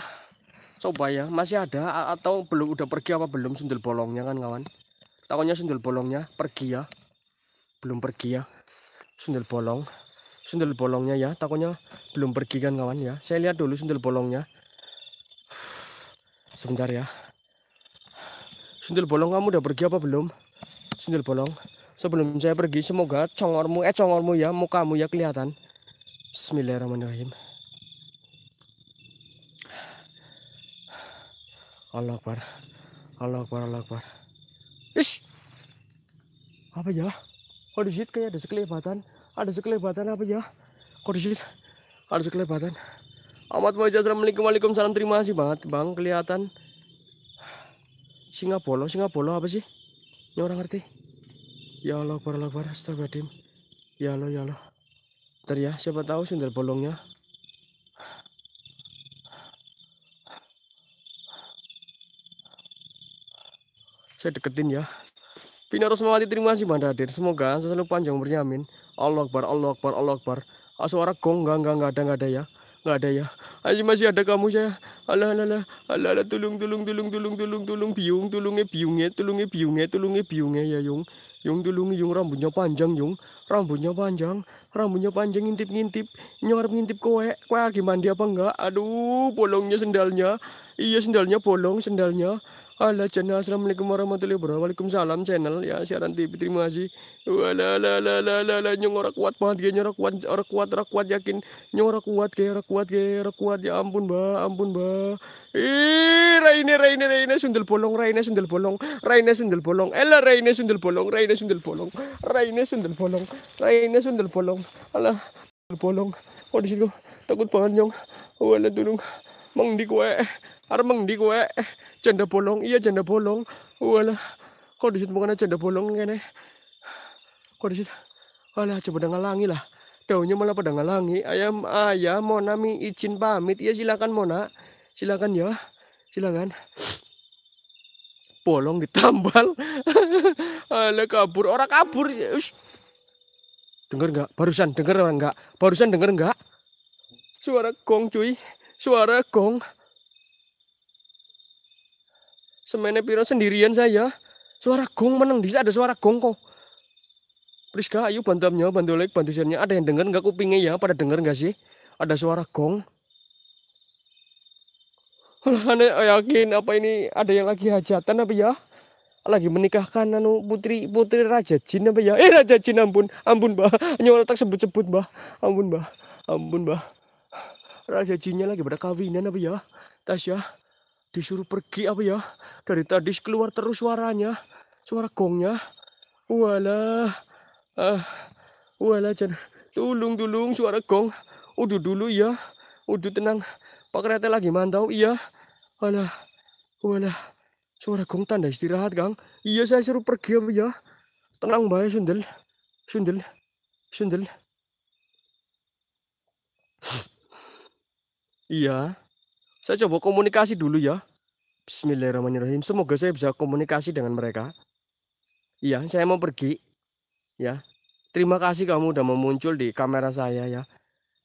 coba ya masih ada atau belum udah pergi apa belum sundel bolongnya kan kawan takutnya sundel bolongnya pergi ya belum pergi ya sundel bolong sundel bolongnya ya takutnya belum pergi kan kawan ya saya lihat dulu sundel bolongnya sebentar ya sundel bolong kamu udah pergi apa belum sundel bolong sebelum saya pergi semoga congormu eh congormu ya mukamu ya kelihatan Bismillahirrahmanirrahim Allah Akbar Allah Akbar Allah Akbar Ish apa ya kok disit kayak ada sekelebatan ada sekelebatan apa ya kok disit ada sekelebatan Amat Wajah Assalamualaikum salam Terima kasih banget bang kelihatan Singapolo Singapolo apa sih Ini orang ngerti Ya Allah para lapar Astagfirullahaladzim Ya Allah ya Allah Ntar ya siapa tahu sundel bolongnya Saya deketin ya Pina Rosmawati terima kasih Bang Hadir Semoga selalu panjang umurnya amin Allah Akbar Allah Akbar Allah Akbar ah, Suara gong enggak enggak enggak ada enggak ada ya nggak ada ya masih masih ada kamu saya alah alah alah alah, alah tulung tulung tulung tulung tulung tulung biung tulungnya biungnya tulungnya biungnya tulungnya biungnya ya yung yung tulung yung rambutnya panjang yung rambutnya panjang rambutnya panjang ngintip ngintip nyorap ngintip kowe kowe lagi mandi apa enggak aduh bolongnya sendalnya iya sendalnya bolong sendalnya halo channel assalamualaikum warahmatullahi wabarakatuh waalaikumsalam channel ya siaran TV terima kasih walalalalalala la nyong ora kuat banget kayak nyora kuat orang kuat orang kuat yakin nyora kuat kayak ora kuat kayak ora kuat ya ampun ba ampun ba ih raine raine raine sundel bolong raine sundel bolong raine sundel bolong ela raine sundel bolong raine sundel bolong raine sundel bolong raine sundel bolong sundel bolong oh disitu takut banget nyong wala tulung mengdi kue arep mengdi kue janda bolong iya janda bolong walah kondisi bukan janda bolong kene kondisi wala coba ngalangi lah daunnya malah pada ngalangi ayam ayam mona mi izin pamit iya silakan mona silakan ya silakan bolong ditambal [laughs] ala kabur orang kabur Ush. denger nggak barusan denger nggak barusan denger nggak suara gong cuy suara gong semene piro sendirian saya suara gong meneng di ada suara gong kok Priska ayo bantamnya bantu like bantu sharenya. ada yang denger nggak kupingnya ya pada denger nggak sih ada suara gong aneh oh, yakin apa ini ada yang lagi hajatan apa ya lagi menikahkan anu putri putri raja jin apa ya eh raja jin ampun ampun bah [laughs] nyolotak tak sebut sebut bah ampun bah ampun bah raja jinnya lagi pada kawinan apa ya Tasya disuruh pergi apa ya dari tadi keluar terus suaranya suara gongnya wala ah wala jan tulung tulung suara gong udah dulu ya udah tenang pak kereta lagi mantau iya wala wala suara gong tanda istirahat gang iya saya suruh pergi apa ya tenang bayar sundel sundel sundel iya saya coba komunikasi dulu ya. Bismillahirrahmanirrahim. Semoga saya bisa komunikasi dengan mereka. Iya, saya mau pergi. Ya. Terima kasih kamu udah memuncul di kamera saya ya.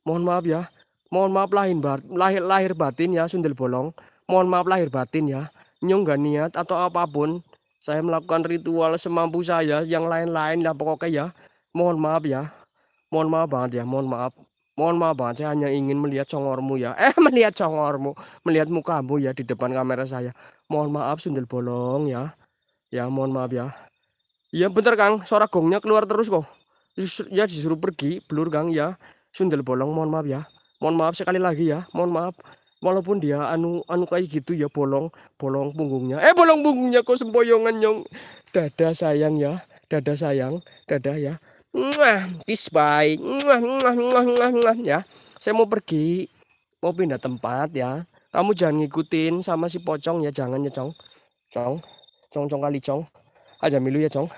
Mohon maaf ya. Mohon maaf lahir, lahir, lahir batin ya Sundel Bolong. Mohon maaf lahir batin ya. Nyong gak niat atau apapun. Saya melakukan ritual semampu saya. Yang lain-lain lah pokoknya ya. Mohon maaf ya. Mohon maaf banget ya. Mohon maaf. Mohon maaf banget, saya hanya ingin melihat congormu ya. Eh, [laughs] melihat congormu, melihat mukamu ya di depan kamera saya. Mohon maaf sundel bolong ya. Ya, mohon maaf ya. ya bentar Kang, suara gongnya keluar terus kok. Ya disuruh pergi, blur Kang ya. Sundel bolong, mohon maaf ya. Mohon maaf sekali lagi ya, mohon maaf. Walaupun dia anu anu kayak gitu ya bolong, bolong punggungnya. Eh, bolong punggungnya kok sempoyongan nyong. Dada sayang ya, dada sayang, dada ya peace bye ya saya mau pergi mau pindah tempat ya kamu jangan ngikutin sama si pocong ya jangan ya cong cong cong cong kali cong aja milu ya cong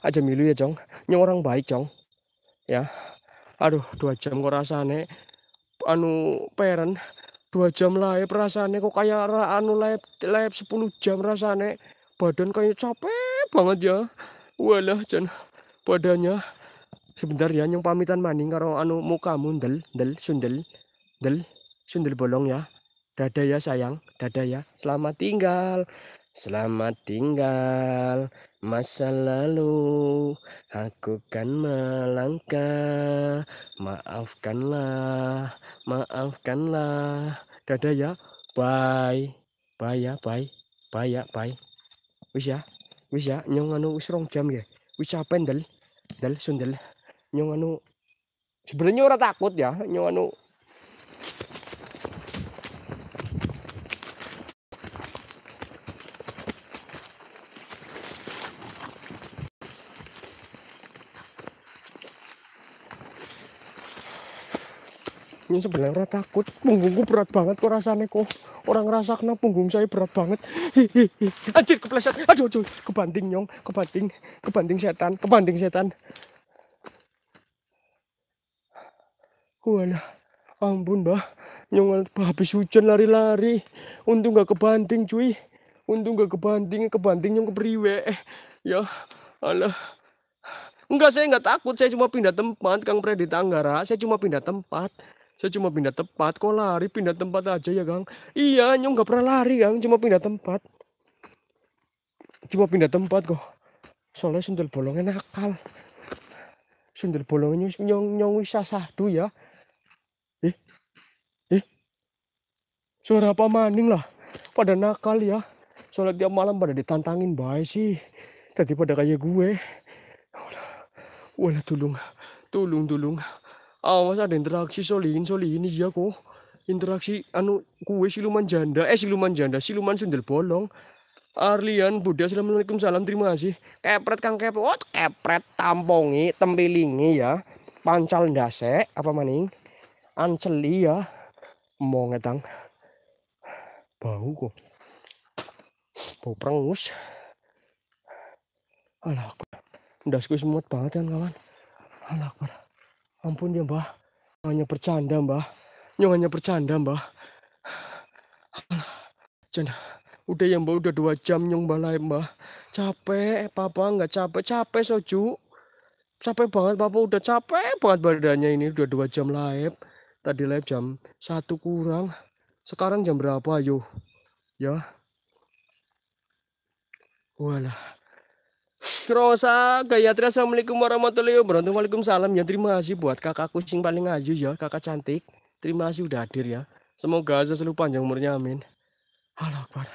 aja milu ya cong nyong orang baik cong ya aduh dua jam kok rasane anu peren dua jam lah ya, rasane kok kayak anu live live sepuluh jam rasane badan kayak capek banget ya walah jan badannya Sebentar ya, yang pamitan maning karo anu muka mundel del sundel del sundel bolong ya dada ya sayang dada ya selamat tinggal selamat tinggal masa lalu aku kan melangkah maafkanlah maafkanlah dada ya bye bye ya bye bye ya bye wis ya wis ya nyong anu wis rong jam ya wis capek del del sundel nyong anu sebenarnya orang takut ya nyong anu ini sebenarnya takut punggungku berat banget kok rasanya kok orang ngerasa kena punggung saya berat banget hihihi [laughs] anjir kepleset aduh aduh kebanting nyong kebanting kebanting setan kebanting setan Walah, ampun bah. nyongol habis hujan lari-lari. Untung gak kebanting cuy. Untung gak kebanting, kebanting nyong kepriwe. Ya, alah. Enggak, saya enggak takut. Saya cuma pindah tempat, Kang Predi Tanggara. Saya cuma pindah tempat. Saya cuma pindah tempat. Kok lari pindah tempat aja ya, Kang? Iya, nyong gak pernah lari, Kang. Cuma pindah tempat. Cuma pindah tempat kok. Soalnya sundel bolongnya nakal. Sundel bolongnya nyong nyong wisasah ya. Eh, eh, suara apa maning lah? Pada nakal ya. Soalnya tiap malam pada ditantangin baik sih. Tadi pada kayak gue. Wala tulung, tulung, tulung. Awas ada interaksi solin, solin ini ya kok. Interaksi anu kue siluman janda, eh siluman janda, siluman sundel bolong. Arlian Buddha Assalamualaikum salam terima kasih kepret kang kepret oh, kepret tampongi tempilingi ya pancal ndasek apa maning Ancelia ya. ngetang bau kok bau perengus. alah aku dasku semut banget kan kawan alah aku ampun ya mbah hanya bercanda mbah nyong hanya bercanda mbah alah jangan udah yang mbah udah dua jam nyong balai mbah capek papa nggak capek capek soju capek banget papa udah capek banget badannya ini udah dua jam live tadi live jam satu kurang sekarang jam berapa ayo ya wala Rosa Gayatri Assalamualaikum warahmatullahi wabarakatuh Waalaikumsalam ya terima kasih buat kakak kucing paling aju ya kakak cantik terima kasih udah hadir ya semoga aja selalu panjang umurnya amin Allah Akbar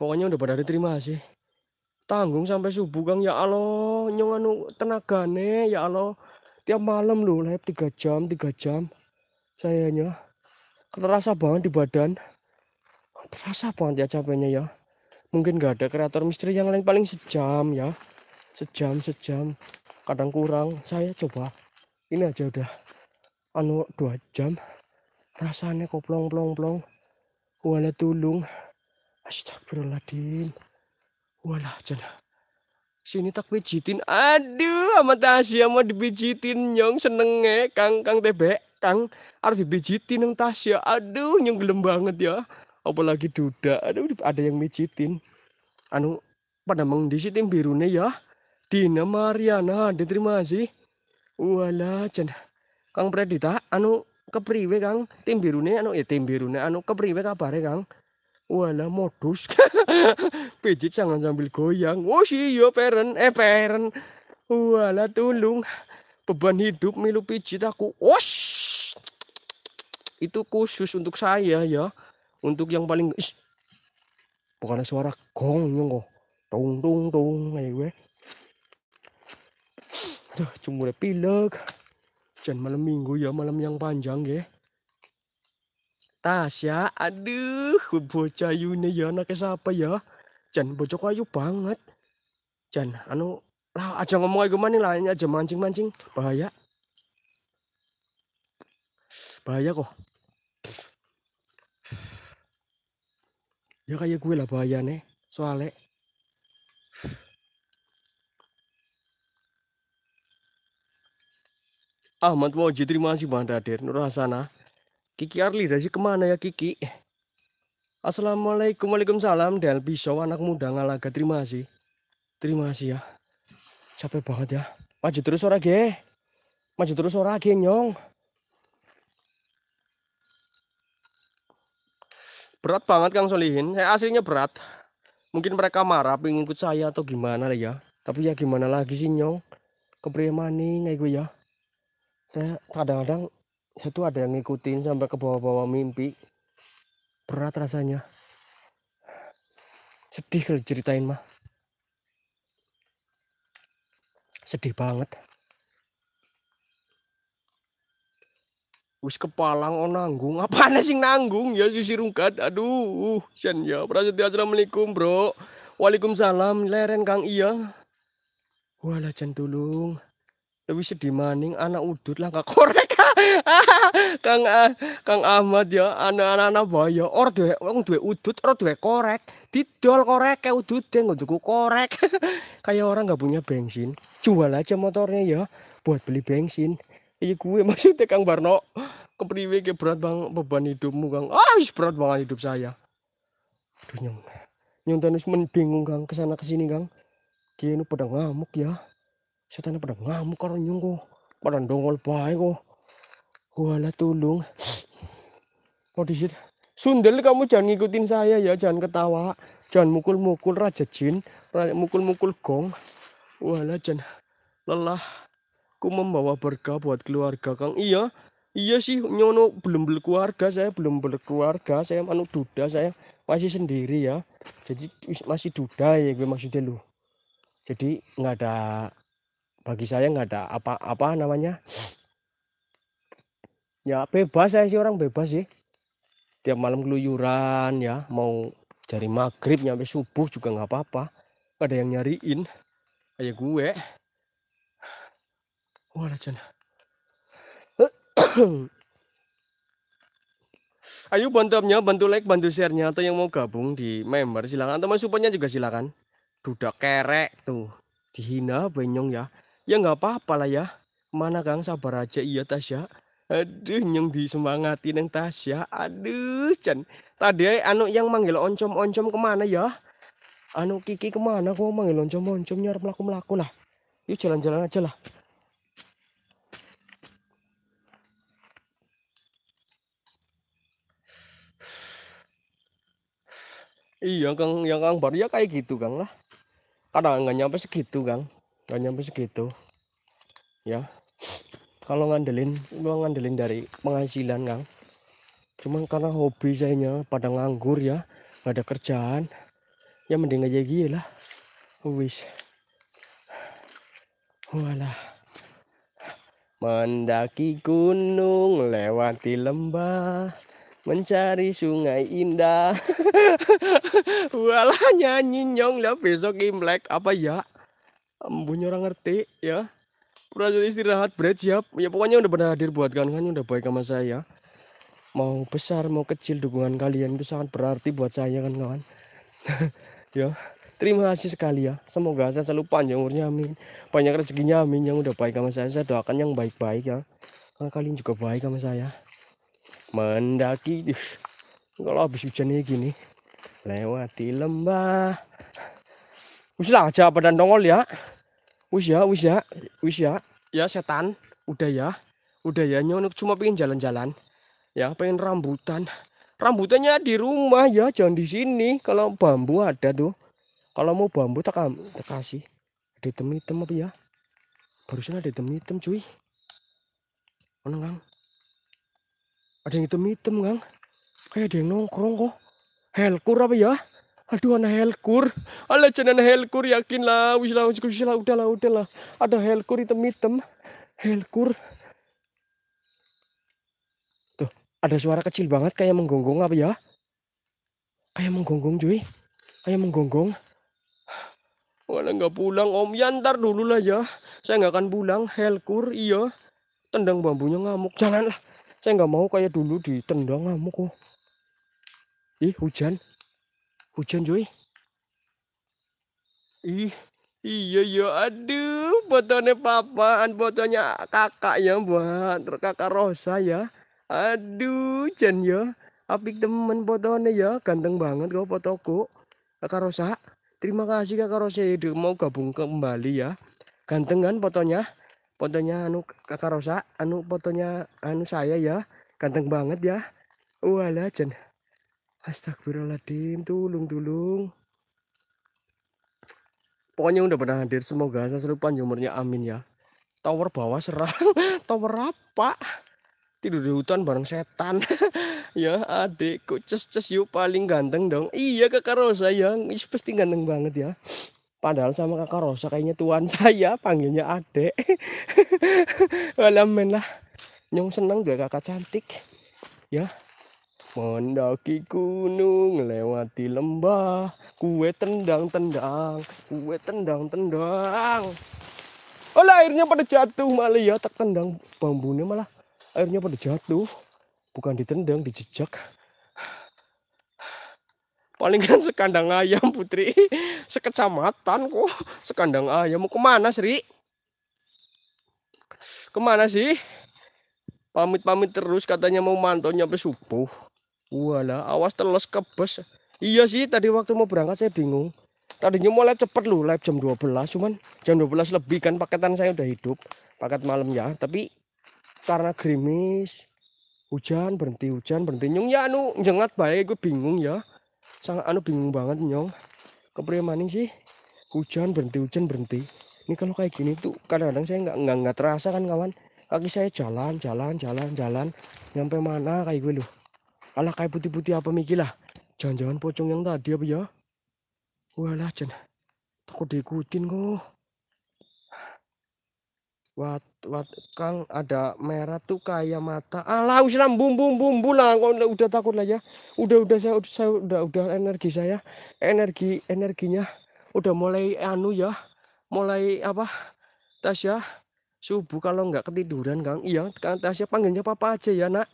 pokoknya udah pada terima kasih tanggung sampai subuh Kang ya Allah nyonganu tenagane ya Allah tiap malam lu live 3 jam 3 jam sayanya terasa banget di badan terasa banget ya capeknya ya mungkin gak ada kreator misteri yang lain paling sejam ya sejam sejam kadang kurang saya coba ini aja udah anu dua jam rasanya kok plong plong plong wala tulung astagfirullahaladzim wala jana sini tak pijitin aduh sama tasya mau dipijitin nyong senenge kangkang tebek Kang harus dipijitin tas Tasya aduh yang gelem banget ya apalagi duda aduh ada yang mijitin anu pada mengdisitin birune ya Dina Mariana diterima sih wala jen Kang Predita anu kepriwe Kang tim birune anu ya tim birune anu kepriwe kabare Kang wala modus [laughs] pijit jangan sambil goyang oh yo iya, peren eh peren wala tulung beban hidup milu pijit aku os itu khusus untuk saya ya untuk yang paling ish, bukan suara gong nyong ya, kok tung tung tung kayak aduh cuma udah pilek jangan malam minggu ya malam yang panjang ya Tasya aduh bocah yune ya anaknya siapa ya jangan bocok kayu banget jangan anu lah aja ngomong aja gimana lah aja mancing mancing bahaya bahaya kok ya kayak gue lah bahaya nih soalnya Ahmad Wajid terima kasih Bang Dadir Nurhasana Kiki Arli dari kemana ya Kiki Assalamualaikum Waalaikumsalam dan Pisau anak muda ngalaga terima kasih terima kasih ya capek banget ya maju terus ora ge maju terus ora ge nyong berat banget Kang Solihin saya aslinya berat mungkin mereka marah pengen ikut saya atau gimana ya tapi ya gimana lagi sih nyong maning kayak gue ya saya kadang-kadang saya tuh ada yang ngikutin sampai ke bawah-bawah mimpi berat rasanya sedih kalau ceritain mah sedih banget wis kepalang oh nanggung [laughs] apa nasi nanggung ya sisi rungkat aduh uh, sian ya prasetya assalamualaikum bro Waalaikumsalam leren Kang iya wala jan tulung lebih ya, sedih maning anak udut lah gak [laughs] korek Kang ah, Kang Ahmad ya anak-anak bahaya or duwe wong udut or dua korek didol korek kayak udut deh nggak korek [laughs] kayak orang nggak punya bensin jual aja motornya ya buat beli bensin iya gue [laughs] maksudnya Kang Barno kepriwe ke berat bang beban hidupmu Kang ah berat banget hidup saya aduh nyong nyong tenis mendingung Kang kesana kesini Kang kene pada ngamuk ya setan pada ngamuk karena nyong kok pada dongol baik kok wala tulung [sniffs] oh disit Sundel kamu jangan ngikutin saya ya, jangan ketawa, jangan mukul-mukul raja jin, mukul-mukul gong. wala jangan lelah. Ku membawa berkah buat keluarga Kang. Iya, iya sih nyono belum berkeluarga saya belum berkeluarga saya anu duda saya masih sendiri ya. Jadi masih duda ya gue maksudnya lu. Jadi nggak ada bagi saya nggak ada apa-apa namanya ya bebas saya sih orang bebas sih tiap malam keluyuran ya mau cari maghrib nyampe subuh juga nggak apa-apa ada yang nyariin kayak gue Wala dyan. [coughs] Ayo bantu nya, bantu like, bantu share nya, atau yang mau gabung di member silakan atau supportnya juga silakan. Dudak kerek tuh dihina benyong ya. Ya nggak apa-apa lah ya. Mana Kang sabar aja iya Tasya. Aduh nyong disemangatin yang Tasya. Aduh Chan. Tadi anu yang manggil oncom-oncom kemana ya? Anu Kiki kemana? Kok manggil oncom-oncom nyarap melaku-melaku lah. Yuk jalan-jalan aja lah. Iya Kang, yang Kang baru ya kayak gitu Kang lah. Karena nggak nyampe segitu Kang, nggak nyampe segitu. Ya, kalau ngandelin, gua ngandelin dari penghasilan Kang. Cuman karena hobi saya pada nganggur ya, nggak ada kerjaan. Ya mending aja gila gitu lah. Wis. Walah. Mendaki gunung, lewati lembah mencari sungai indah [laughs] walah nyanyi nyong lah ya, besok imlek apa ya ambunya orang ngerti ya prajurit istirahat bread siap ya pokoknya udah pernah hadir buat kalian kan udah baik sama saya mau besar mau kecil dukungan kalian itu sangat berarti buat saya kan kawan [laughs] ya terima kasih sekali ya semoga saya selalu panjang umurnya amin banyak rezekinya amin yang udah baik sama saya saya doakan yang baik-baik ya karena kalian juga baik sama saya mendaki kalau habis hujannya gini lewati lembah wis aja pada dongol ya wis ya wis ya wis ya ya setan udah ya udah ya nyonok cuma pengen jalan-jalan ya pengen rambutan rambutannya di rumah ya jangan di sini kalau bambu ada tuh kalau mau bambu tak kasih ada hitam hitam apa ya barusan ada hitam hitam cuy mana ada yang hitam-hitam, Kang. Kayak eh, ada yang nongkrong kok. Helkur apa ya? Aduh anak helkur. ala ah, jangan helkur yakin lah Wis lah, wis lah, udah lah udah lah Ada helkur hitam-hitam. Helkur. Tuh, ada suara kecil banget kayak menggonggong apa ya? Kayak menggonggong, cuy. Kayak menggonggong. Mana nggak pulang Om ya ntar dulu lah ya. Saya nggak akan pulang. Helkur iya. Tendang bambunya ngamuk. jangan lah saya nggak mau kayak dulu ditendang tendang kok ih hujan hujan joy ih iya iya aduh fotonya papaan fotonya kakak ya buat kakak Rosa ya aduh jen ya apik temen fotonya ya ganteng banget kau fotoku kakak Rosa terima kasih kakak Rosa ya mau gabung kembali ya ganteng kan fotonya fotonya anu kakak Rosa anu fotonya anu saya ya ganteng banget ya wala jen astagfirullahaladzim tulung tulung pokoknya udah pernah hadir semoga selalu panjumurnya umurnya amin ya tower bawah serang [laughs] tower apa tidur di hutan bareng setan [laughs] ya adikku ces ces yuk paling ganteng dong iya kakak Rosa yang pasti ganteng banget ya padahal sama kakak Rosa kayaknya tuan [laughs] saya panggilnya adek walamin [laughs] lah nyong seneng deh kakak cantik ya mendaki gunung lewati lembah kue tendang tendang kue tendang tendang Oh airnya pada jatuh malah ya tak tendang bambunya malah airnya pada jatuh bukan ditendang dijejak paling kan sekandang ayam putri [laughs] sekecamatan kok sekandang ayam mau kemana Sri kemana sih pamit-pamit terus katanya mau mantau nyampe subuh wala awas telus kebes iya sih tadi waktu mau berangkat saya bingung tadinya mau live cepet lu live jam 12 cuman jam 12 lebih kan paketan saya udah hidup paket malam ya tapi karena gerimis hujan berhenti hujan berhenti nyung ya anu jengat baik gue bingung ya sangat anu bingung banget nyong kepriye maning sih hujan berhenti hujan berhenti ini kalau kayak gini tuh kadang-kadang saya nggak nggak nggak terasa kan kawan kaki saya jalan jalan jalan jalan nyampe mana kayak gue loh alah kayak putih-putih apa mikir lah jangan-jangan pocong yang tadi apa ya walah jen takut diikutin kok Wat wat Kang ada merah tuh kayak mata. Alah uslam bum bum bum bulang kok udah, udah takut lah ya. Udah udah saya, saya udah udah energi saya. Energi energinya udah mulai anu ya. Mulai apa? Tasya subuh kalau nggak ketiduran Kang. Iya, kan tas Tasya panggilnya papa aja ya, Nak.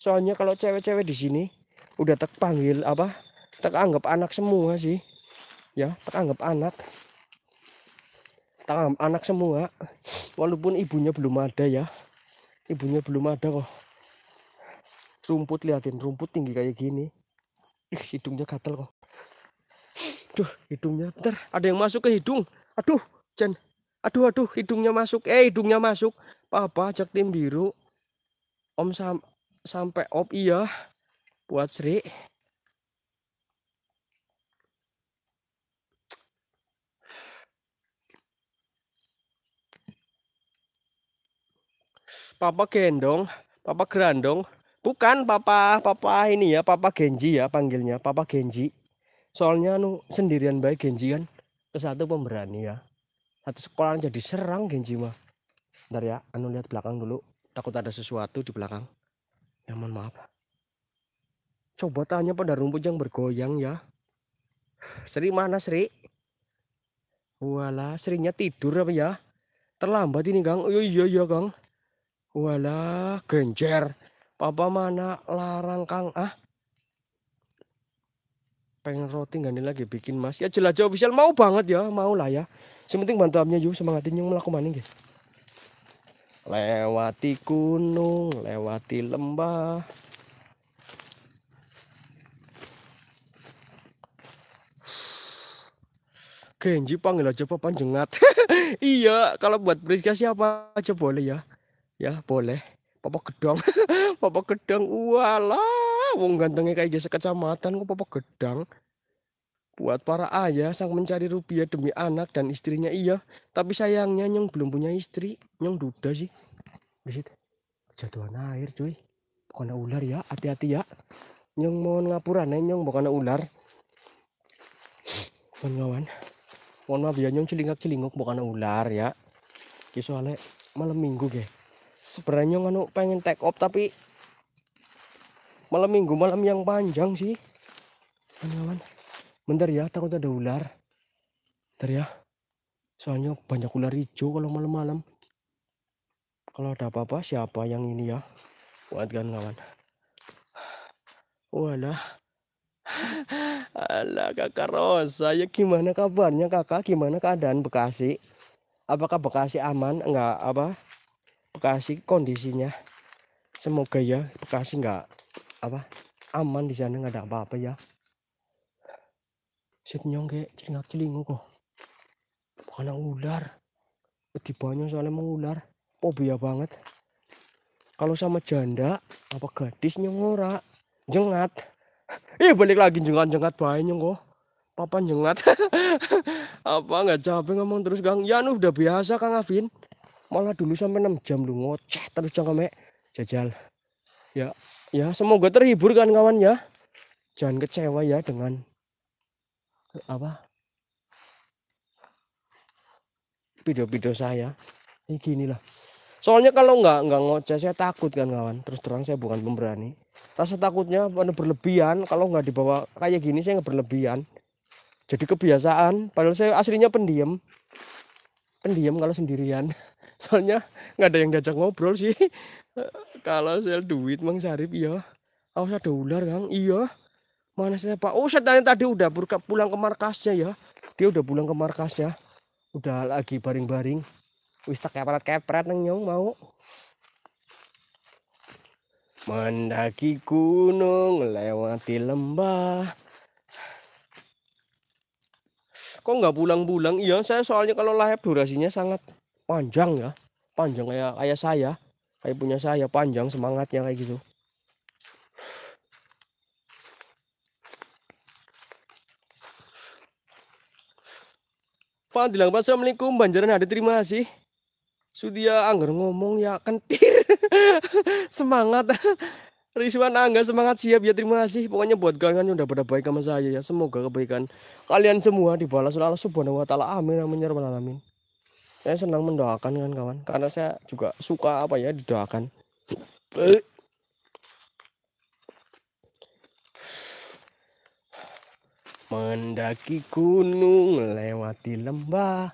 Soalnya kalau cewek-cewek di sini udah tak panggil apa? tak anggap anak semua sih. Ya, tak anggap anak tam, anak semua walaupun ibunya belum ada ya ibunya belum ada kok rumput liatin rumput tinggi kayak gini Ih, hidungnya gatel kok aduh hidungnya bentar ada yang masuk ke hidung aduh Jen aduh aduh hidungnya masuk eh hidungnya masuk papa ajak tim biru om sam sampai op iya buat Sri Papa gendong, Papa gerandong. Bukan Papa, Papa ini ya, Papa Genji ya panggilnya, Papa Genji. Soalnya nu sendirian baik Genji kan. Kesatu pemberani ya. Satu sekolah jadi serang Genji mah. Ntar ya, anu lihat belakang dulu. Takut ada sesuatu di belakang. Ya mohon maaf. Coba tanya pada rumput yang bergoyang ya. Sri mana Sri? Walah, serinya tidur apa ya? Terlambat ini, Kang. Iya, iya, iya, Kang. Walah, genjer. Papa mana larang Kang ah? Pengen roti gak nih lagi bikin Mas. Ya jelajah official mau banget ya, mau lah ya. Sementing bantu amnya yuk semangatin yang melaku maning guys. Lewati gunung, lewati lembah. Genji panggil aja papan jengat. [laughs] iya, kalau buat Priska siapa aja boleh ya ya boleh Papa gedong [laughs] Papa gedong walah wong gantengnya kayak gesek kecamatan, kok Papa gedang buat para ayah sang mencari rupiah demi anak dan istrinya iya tapi sayangnya nyong belum punya istri nyong duda sih di situ jatuhan air cuy bukan ular ya hati-hati ya nyong mau ngapura ya eh, nyong bukan ular kawan mohon maaf ya nyong celingak celinguk bukan ular ya kisah malam minggu ge sebenarnya nganu pengen take off tapi malam minggu malam yang panjang sih teman-teman bentar ya takut ada ular bentar ya soalnya banyak ular hijau kalau malam-malam kalau ada apa-apa siapa yang ini ya buat kan kawan walah alah kakak Rosa ya gimana kabarnya kakak gimana keadaan Bekasi apakah Bekasi aman enggak apa Bekasi kondisinya semoga ya Bekasi nggak apa aman di sana nggak ada apa-apa ya setnyong kayak celingak celingu kok karena ular lebih banyak soalnya mengular pobia banget kalau sama janda apa gadis nyengora jengat [laughs] iya balik lagi jengat jengat banyak kok papa jengat [laughs] apa nggak capek ngomong terus gang ya udah biasa kang Afin malah dulu sampai 6 jam lu ngoceh terus jangan jajal ya ya semoga terhibur kan kawan ya jangan kecewa ya dengan apa video-video saya ini gini lah soalnya kalau nggak nggak ngoceh saya takut kan kawan terus terang saya bukan pemberani rasa takutnya pada berlebihan kalau nggak dibawa kayak gini saya nggak berlebihan jadi kebiasaan padahal saya aslinya pendiam pendiam kalau sendirian [laughs] soalnya nggak ada yang diajak ngobrol sih [laughs] kalau sel duit mang Sarip iya awas ada ular kang iya mana siapa oh saya tanya tadi udah pulang ke markasnya ya dia udah pulang ke markasnya udah lagi baring-baring wis tak kepret kepret neng nyong mau mendaki gunung lewati lembah kok nggak pulang-pulang iya saya soalnya kalau lahap durasinya sangat panjang ya panjang kayak kayak saya kayak punya saya panjang semangatnya kayak gitu Fadilang Assalamualaikum Banjaran ada terima kasih Sudia Angger ngomong ya kentir [laughs] semangat Rizwan Angga semangat siap ya terima kasih pokoknya buat kalian yang udah pada baik sama saya ya semoga kebaikan kalian semua dibalas oleh Allah Subhanahu wa taala amin amin ya rabbal alamin saya senang mendoakan kan kawan karena saya juga suka apa ya didoakan mendaki gunung lewati lembah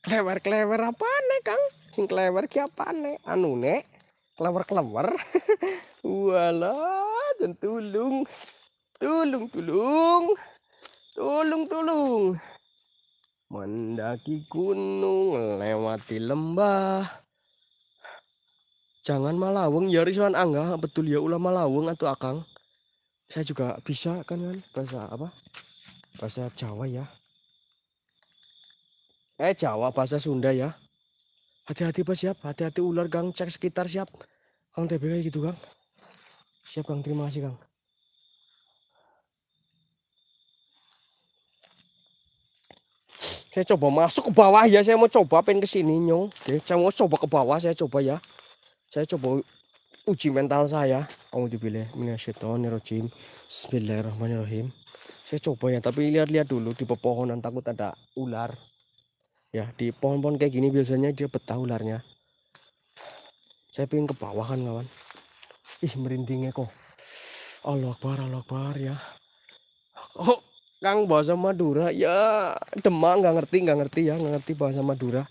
klewer klewer apa nih kang sing klewer ki apa nih anu nek Kelawar-kelawar. [laughs] Walah, dan tulung. Tulung, tulung. Tulung, tulung. Mendaki gunung, lewati lembah. Jangan malawung, ya Rizwan Angga, betul ya ulama laweng atau akang. Saya juga bisa kan kan bahasa apa? Bahasa Jawa ya. Eh Jawa bahasa Sunda ya hati-hati pak siap hati-hati ular gang cek sekitar siap kang TBK gitu kang siap kang terima kasih kang saya coba masuk ke bawah ya saya mau coba pengen kesini nyong oke saya mau coba ke bawah saya coba ya saya coba uji mental saya kamu dipilih dibilih minasyaitonirrojim bismillahirrahmanirrahim saya coba ya tapi lihat-lihat dulu di pepohonan takut ada ular ya di pohon-pohon kayak gini biasanya dia betah ularnya saya pingin ke bawah kan kawan ih merindingnya kok Allah Akbar Allah Akbar ya oh Kang bahasa Madura ya Demang nggak ngerti nggak ngerti ya nggak ngerti bahasa Madura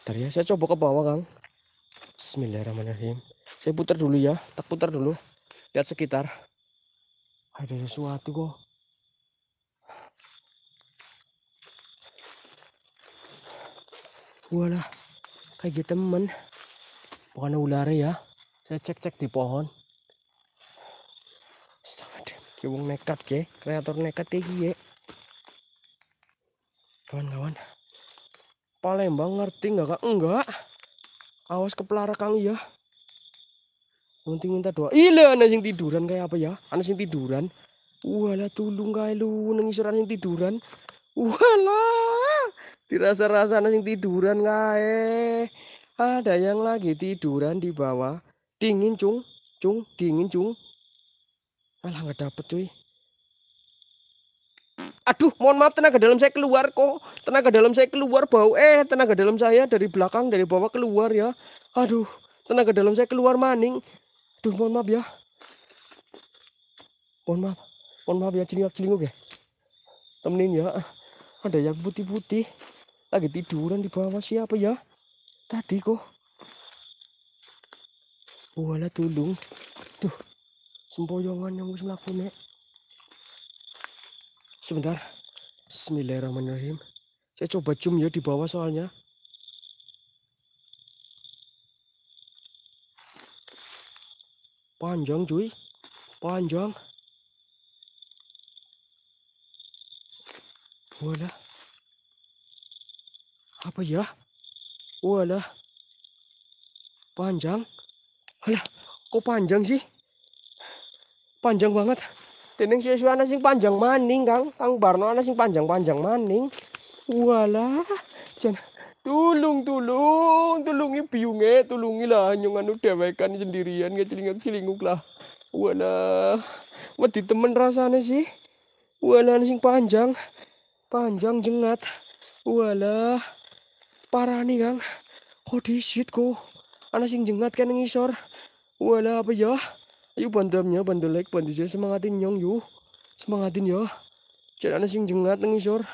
Tadi ya saya coba ke bawah Kang Bismillahirrahmanirrahim saya putar dulu ya tak putar dulu lihat sekitar ada sesuatu kok wala kayak gitu temen bukan ular ya saya cek cek di pohon kiwung nekat ya kreator nekat ya gie ya. kawan-kawan Palembang ngerti nggak kak enggak awas kepelara kang ya Nanti minta doa iya anak yang tiduran kayak apa ya anak yang tiduran wala tulung kayak lu nengisuran yang tiduran wala dirasa-rasa sing tiduran nggak eh ada yang lagi tiduran di bawah dingin cung cung dingin cung malah nggak dapet cuy aduh mohon maaf tenaga dalam saya keluar kok tenaga dalam saya keluar bau eh tenaga dalam saya dari belakang dari bawah keluar ya aduh tenaga dalam saya keluar maning aduh mohon maaf ya mohon maaf mohon maaf ya celingak celinguk ya temenin ya ada yang putih-putih lagi tiduran di bawah siapa ya tadi kok wala tulung tuh sempoyongan yang harus melakukan sebentar Bismillahirrahmanirrahim saya coba zoom ya di bawah soalnya panjang cuy panjang wala apa ya walah panjang alah kok panjang sih panjang banget Tening si suana sing panjang maning, Kang. tang Barno ana sing panjang-panjang maning. Walah, jan tulung tulung tulungi biunge tulungi lah nyung anu dewekan sendirian nggak ngecelingak cilinguk lah wala mati temen rasane sih wala sing panjang panjang jengat wala parah nih kang di shit kok anak sing jengat kan ngisor wala apa ya ayo bandamnya bandel like semangatin nyong yuk semangatin kan, ya jangan sing jengat ngisor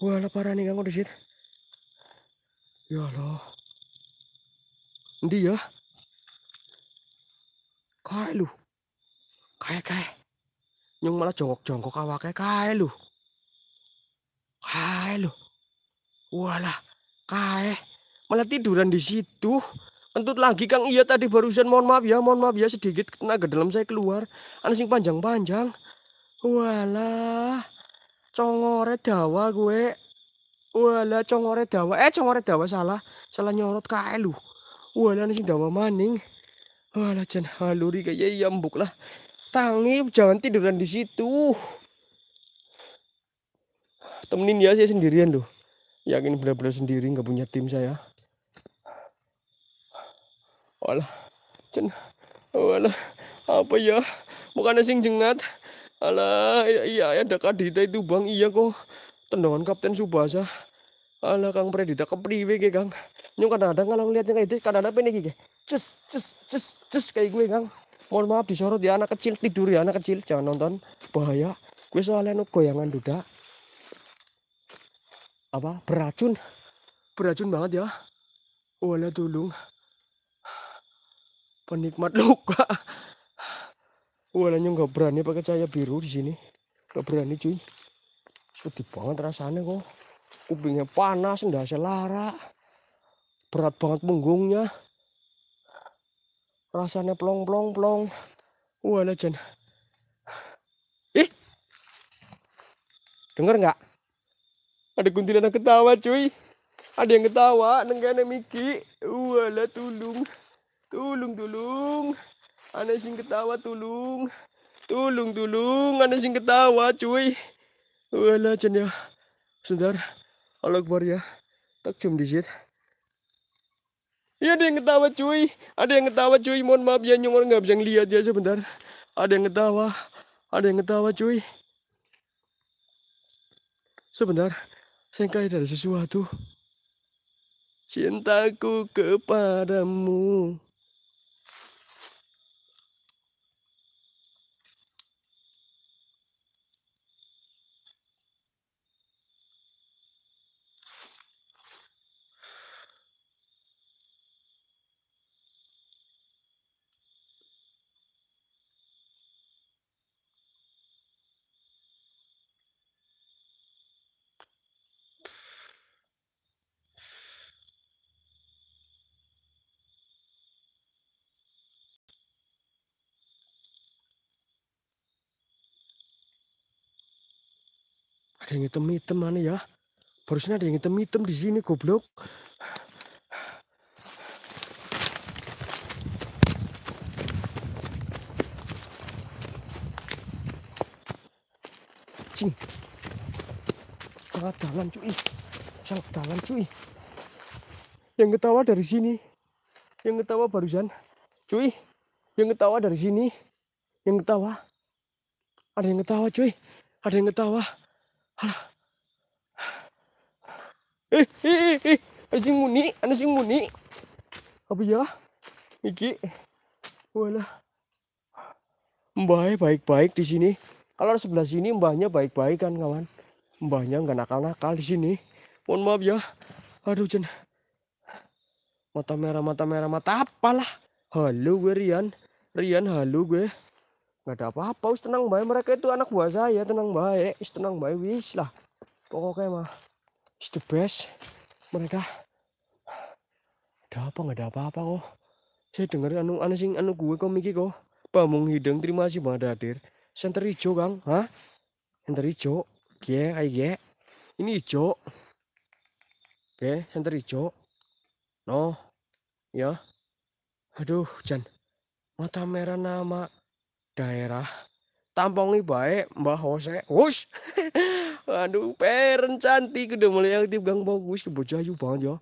wala parah nih kang di shit ya Allah ndi ya kaya lu kaya kaya nyong malah jongkok-jongkok awake kaya lu Kae lo, Walah, kae. Malah tiduran di situ. Entut lagi Kang Iya tadi barusan mohon maaf ya, mohon maaf ya sedikit tenaga dalam saya keluar. Ana sing panjang-panjang. Walah. Congore dawa gue. Walah congore dawa. Eh congore dawa salah. Salah nyorot kae lu. Walah ana sing dawa maning. Walah jan haluri kaya iya lah. Tangi jangan tiduran di situ temenin ya saya sendirian loh yakin benar-benar sendiri nggak punya tim saya Walah, cen, walah, apa ya? Bukan sing jengat. Alah, iya, iya ada kadita itu bang, iya kok. Tendangan Kapten Subasa. Alah, Kang Predita kepriwe ke Kang. Nyung kadang ada kalau ngeliatnya kayak itu, kadang apa ini kayak Cus, cus, cus, cus kayak gue Kang. Mohon maaf disorot ya anak kecil, tidur ya anak kecil, jangan nonton. Bahaya. Gue soalnya nu goyangan duda apa beracun beracun banget ya wala tulung penikmat luka walanya nggak berani pakai cahaya biru di sini nggak berani cuy sedih banget rasanya kok kupingnya panas ndak selara berat banget punggungnya rasanya plong plong plong wala jen ih dengar nggak ada kuntilanak ketawa cuy ada yang ketawa nenggane Miki wala tulung tulung tulung ada sing ketawa tulung tulung tulung ada sing ketawa cuy wala jen ya sebentar Allah ya tak cum di Iya ada yang ketawa cuy, ada yang ketawa cuy. Mohon maaf ya nyong nggak bisa ngeliat ya sebentar. Ada yang ketawa, ada yang ketawa cuy. Sebentar sengkai dari sesuatu. Cintaku kepadamu ada yang hitam-hitam mana ya barusan ada yang hitam-hitam di sini goblok cing sangat dalam cuy sangat dalam cuy yang ketawa dari sini yang ketawa barusan cuy yang ketawa dari sini yang ketawa ada yang ketawa cuy ada yang ketawa Eh, eh, eh, eh, sing muni, ana sing muni. Apa ya? Iki. Walah. Mbahnya baik-baik di sini. Kalau sebelah sini mbahnya baik-baik kan kawan. Mbahnya nggak nakal-nakal di sini. Mohon maaf ya. Aduh Jen. Mata merah, mata merah, mata apalah. Halo gue Rian. Rian halo gue. Gak ada apa-apa, us tenang baik mereka itu anak buah saya, tenang baik, us tenang baik wis lah. Pokoknya mah is the best. Mereka ada apa nggak ada apa-apa kok. Saya dengar anu anu sing anu gue kok mikir kok. Pamung hidung terima kasih banget hadir. Senter hijau Kang, hah? Senter hijau. Gie, kayak Ini hijau. Oke, senter hijau. No. Ya. Aduh, Jan. Mata merah nama daerah tampongi baik Mbah Hose wush [laughs] aduh peren cantik udah mulai aktif gang bagus kebojayu banget ya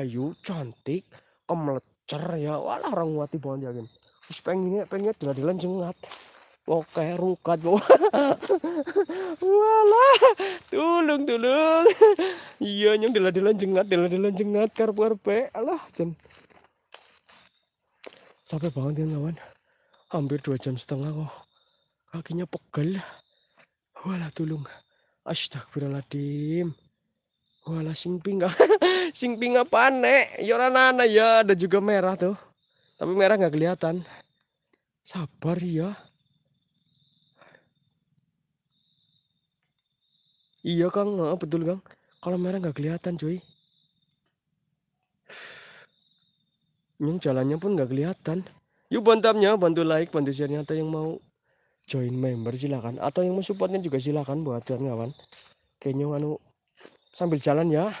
ayu cantik kemelecer ya walah orang wati banget ya kan terus ini pengen dilan-dilan jengat oke rukat [laughs] walah tulung tulung [laughs] iya nyong dilan-dilan jengat dilan-dilan jengat karep karpe, alah jen sampai banget ya kawan hampir dua jam setengah kok oh, kakinya pegel wala tulung astagfirullahaladzim wala sing pinggang [laughs] sing pinggang panek ya nana ya ada juga merah tuh tapi merah nggak kelihatan sabar ya iya kang betul kang kalau merah nggak kelihatan cuy Nyung jalannya pun nggak kelihatan Yuk bantamnya, bantu like, bantu share nyata yang mau join member silakan atau yang mau supportnya juga silakan buat kawan-kawan. Kayaknya anu sambil jalan ya.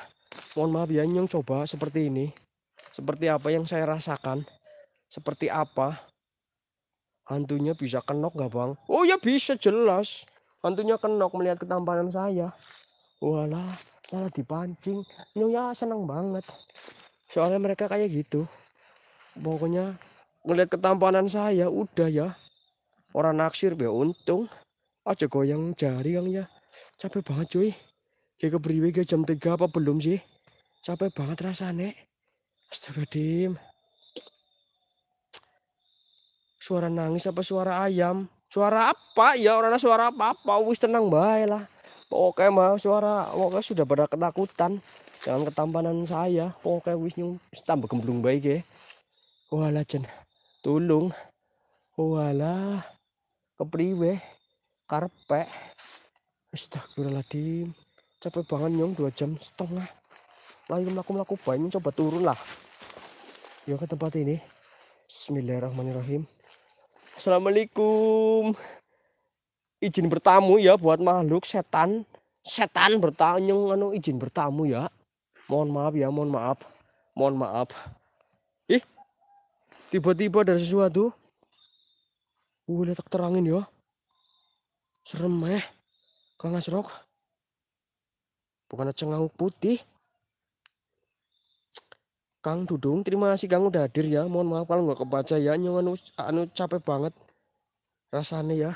Mohon maaf ya nyong coba seperti ini. Seperti apa yang saya rasakan. Seperti apa hantunya bisa kenok gak bang? Oh ya bisa jelas. Hantunya kenok melihat ketampanan saya. Walah, malah dipancing. Nyong ya senang banget. Soalnya mereka kayak gitu. Pokoknya ngeliat ketampanan saya udah ya orang naksir be untung aja goyang jari kang ya capek banget cuy kayak keberiwe kayak jam tiga apa belum sih capek banget rasanya astaga dim suara nangis apa suara ayam suara apa ya orangnya suara apa apa wis tenang baik lah pokoknya mah suara pokoknya sudah pada ketakutan jangan ketampanan saya pokoknya wis nyung tambah gemblung baik ya wah lajen Tulung, wala kepriwe karpe astagfirullahaladzim capek banget nyong dua jam setengah lagi melaku melaku banyak coba turun lah yuk ke tempat ini Bismillahirrahmanirrahim Assalamualaikum izin bertamu ya buat makhluk setan setan bertanya, anu izin bertamu ya mohon maaf ya mohon maaf mohon maaf tiba-tiba dari sesuatu wuh lihat terangin ya serem eh kang asrok bukan cengauk putih Kang Dudung, terima kasih Kang udah hadir ya. Mohon maaf kalau nggak kebaca ya, nyaman anu capek banget rasanya ya.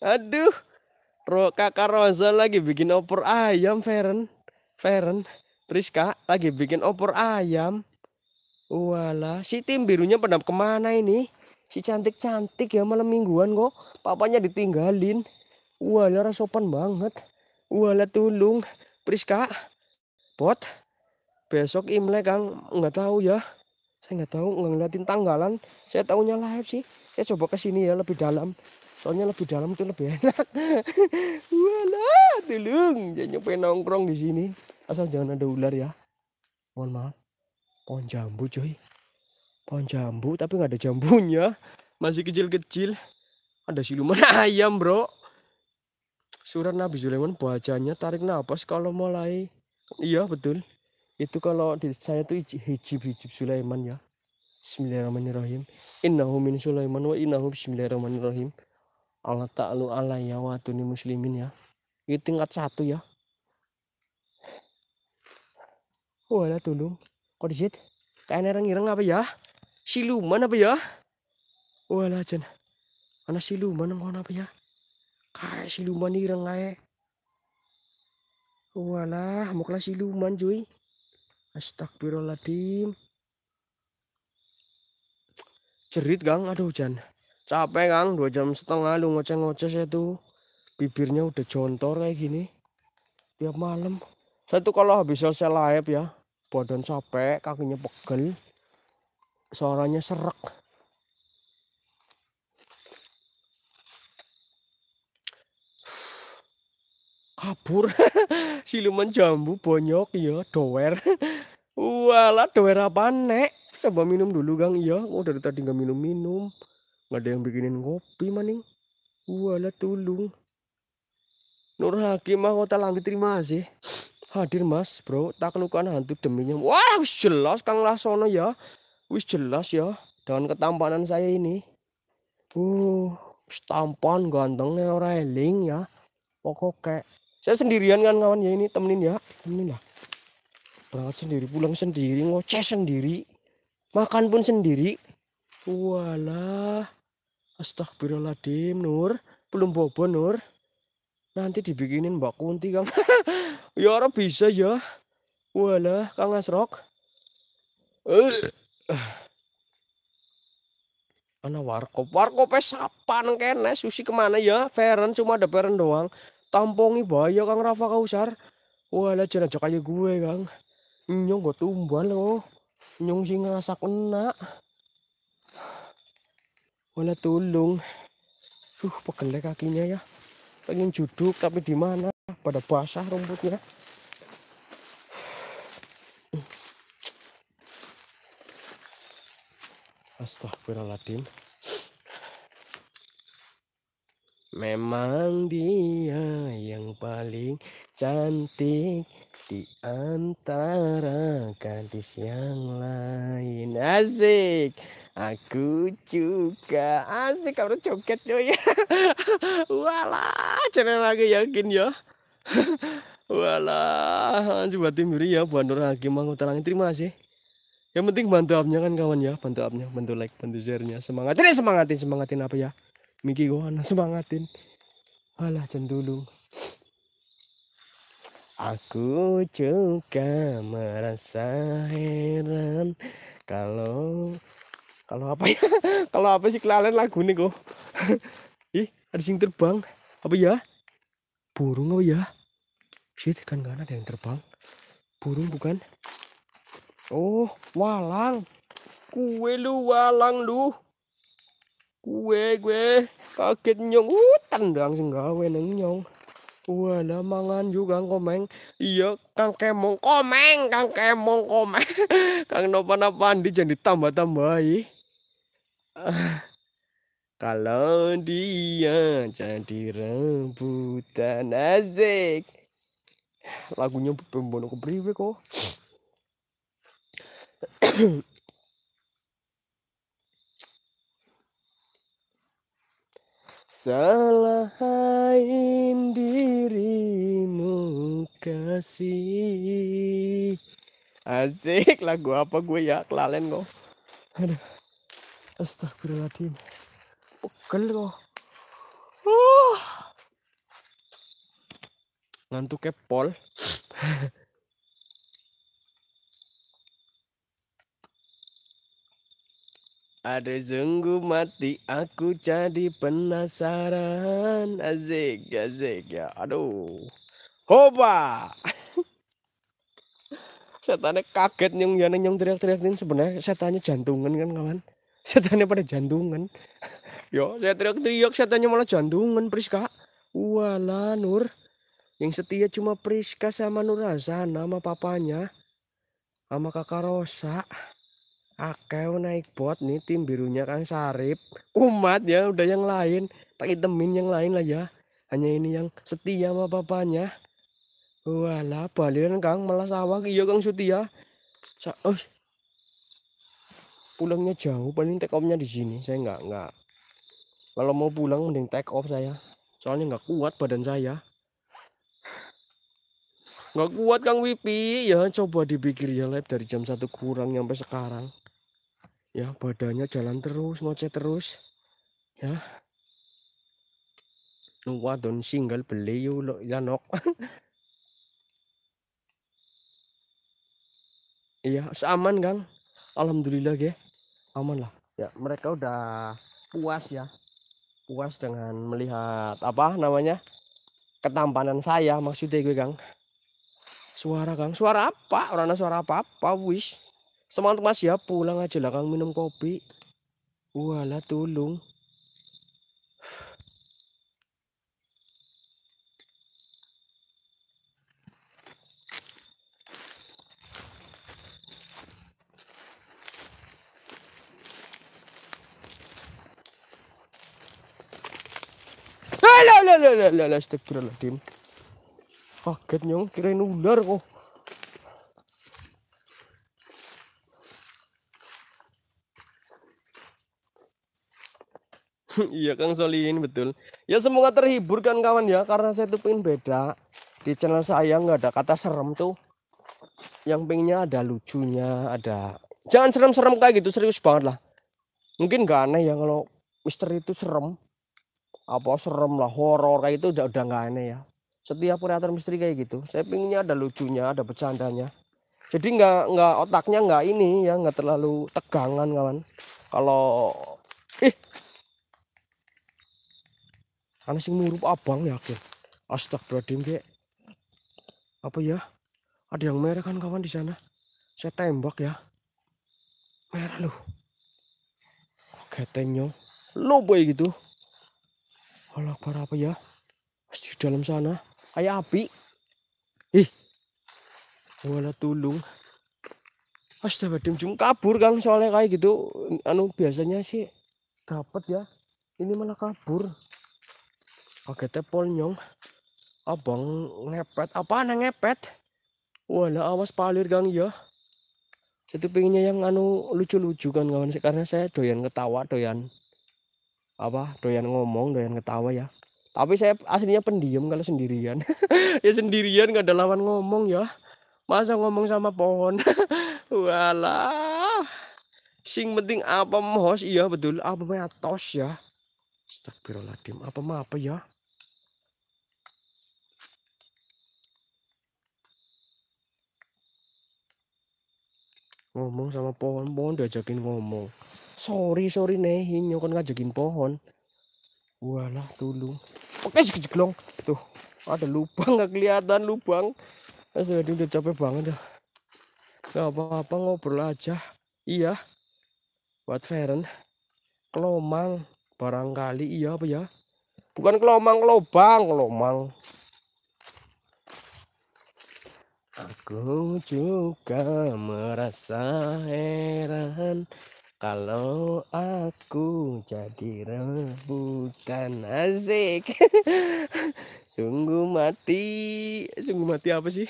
Aduh. Ro kakak Rosa lagi bikin opor ayam, Feren. Feren. Priska lagi bikin opor ayam. Walah, si tim birunya pada kemana ini? Si cantik-cantik ya malam mingguan kok. Papanya ditinggalin. Walah rasopan banget. Walah tulung. Priska. pot Besok Imlek Kang. Nggak tahu ya. Saya nggak tahu, nggak ngeliatin tanggalan. Saya tahunya live sih. Saya coba ke sini ya lebih dalam soalnya lebih dalam itu lebih enak [laughs] wala tulung jangan ya, nyampe nongkrong di sini asal jangan ada ular ya mohon maaf pohon jambu coy pohon jambu tapi nggak ada jambunya masih kecil-kecil ada siluman [laughs] ayam bro surat Nabi Sulaiman bacanya tarik nafas kalau mulai iya betul itu kalau di saya tuh hijib hijib Sulaiman ya Bismillahirrahmanirrahim innahu min Sulaiman wa innahu bismillahirrahmanirrahim Allah ta'alu ala ya watuni muslimin ya itu tingkat satu ya wala tulung kok disit kayak nereng ireng apa ya siluman apa ya wala jen anak siluman ngon apa ya kayak siluman ireng ae walah kelas siluman cuy astagfirullahaladzim cerit gang aduh jan capek kang dua jam setengah lu ngoceh-ngoceh saya tuh bibirnya udah jontor kayak gini tiap malam saya tuh kalau habis selesai live ya badan capek kakinya pegel suaranya serak kabur [laughs] siluman jambu bonyok ya doer [laughs] walah doer apa nek coba minum dulu gang iya oh tadi nggak minum-minum Nggak ada yang bikinin kopi maning. Wala tulung. Nur Hakim mah kota langit terima sih. [sniffs] Hadir mas bro, tak luka hantu deminya. Wah wis jelas Kang Lasono ya. Wis jelas ya dengan ketampanan saya ini. Uh, tampan gantengnya orang eling ya. kayak saya sendirian kan kawan ya ini temenin ya. Temenin lah. Berangkat sendiri, pulang sendiri, ngoceh sendiri. Makan pun sendiri. Walah. Astagfirullahaladzim Nur belum bobo Nur nanti dibikinin Mbak Kunti Kang [laughs] ya orang bisa ya walah Kang Asrok eh. Ana warkop, warkopnya sapan kene, Susi kemana ya? Feren cuma ada Feren doang. Tampungi bahaya Kang Rafa Kausar. Walah jangan aja gue Kang. Nyong gue tumbuhan loh. Nyong sih ngerasa kena. Wala tulung, Uh, pegel kakinya ya. Pengen juduk tapi di mana? Pada basah rumputnya. Astagfirullahaladzim. Memang dia yang paling cantik di antara gadis yang lain. Asik. Aku juga asik kamu joget cuy. [laughs] Walah, channel lagi yakin ya. [laughs] Walah, coba tim ya buat Nur Hakim terangin Terima kasih. Yang penting bantu abnya kan kawan ya, bantu abnya, bantu like, bantu share-nya. Semangatin, eh, semangatin, semangatin apa ya? Miki Gohan [laughs] semangatin. walah dulu. Aku juga merasa heran kalau kalau apa ya [laughs] kalau apa sih kelalen lagu nih kok [laughs] ih ada sing terbang apa ya burung apa ya shit kan gak ada yang terbang burung bukan oh walang kue lu walang lu kue gue kaget nyong uh, tendang sing gawe neng nyong Wah, mangan juga komeng. Iya, Kang Kemong komeng, Kang Kemong komeng. [laughs] Kang nopan apaan di jadi tambah-tambahi. [laughs] Kalau dia jadi rebutan asik. Lagunya pembono kepriwe kok. [coughs] Salahin dirimu kasih Asik lagu apa gue ya kelalen kok Aduh Astagfirullahaladzim. Pegel oh, kok. Uh. Ah. Ngantuk ya, pol. [laughs] Ada sungguh mati aku jadi penasaran Azik azik ya aduh Hoba [laughs] tanya kaget nyong ya, nyong teriak-teriak ini sebenarnya setannya jantungan kan kawan [laughs] setannya pada jantungan [laughs] yo saya teriak-teriak setannya malah jantungan Priska wala Nur yang setia cuma Priska sama Nur Hazana sama papanya sama kakak Rosa Akeo naik bot nih tim birunya kan Sarip umat ya udah yang lain pakai temin yang lain lah ya hanya ini yang setia sama papanya wala baliran kang malah sawah iya kang setia Sa oh pulangnya jauh paling take offnya di sini saya nggak nggak kalau mau pulang mending take off saya soalnya nggak kuat badan saya nggak kuat Kang Wipi ya coba dipikir ya live dari jam satu kurang sampai sekarang ya badannya jalan terus ngoceh terus ya don single beli lo ya nok [laughs] iya aman Kang alhamdulillah ya aman lah ya mereka udah puas ya puas dengan melihat apa namanya ketampanan saya maksudnya gue gang, suara gang, suara apa orangnya suara apa apa wish semangat mas ya pulang aja lah Kang minum kopi walah tolong lah lah lah lah tim kaget nyong kirain ular kok [laughs] iya Kang Solihin betul ya semoga terhibur kan kawan ya karena saya tuh pengen beda di channel saya nggak ada kata serem tuh yang pengennya ada lucunya ada jangan serem-serem kayak gitu serius banget lah mungkin nggak aneh ya kalau misteri itu serem apa serem lah horor kayak itu udah udah nggak aneh ya setiap kreator misteri kayak gitu saya pinginnya ada lucunya ada bercandanya jadi nggak nggak otaknya nggak ini ya nggak terlalu tegangan kawan kalau ih aneh sih murup abang yakin astagfirullahaladzim kayak apa ya ada yang merah kan kawan di sana saya tembak ya merah loh oke lo boy gitu Allah para apa ya? Di dalam sana kayak api. Ih. wala tulung. Astagfirullahaladzim kabur kan soalnya kayak gitu. Anu biasanya sih dapat ya. Ini malah kabur. Kagetnya polnyong. Abang ngepet. apa yang ngepet? wala awas palir gang ya itu pinginnya yang anu lucu-lucu kan kawan karena saya doyan ketawa doyan apa doyan ngomong doyan ketawa ya tapi saya aslinya pendiam kalau sendirian [laughs] ya sendirian nggak ada lawan ngomong ya masa ngomong sama pohon [laughs] walah sing penting apa mohos iya betul apa ya, mah ya Astagfirullahaladzim apa mah apa ya ngomong sama pohon pohon diajakin ngomong sorry sorry nih ini kan ngajakin pohon walah dulu oke sekejeglong tuh ada lubang nggak kelihatan lubang Saya udah capek banget dah nggak apa-apa ngobrol aja iya buat Feren kelomang barangkali iya apa ya bukan kelomang kelobang kelomang aku juga merasa heran kalau aku jadi rebutan asik [laughs] sungguh mati sungguh mati apa sih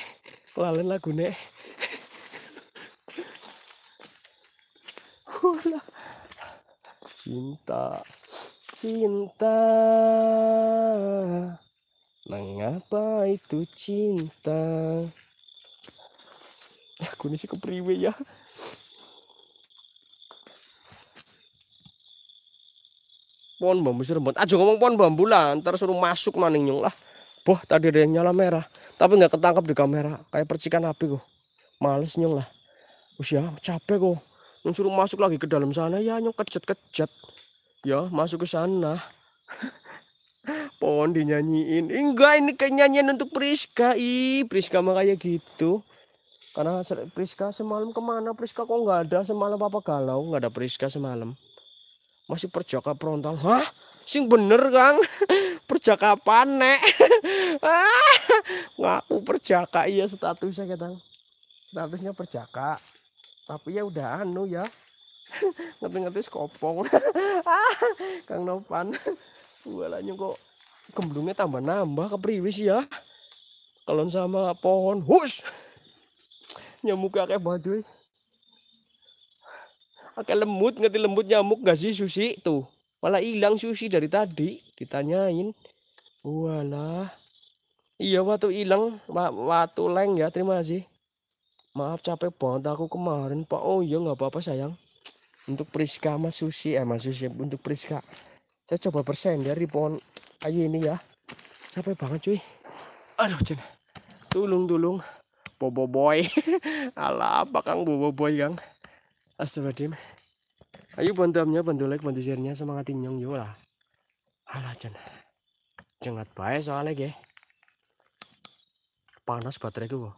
kelalen lagu nek [laughs] cinta cinta mengapa itu cinta aku ini sih kepriwe ya pohon bambu Cirebon aja ngomong pohon bambu lah ntar suruh masuk maning nyung lah boh tadi ada yang nyala merah tapi nggak ketangkap di kamera kayak percikan api kok males nyung lah usia ya, capek kok nyung suruh masuk lagi ke dalam sana ya nyung kejet kejet ya masuk ke sana [laughs] pohon dinyanyiin enggak ini kayak nyanyian untuk Priska ih Priska mah kayak gitu karena Priska semalam kemana Priska kok nggak ada semalam apa galau nggak ada Priska semalam masih perjaka frontal hah sing bener kang [laughs] percakapan nek [laughs] ah! ngaku perjaka iya statusnya katang statusnya perjaka tapi ya udah anu ya [laughs] ngerti-ngerti skopong ah! kang nopan bualanya kok kemblungnya tambah nambah ke priwis ya kalau sama pohon hus nyamuk kayak baju eh pakai lembut ngerti lembut nyamuk gak sih susi tuh malah hilang susi dari tadi ditanyain walah iya waktu hilang waktu leng ya terima kasih maaf capek banget aku kemarin pak oh iya nggak apa-apa sayang untuk Priska mas Susi eh mas Susi untuk Priska saya coba persen dari pohon kayu ini ya capek banget cuy aduh cina tulung tulung bobo boy [laughs] ala apa kang bobo boy kang Astagfirullahaladzim. Ayo bantu amnya, bantu like, bantu share-nya, semangatin nyong yuk lah. Alah jen Jengat baik soalnya ge. Panas baterai gue.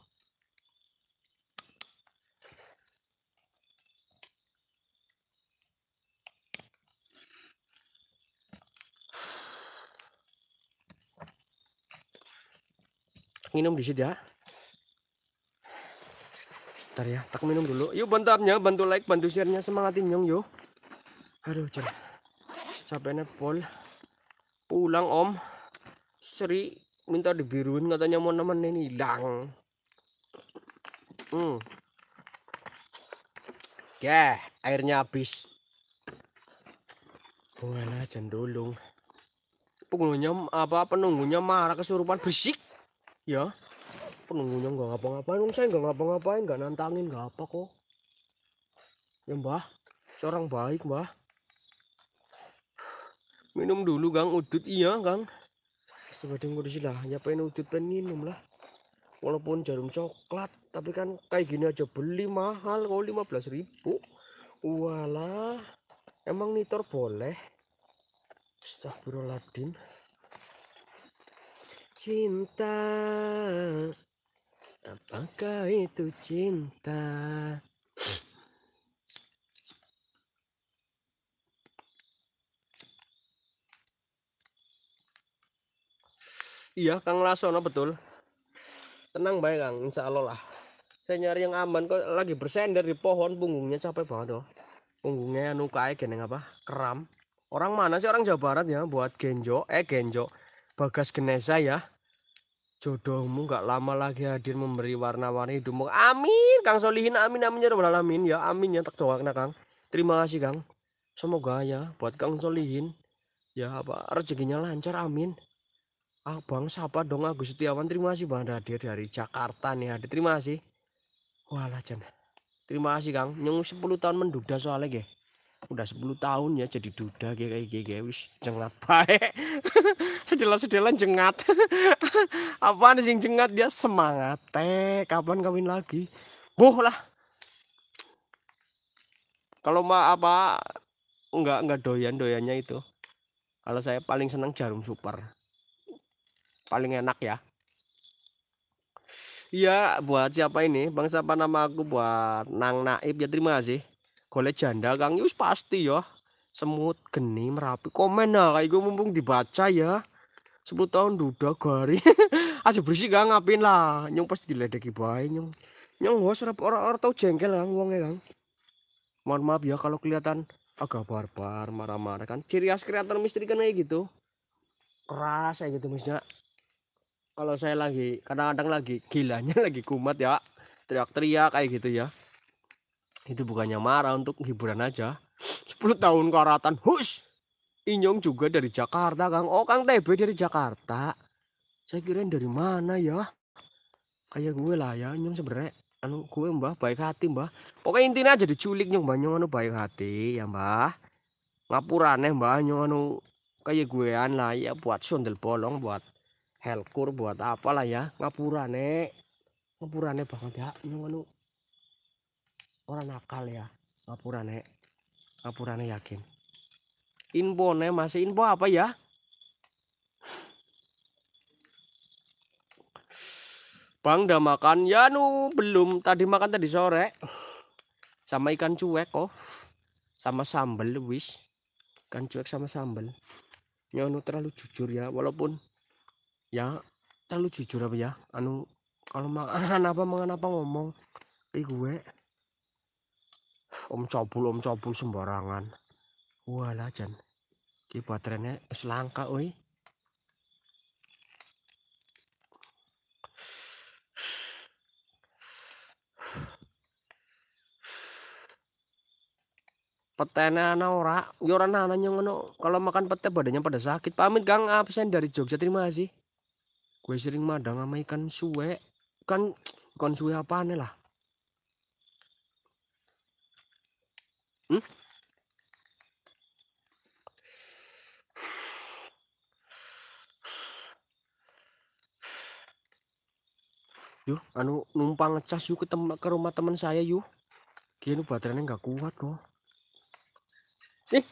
Minum di situ ya. Bentar ya, tak minum dulu. Yuk bantapnya, bantu like, bantu share-nya, semangatin nyong yo. Aduh, cer. Capeknya pol. Pulang om. Sri minta dibiruin katanya mau nemenin hilang. Hmm. Ya, airnya habis. Bungalah jendolong. Penunggunya apa penunggunya marah kesurupan berisik. Ya penunggunya nggak ngapa-ngapain Wong saya nggak ngapa-ngapain nggak nantangin nggak apa kok ya mbah seorang baik mbah minum dulu gang udut iya gang sebadeng kondisi lah nyapain udut pengen minum lah walaupun jarum coklat tapi kan kayak gini aja beli mahal lima belas ribu walah emang nitor boleh Astagfirullahaladzim cinta Apakah itu cinta? Iya, Kang Lasono betul. Tenang baik Kang, insya Allah lah. Saya nyari yang aman kok lagi bersender di pohon punggungnya capek banget loh. Punggungnya anu kayak apa? Keram. Orang mana sih orang Jawa Barat ya buat genjo? Eh genjo. Bagas Genesa ya. Jodohmu nggak lama lagi hadir memberi warna-warni hidupmu. Amin, Kang Solihin. Amin, amin ya robbal alamin. Ya amin ya tak doakan Kang. Terima kasih Kang. Semoga ya buat Kang Solihin ya apa rezekinya lancar. Amin. Abang siapa dong Agus Setiawan. Terima kasih Bang hadir dari Jakarta nih hadir. Terima kasih. Walah jen. Terima kasih Kang. Nyung 10 tahun menduda soalnya ge udah 10 tahun ya jadi duda kayak kayak wis jengat [laughs] baik jelas sedelan jengat [laughs] apaan sih jengat dia ya, semangat teh kapan kawin lagi buh lah kalau mah apa enggak enggak doyan doyannya itu kalau saya paling senang jarum super paling enak ya Iya buat siapa ini bangsa siapa nama aku buat Nang Naib ya terima kasih golek janda Kang Yus pasti ya. Semut geni merapi komen nah kayak gue mumpung dibaca ya. 10 tahun duda gari. [laughs] Aja bersih gak ngapin lah. Nyong pasti diledeki nyung, nyong. Nyong serap orang-orang tau jengkel lah uangnya Kang. Mohon maaf ya kalau kelihatan agak barbar marah-marah kan ciri khas kreator misteri kan kayak gitu keras kayak gitu misalnya, kalau saya lagi kadang-kadang lagi gilanya [laughs] lagi kumat ya teriak-teriak kayak gitu ya itu bukannya marah untuk hiburan aja 10 tahun karatan hus Inyong juga dari Jakarta Kang oh Kang TB dari Jakarta saya kirain dari mana ya kayak gue lah ya Inyong sebenernya anu gue mbah baik hati mbah pokoknya intinya aja diculik nyong mbah nyong anu baik hati ya mbah ngapurane mbah nyong anu kayak guean lah ya buat sundel bolong buat helkur buat apalah ya ngapurane ngapurane banget ya nyong anu orang nakal ya ngapurane ngapurane yakin info ne masih info apa ya Bang udah makan ya nu belum tadi makan tadi sore sama ikan cuek kok oh. sama sambel wis ikan cuek sama sambel ya nu terlalu jujur ya walaupun ya terlalu jujur apa ya anu kalau makan apa mengenapa ngomong ih gue om cobul, om cobul sembarangan wala jan ki baterainya selangka oi petene ana ora yora ora ana ngono kalau makan pete badannya pada sakit pamit Kang absen dari Jogja terima kasih gue sering madang sama ikan suwe kan ikan suwe apaan lah Hmm? Yuh, anu numpang ngecas yuk ke, ke rumah teman saya yuk. Gini baterainya nggak kuat kok. Ih.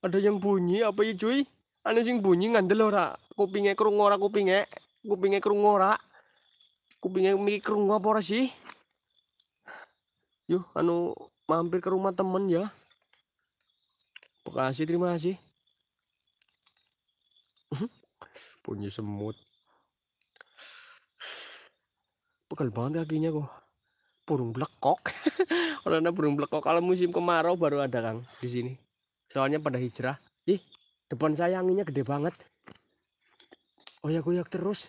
Ada yang bunyi apa ya cuy? Anu sing bunyi ngandel ora? Kupingnya krungu ora kupingnya Kupinge krungu ora? kupingnya mikrung apa ora sih yuk anu mampir ke rumah temen ya Makasih, terima kasih punya [laughs] semut pegal banget kakinya kok burung blekok karena [laughs] burung blekok kalau musim kemarau baru ada kang di sini soalnya pada hijrah ih depan saya anginnya gede banget oh ya goyak terus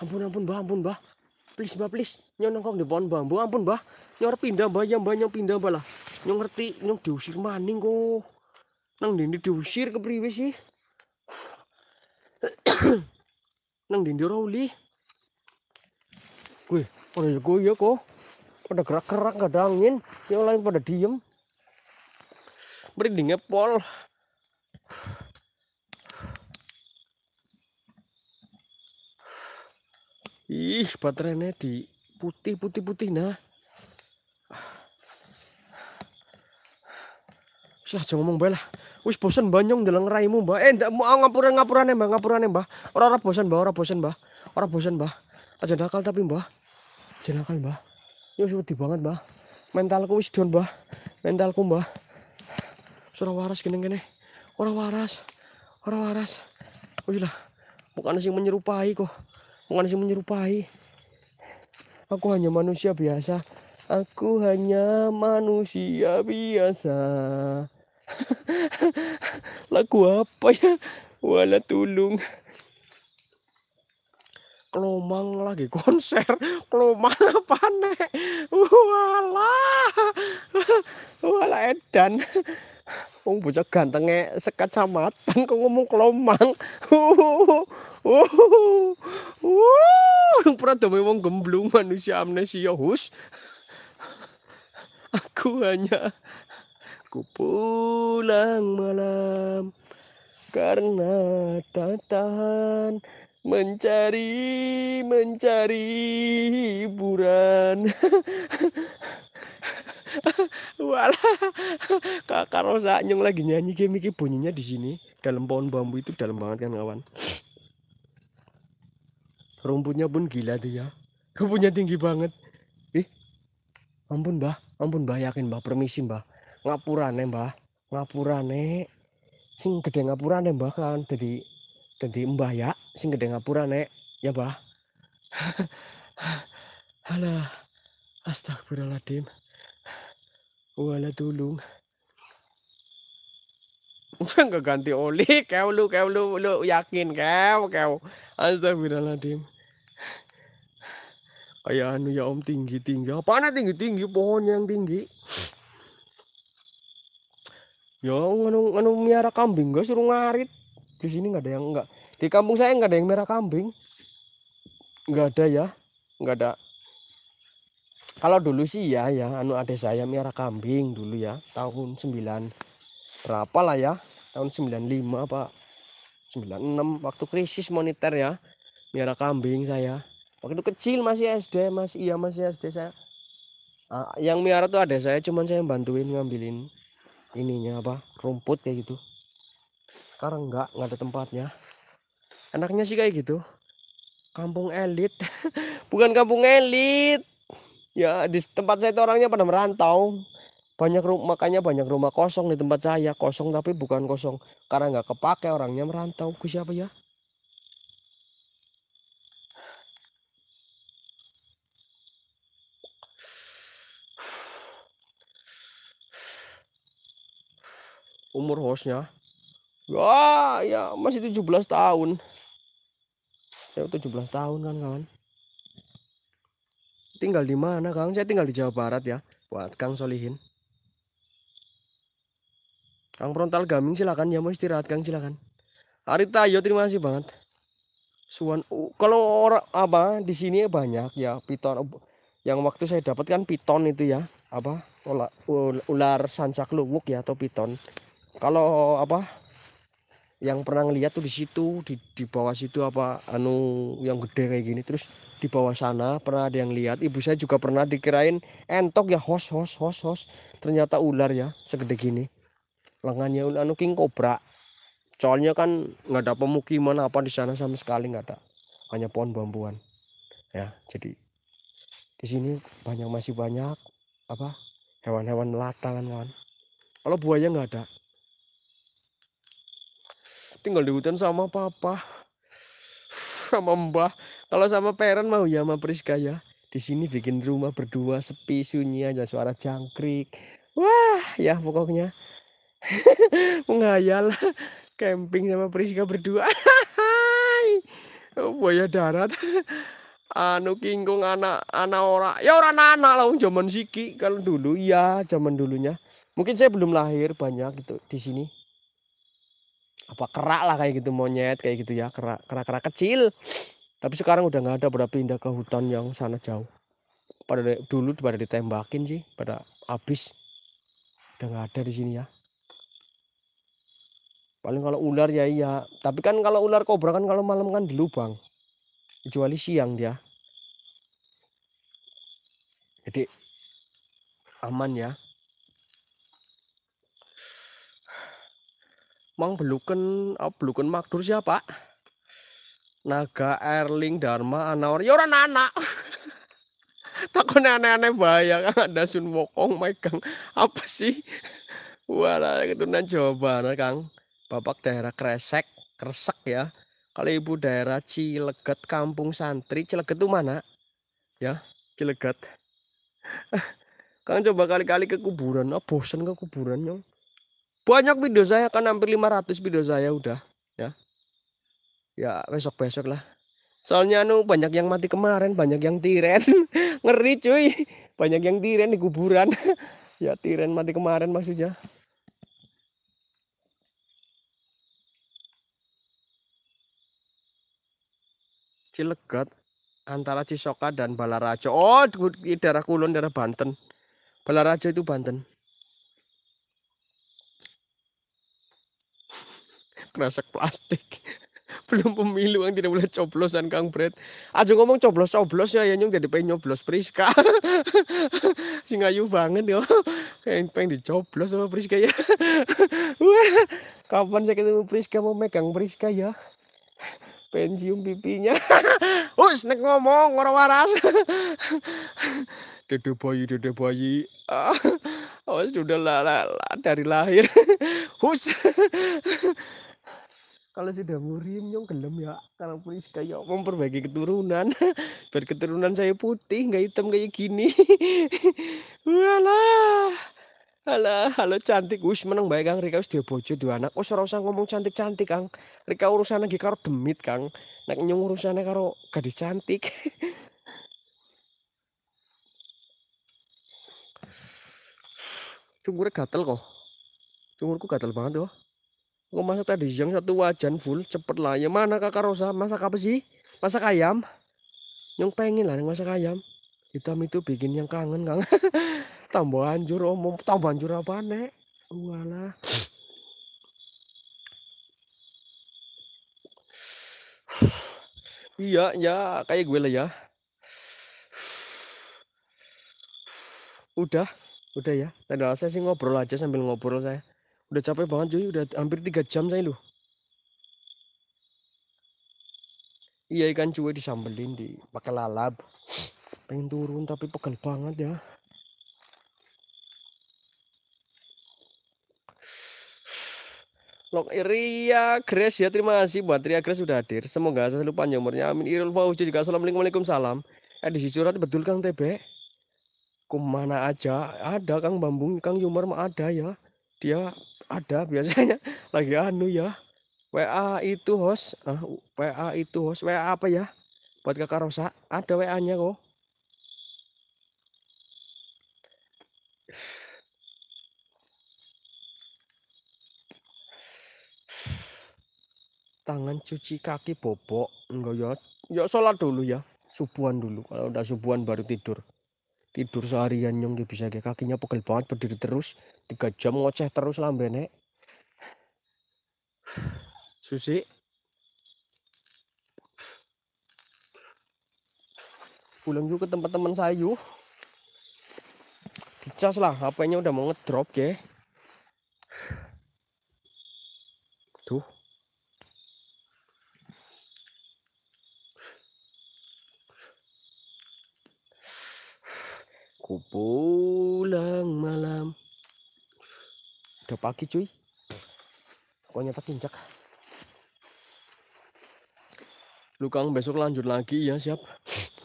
ampun ampun bah ampun bah please mbak please nyong nongkrong di pohon bambu, ampun mbah nyong pindah mbah yang mbah nyong pindah mbah lah nyong ngerti nyong diusir maning kok nang dindi diusir ke sih [coughs] nang dindi roli gue pada ya gue ya kok pada gerak-gerak gak ada angin yang lain pada diem merindingnya pol ih baterainya di putih putih putih nah Sudah jangan ngomong bela. Wis bosen banyong dalam raimu, Mbak. Eh ndak mau ngapuran ngapuran Mbak, ngapuran Mbak. Orang-orang bosen, Mbak, orang-orang bosen, Mbak. orang-orang bosen, Mbak. Aja nakal tapi, Mbak. Aja nakal, Mbak. ini wis putih banget, Mbak. Mentalku wis down, Mbak. Mentalku, Mbak. Ora waras kene-kene. orang waras. orang waras. wih lah. Bukan sih menyerupai kok bukan sih menyerupai aku hanya manusia biasa aku hanya manusia biasa [laughs] lagu apa ya wala tulung kelomang lagi konser kelomang apa nek wala wala edan Wong oh, bocah gantengnya sekecamatan kok ngomong kelomang. [laughs] Wuh. pradome wong gemblung manusia amnesia hus. Aku hanya ku pulang malam karena tak tahan mencari mencari hiburan. [laughs] [laughs] Walah, kakak Rosa nyung lagi nyanyi game ini bunyinya di sini dalam pohon bambu itu dalam banget kan kawan. Rumputnya pun gila dia ya. Rumputnya tinggi banget. Ih, ampun mbah, ampun mbah yakin mbah, permisi mbah. Ngapurane mbah, ngapurane. Sing gede ngapurane mbah kan jadi jadi mbah ya, sing gede ngapurane ya mbah. Halah. [laughs] Astagfirullahaladzim. Wala tulong. Enggak ganti oli, kau lu, kau lu, lu yakin kau, kau. Astagfirullahaladzim. Kayak anu ya om tinggi tinggi, Apaan tinggi tinggi pohon yang tinggi. Ya anu anu miara kambing gak suruh ngarit. Di sini nggak ada yang nggak. Di kampung saya nggak ada yang merah kambing. Gak ada ya, nggak ada kalau dulu sih ya ya anu ada saya miara kambing dulu ya tahun 9 berapa lah ya tahun 95 sembilan 96 waktu krisis moneter ya miara kambing saya waktu itu kecil masih SD masih iya masih SD saya ah, yang miara tuh ada saya cuman saya bantuin ngambilin ininya apa rumput kayak gitu sekarang enggak enggak ada tempatnya enaknya sih kayak gitu kampung elit [laughs] bukan kampung elit ya di tempat saya itu orangnya pada merantau banyak rumah makanya banyak rumah kosong di tempat saya kosong tapi bukan kosong karena nggak kepake orangnya merantau ke siapa ya umur hostnya Wah ya masih 17 tahun ya 17 tahun kan kawan Tinggal di mana Kang? Saya tinggal di Jawa Barat ya. Buat Kang Solihin. Kang Frontal Gaming silakan ya mau istirahat Kang silakan. Arita yo terima kasih banget. Suan uh, kalau orang apa di sini banyak ya piton yang waktu saya dapatkan piton itu ya apa ular, ular sancak luwuk ya atau piton. Kalau apa yang pernah ngeliat tuh di situ di, di bawah situ apa anu yang gede kayak gini terus di bawah sana pernah ada yang lihat ibu saya juga pernah dikirain entok ya hos hos hos hos ternyata ular ya segede gini lengannya anu king cobra soalnya kan nggak ada pemukiman apa di sana sama sekali nggak ada hanya pohon bambuan ya jadi di sini banyak masih banyak apa hewan-hewan melata kan kalau buaya nggak ada tinggal di hutan sama papa sama mbah kalau sama parent mau ya sama Priska ya di sini bikin rumah berdua sepi sunyi aja suara jangkrik wah ya pokoknya [laughs] menghayal camping sama Priska berdua oh, buaya darat anu kingkung anak anak ora ya orang anak lah zaman siki kalau dulu ya zaman dulunya mungkin saya belum lahir banyak gitu di sini apa kerak lah kayak gitu monyet kayak gitu ya kerak kerak kerak kecil tapi sekarang udah nggak ada pada pindah ke hutan yang sana jauh pada dulu pada ditembakin sih pada habis udah nggak ada di sini ya paling kalau ular ya iya tapi kan kalau ular kobra kan kalau malam kan di lubang kecuali siang dia jadi aman ya mang beluken apa beluken makdur siapa naga erling dharma anaur ya orang anak [laughs] takut aneh-aneh bahaya kan? ada sun wokong megang apa sih wala keturunan coba barat kang bapak daerah kresek kresek ya kalau ibu daerah cileget kampung santri cileget itu mana ya cileget [laughs] kang coba kali-kali ke kuburan oh, bosan ke kuburan nyong banyak video saya kan hampir 500 video saya udah ya ya besok besok lah soalnya nu banyak yang mati kemarin banyak yang tiren [laughs] ngeri cuy banyak yang tiren di kuburan [laughs] ya tiren mati kemarin maksudnya cilegat antara Cisoka dan Balaraja oh di daerah Kulon daerah Banten Balaraja itu Banten kresek plastik [laughs] belum pemilu yang tidak boleh coblosan Kang Bret aja ngomong coblos-coblos ya yang jadi pengen nyoblos Priska [laughs] sing ayu banget yo pengen [laughs] pengen dicoblos sama Priska ya kapan saya ketemu Priska mau megang Priska ya pensiun pipinya us nek ngomong ngoro waras dede bayi dede bayi awas sudah lah dari lahir us kalau sudah murim nyong gelem ya kalau pun sudah ya memperbaiki keturunan [laughs] biar keturunan saya putih nggak hitam kayak gini walah [laughs] halo halo cantik. Wis menang baik Kang Rika wis dia bojo dua anak. Wis ora usah ngomong cantik-cantik Kang. Rika urusan lagi karo demit Kang. Nek urusan urusane karo gadis cantik. [laughs] Cungkure gatel kok. Cungkurku gatel banget doh Kok masak tadi siang satu wajan full cepet lah. Ya mana kakak Rosa masak apa sih? Masak ayam? Yang pengen lah yang masak ayam. Hitam itu bikin yang kangen kang. [laughs] tambah hancur omong tambah hancur apa nek? Walah. [sighs] iya ya kayak gue lah ya. [sighs] Udah, udah ya. Tadi saya sih ngobrol aja sambil ngobrol saya. Udah capek banget cuy udah hampir tiga jam saya lu Iya ikan cuy disambelin di pakai lalap. Pengen turun tapi pegel banget ya. Long iria Grace ya terima kasih buat iria Grace sudah hadir. Semoga selalu panjang umurnya. Amin. Irul Fauzi juga assalamualaikum salam. Edisi eh, curhat betul Kang TB. kumana aja ada Kang Bambung, Kang Yumar mah ada ya. Dia ada biasanya [laughs] lagi anu ya WA itu host ah, eh, WA itu host WA apa ya buat kakak Rosa ada WA nya kok tangan cuci kaki bobok enggak ya ya sholat dulu ya subuhan dulu kalau udah subuhan baru tidur tidur seharian nyong ya bisa kakinya pegel banget berdiri terus tiga jam ngoceh terus lambene susi pulang juga ke tempat teman sayu, yuk dicas lah HP-nya udah mau ngedrop ya tuh pagi cuy pokoknya terinjak lu lukang besok lanjut lagi ya siap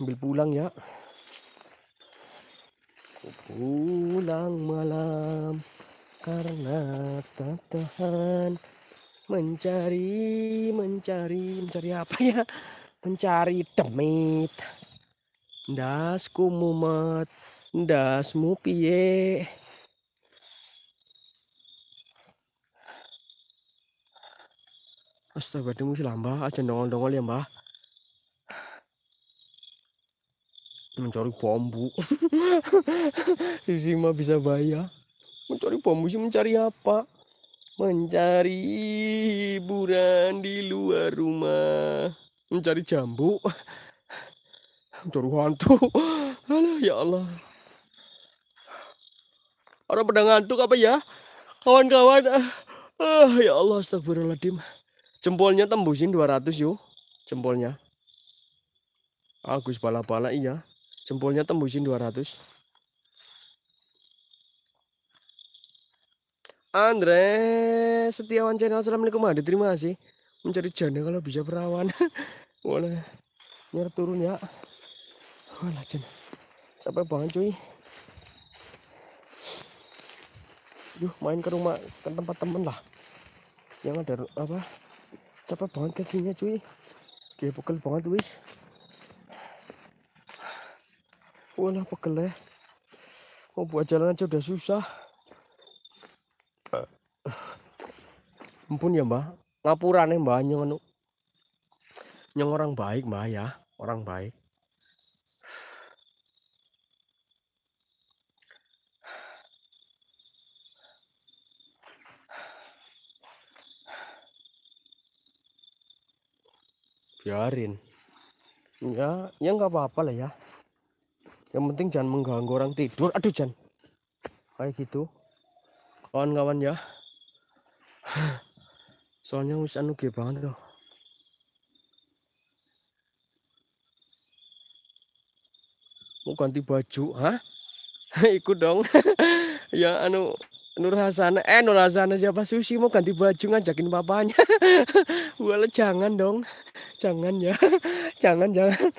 ambil pulang ya pulang malam karena tak tahan mencari mencari mencari apa ya mencari demit dasku mumet dasmu piye Astaga, dia mesti lambah aja dongol-dongol ya, Mbah. Mencari bambu. Sisi [laughs] mah bisa bayar. Mencari bambu sih mencari apa? Mencari hiburan di luar rumah. Mencari jambu. Mencari hantu. Alah, ya Allah. Orang pedang ngantuk apa ya? Kawan-kawan. Ah, ya Allah, astagfirullahaladzim. Jempolnya tembusin 200 yuk. Jempolnya. Agus bala-bala iya. Jempolnya tembusin 200. Andre Setiawan channel Assalamualaikum Adi terima kasih mencari janda kalau bisa perawan [laughs] boleh nyerap turun ya Walah, jen Sampai banget cuy Yuk main ke rumah ke tempat temen lah yang ada apa Cepet banget kakinya cuy. kayak pegel banget wis. Wah pegel ya. Mau buat jalan aja udah susah. Ampun ya mbak. Ngapura nih mbak nyong, nyong orang baik mbak ya. Orang baik. biarin ya ya nggak apa-apa lah ya yang penting jangan mengganggu orang tidur aduh Jan kayak gitu kawan-kawan ya soalnya usah nuge banget loh mau ganti baju ha [laughs] ikut dong [laughs] ya anu Nur Hasan eh Nur Hasan siapa Susi mau ganti baju ngajakin papanya wala [laughs] jangan dong jangan ya [laughs] jangan jangan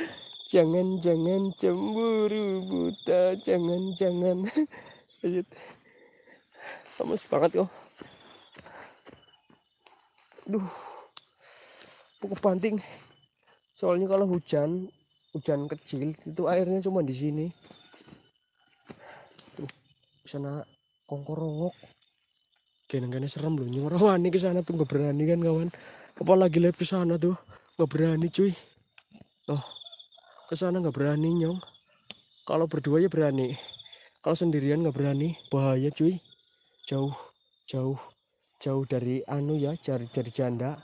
jangan jangan cemburu buta jangan jangan [laughs] lanjut lemes banget kok duh pukul panting soalnya kalau hujan hujan kecil itu airnya cuma di sini tuh sana kongkorongok geneng-geneng serem loh nyorowani ke sana tuh gak berani kan kawan apalagi lihat ke sana tuh nggak berani cuy loh sana nggak berani nyong kalau berdua ya berani kalau sendirian nggak berani bahaya cuy jauh jauh jauh dari anu ya cari dari janda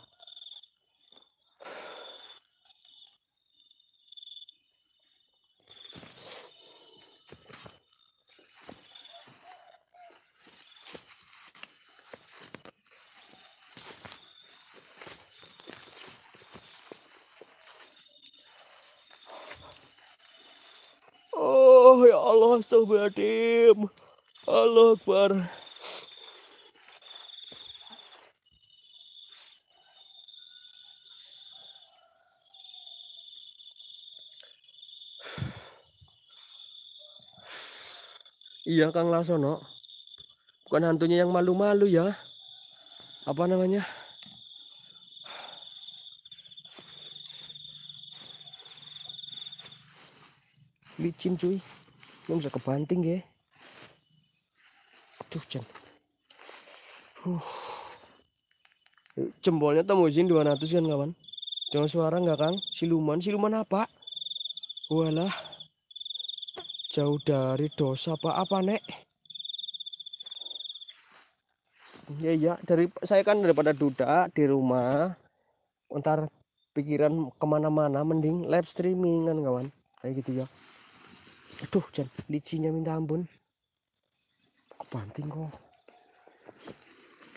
Astagfirullahaladzim. Allah Akbar. Iya Kang Lasono Bukan hantunya yang malu-malu ya Apa namanya Licin cuy ini bisa kebanting ya. Aduh, jam. Huh. Jempolnya tembusin 200 kan kawan. Jangan suara enggak kang? Siluman, siluman apa? Walah. Jauh dari dosa pak apa nek? Ya ya dari saya kan daripada duda di rumah. Ntar pikiran kemana-mana mending live streaming kan kawan kayak gitu ya aduh Jan licinnya minta ampun kebanting kok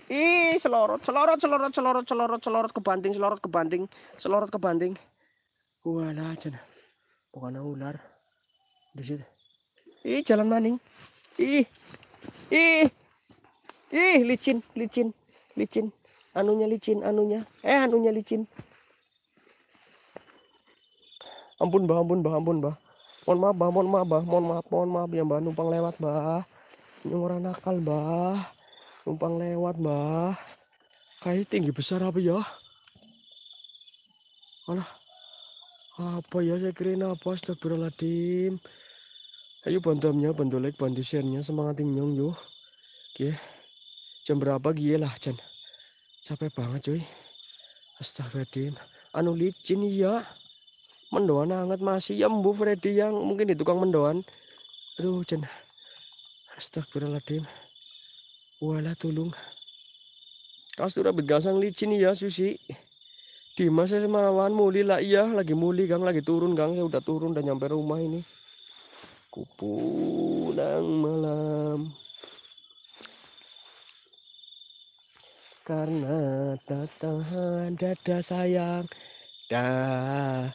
ih selorot selorot selorot selorot selorot selorot kebanting selorot kebanting selorot kebanting walah Jan bukan ular di situ ih jalan maning ih ih ih licin licin licin anunya licin anunya eh anunya licin ampun bah ampun bah ampun bah mohon maaf bah mohon maaf bah mohon maaf mohon maaf ya mbak numpang lewat bah ini orang nakal bah numpang lewat bah kayak tinggi besar apa ya alah apa ya saya kirain apa astagfirullahaladzim ayo bantu bantuannya bantu like bantu share-nya semangatin nyong yo oke jam berapa gila lah Jan capek banget cuy astagfirullahaladzim anu licin ya mendoan hangat masih ya mbu Freddy yang mungkin di tukang mendoan aduh jenah astagfirullahaladzim wala tulung kau sudah begasang licin ya susi di masa semarawan muli lah iya lagi muli gang lagi turun gang saya udah turun dan nyampe rumah ini Kupu dan malam karena tak tahan dada sayang dah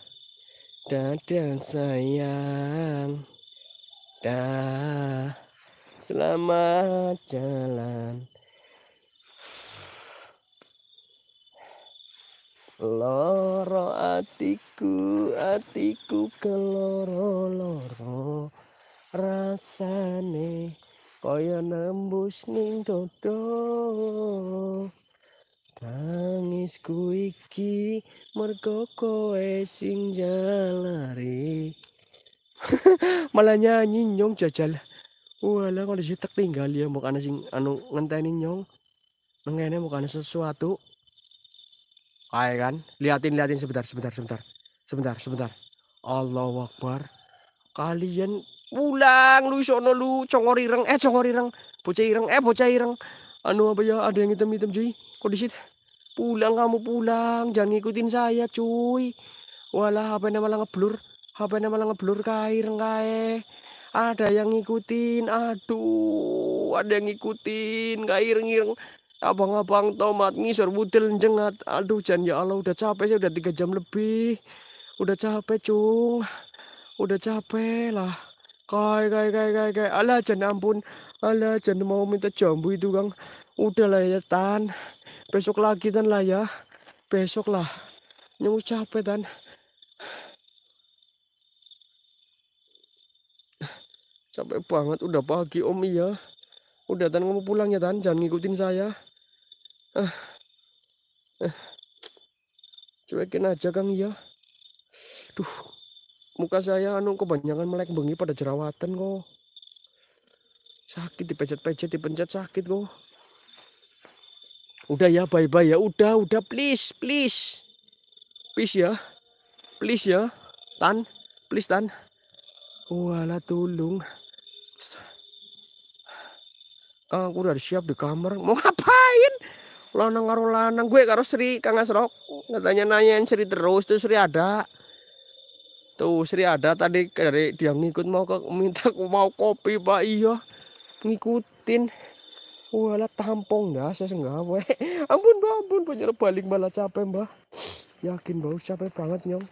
Dadah sayang Dah Selamat jalan Loro atiku Atiku keloro loro Rasane yang nembus ning dodo Tangisku iki mergo kowe sing jalari. [laughs] Malah nyanyi nyong jajal. Walah kalau tak tinggal ya bukan sing anu ngenteni nyong. Nengene bukan sesuatu. Ayo kan, liatin liatin sebentar sebentar sebentar. Sebentar sebentar. Allah Akbar. Kalian pulang lu sono lu congor ireng eh congor ireng bocah ireng eh bocah ireng anu apa ya ada yang hitam hitam cuy kok di Pulang kamu pulang, jangan ngikutin saya cuy. Walah HP malah ngeblur, HP malah ngeblur kair kae. Eh? Ada yang ngikutin, aduh, ada yang ngikutin, kair ngireng. Abang-abang tomat ngisor butil jengat. Aduh, jangan ya Allah udah capek saya udah tiga jam lebih. Udah capek, cung. Udah capek lah. Kai kai kai kai kai. Alah, jangan ampun. Alah, jangan mau minta jambu itu, Kang. Udah lah ya, Tan besok lagi dan lah ya besok lah nyungu capek dan capek banget udah pagi om iya udah dan kamu pulang ya dan jangan ngikutin saya eh. Eh. cuekin aja kang iya duh muka saya anu kebanyakan melek bengi pada jerawatan kok sakit dipencet-pencet dipencet sakit kok Udah ya, bye-bye ya. Udah, udah, please, please. Please ya. Please ya. Tan, please Tan. Walah tulung. Eh, aku udah siap di kamar. Mau ngapain? Lanang karo lanang. Gue karo Sri, Kang Asrok. Katanya nanyain Sri terus. Tuh Sri ada. Tuh Sri ada tadi dari dia ngikut mau ke minta mau kopi Pak iya ngikutin wala tampung dah saya senggah [laughs] we ampun mbak ampun punya balik malah capek mbak yakin bau capek banget nyong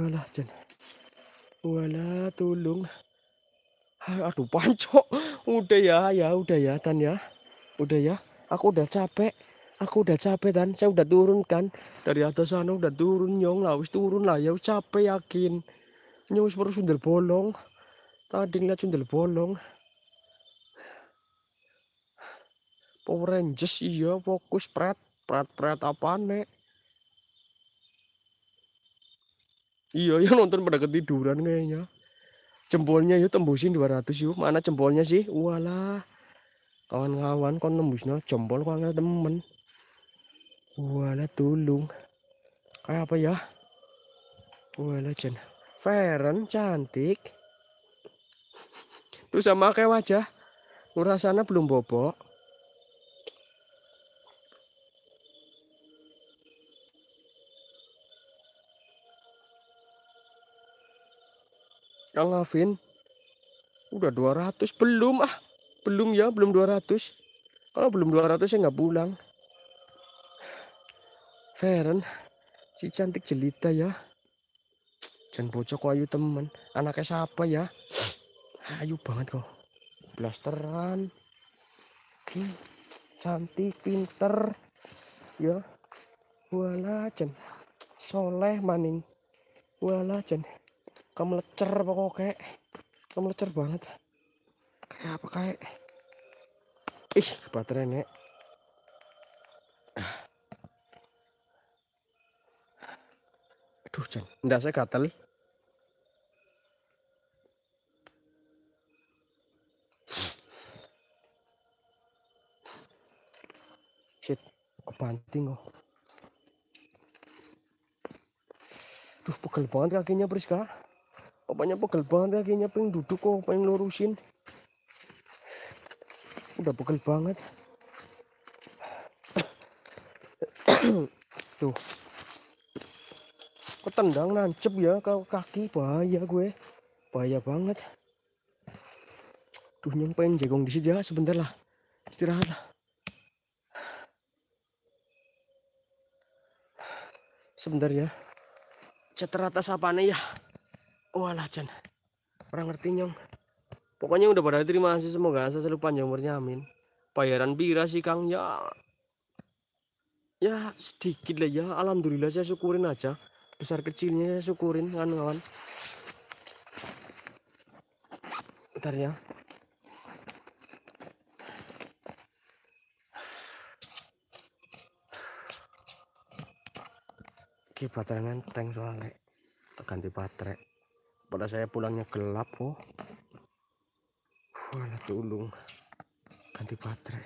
wala jen wala tulung ah, aduh pancok udah ya ya udah ya tan ya udah ya aku udah capek aku udah capek dan saya udah turun kan dari atas sana udah turun nyong lah wis turun lah ya capek yakin nyong harus sundel bolong Tadi tandingnya cundel bolong Power Rangers iya fokus pret pret pret apa nek iya yang nonton pada ketiduran kayaknya jempolnya yuk iya, tembusin 200 yuk iya, mana jempolnya sih walah kawan-kawan kau nembusnya jempol kok nggak temen walah tulung kayak apa ya walah jen Feren cantik Terus sama kayak wajah. urasana belum bobok. Kang Alvin, udah 200 belum ah. Belum ya, belum 200. Kalau belum 200 ya nggak pulang. Feren, si cantik jelita ya. Jangan bocok ayu temen. Anaknya siapa ya? ayu banget kok blasteran cantik pinter ya wala jen soleh maning wala jen kamu lecer pokoknya kamu lecer banget kayak apa kayak ih baterai nek aduh jen ndak saya gatel banting kok oh. duh pegel banget kakinya Priska Pokoknya pegel banget kakinya pengen duduk kok oh, pengen lurusin udah pegel banget tuh [coughs] ketendang nancep ya kau kaki bahaya gue bahaya banget duh nyempain jagung di sini ya sebentar lah istirahat lah sebentar ya apa nih ya walah oh, jan orang ngerti nyong pokoknya udah pada terima kasih semoga saya selalu panjang umurnya amin bayaran pira sih kang ya ya sedikit lah ya alhamdulillah saya syukurin aja besar kecilnya saya syukurin kawan kawan bentar ya iki baterai nenteng soalnya ganti baterai pada saya pulangnya gelap oh wah tulung ganti baterai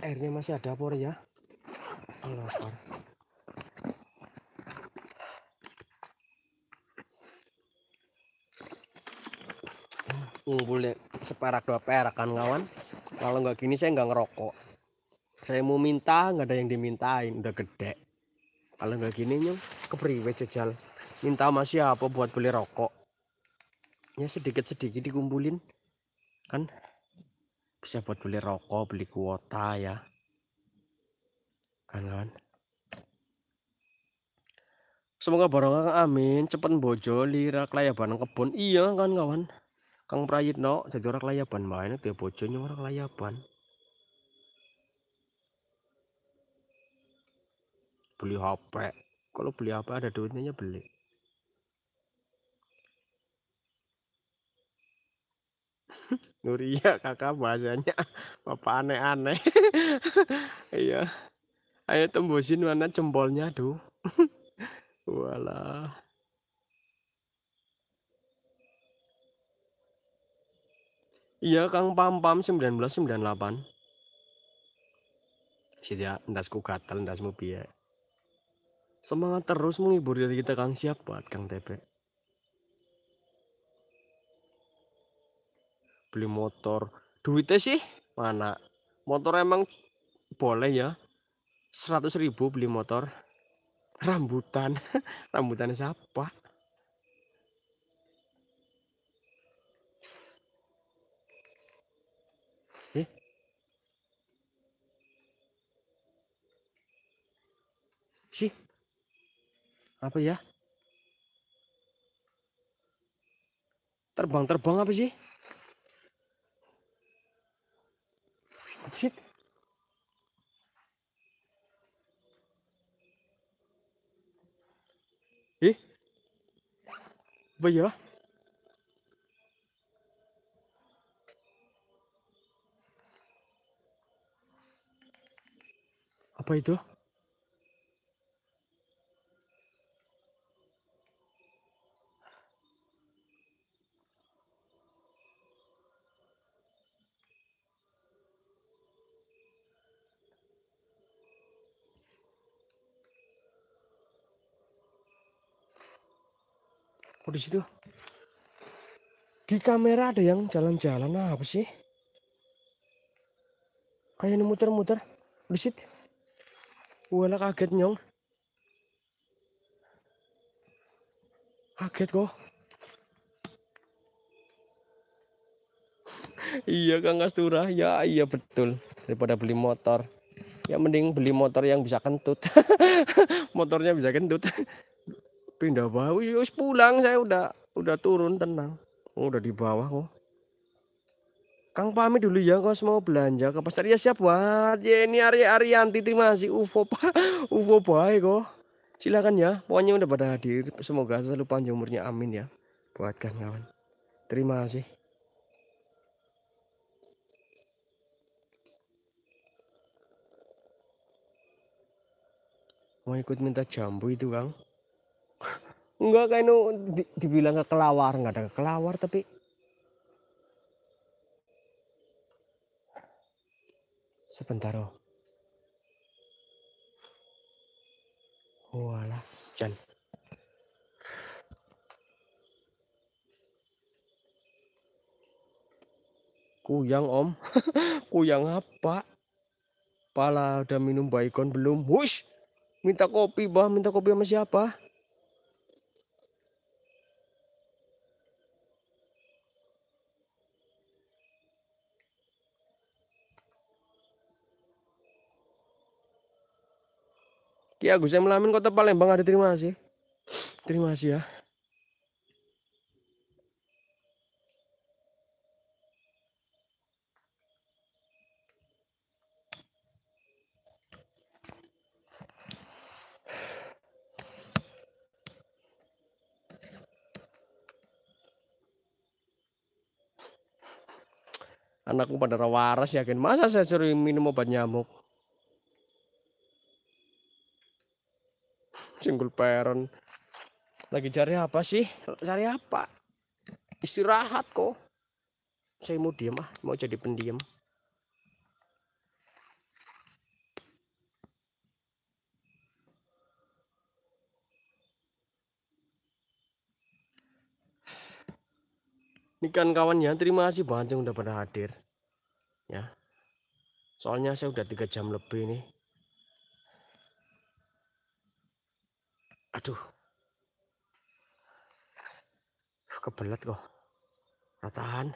airnya masih ada por ya lapar ngumpulnya separak dua perak kan kawan kalau nggak gini saya nggak ngerokok saya mau minta nggak ada yang dimintain udah gede kalau nggak gini nyong kepriwe cecel minta masih apa buat beli rokok ya sedikit-sedikit dikumpulin kan bisa buat beli rokok beli kuota ya kan kan semoga barang kang amin cepet bojo lira kelayaban kebun iya kan kawan kang prayitno jadi orang kelayaban main dia bojonya orang kelayaban beli HP kalau beli apa ada duitnya ya beli [laughs] Nuria ya, kakak bahasanya apa aneh-aneh [laughs] iya ayo tembusin mana jempolnya tuh [laughs] wala Iya Kang Pam Pam 1998. sedia ya, ndasku gatel ndasmu piye. Semangat terus menghibur diri kita Kang siap buat Kang Tepe Beli motor, duitnya sih mana? Motor emang boleh ya. seratus ribu beli motor. Rambutan, [laughs] rambutan siapa? apa ya terbang-terbang apa sih Shit. Eh? Apa ya? Apa itu? kok di situ di kamera ada yang jalan-jalan nah, apa sih kayaknya muter-muter di situ wala kaget nyong kaget kok [laughs] iya Kang Astura ya iya betul daripada beli motor ya mending beli motor yang bisa kentut [laughs] motornya bisa kentut [laughs] pindah bau wis pulang saya udah udah turun tenang oh, udah di bawah kok Kang pamit dulu ya kos mau belanja ke pasar ya siap buat [laughs] ya ini Arya Arianti terima kasih UFO pak UFO baik kok silakan ya pokoknya udah pada hadir semoga selalu panjang umurnya amin ya buat kang kawan terima kasih mau ikut minta jambu itu kang Enggak kayak nu di, dibilang kekelawar, enggak ada kekelawar tapi sebentar oh. Walah, Jan. Kuyang om, [laughs] kuyang apa? Pala udah minum baikon belum? Hush, minta kopi bah, minta kopi sama siapa? Ki ya, Agus yang melamin Kota Palembang ada terima kasih. Terima kasih ya. anakku pada waras yakin masa saya suruh minum obat nyamuk single parent lagi cari apa sih cari apa istirahat kok saya mau diem ah mau jadi pendiam ini kan kawan ya terima kasih banget yang udah pada hadir ya soalnya saya udah tiga jam lebih nih aduh kebelet kok nah, tahan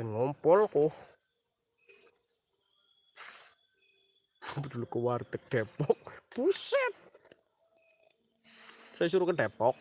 dan kok. Betul ke warteg Depok buset saya suruh ke Depok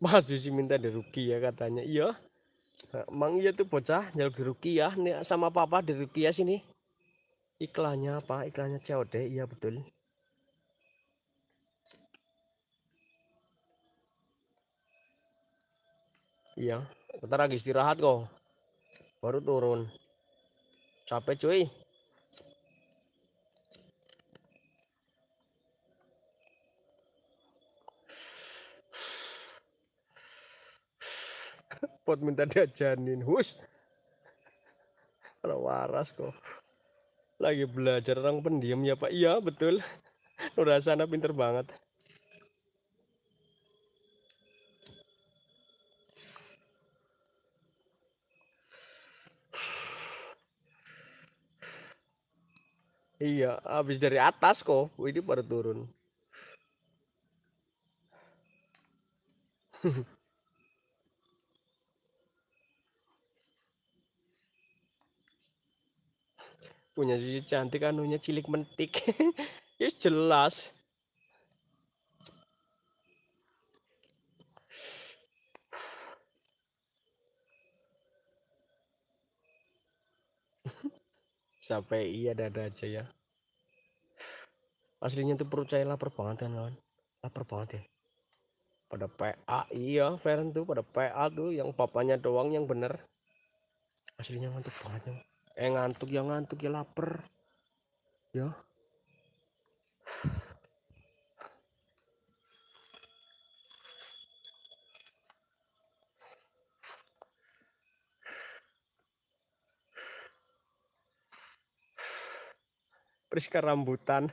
Mas Yusi minta diruki ya katanya iya nah, Mang iya tuh bocah jalur diruki ya sama papa diruki ya sini iklannya apa iklannya COD iya betul iya bentar lagi istirahat kok baru turun capek cuy repot minta janin, hus kalau waras kok lagi belajar orang pendiam ya pak iya betul sana pinter banget Iya, habis dari atas kok. Ini baru turun. [laughs] punya cici cantik anunya cilik mentik [laughs] ya jelas [sighs] sampai iya dada aja ya aslinya tuh perut saya lapar banget kan kawan lapar banget ya pada PA iya Feren tuh pada PA tuh yang papanya doang yang bener aslinya mantep banget ya eh ngantuk ya ngantuk ya lapar ya Priska rambutan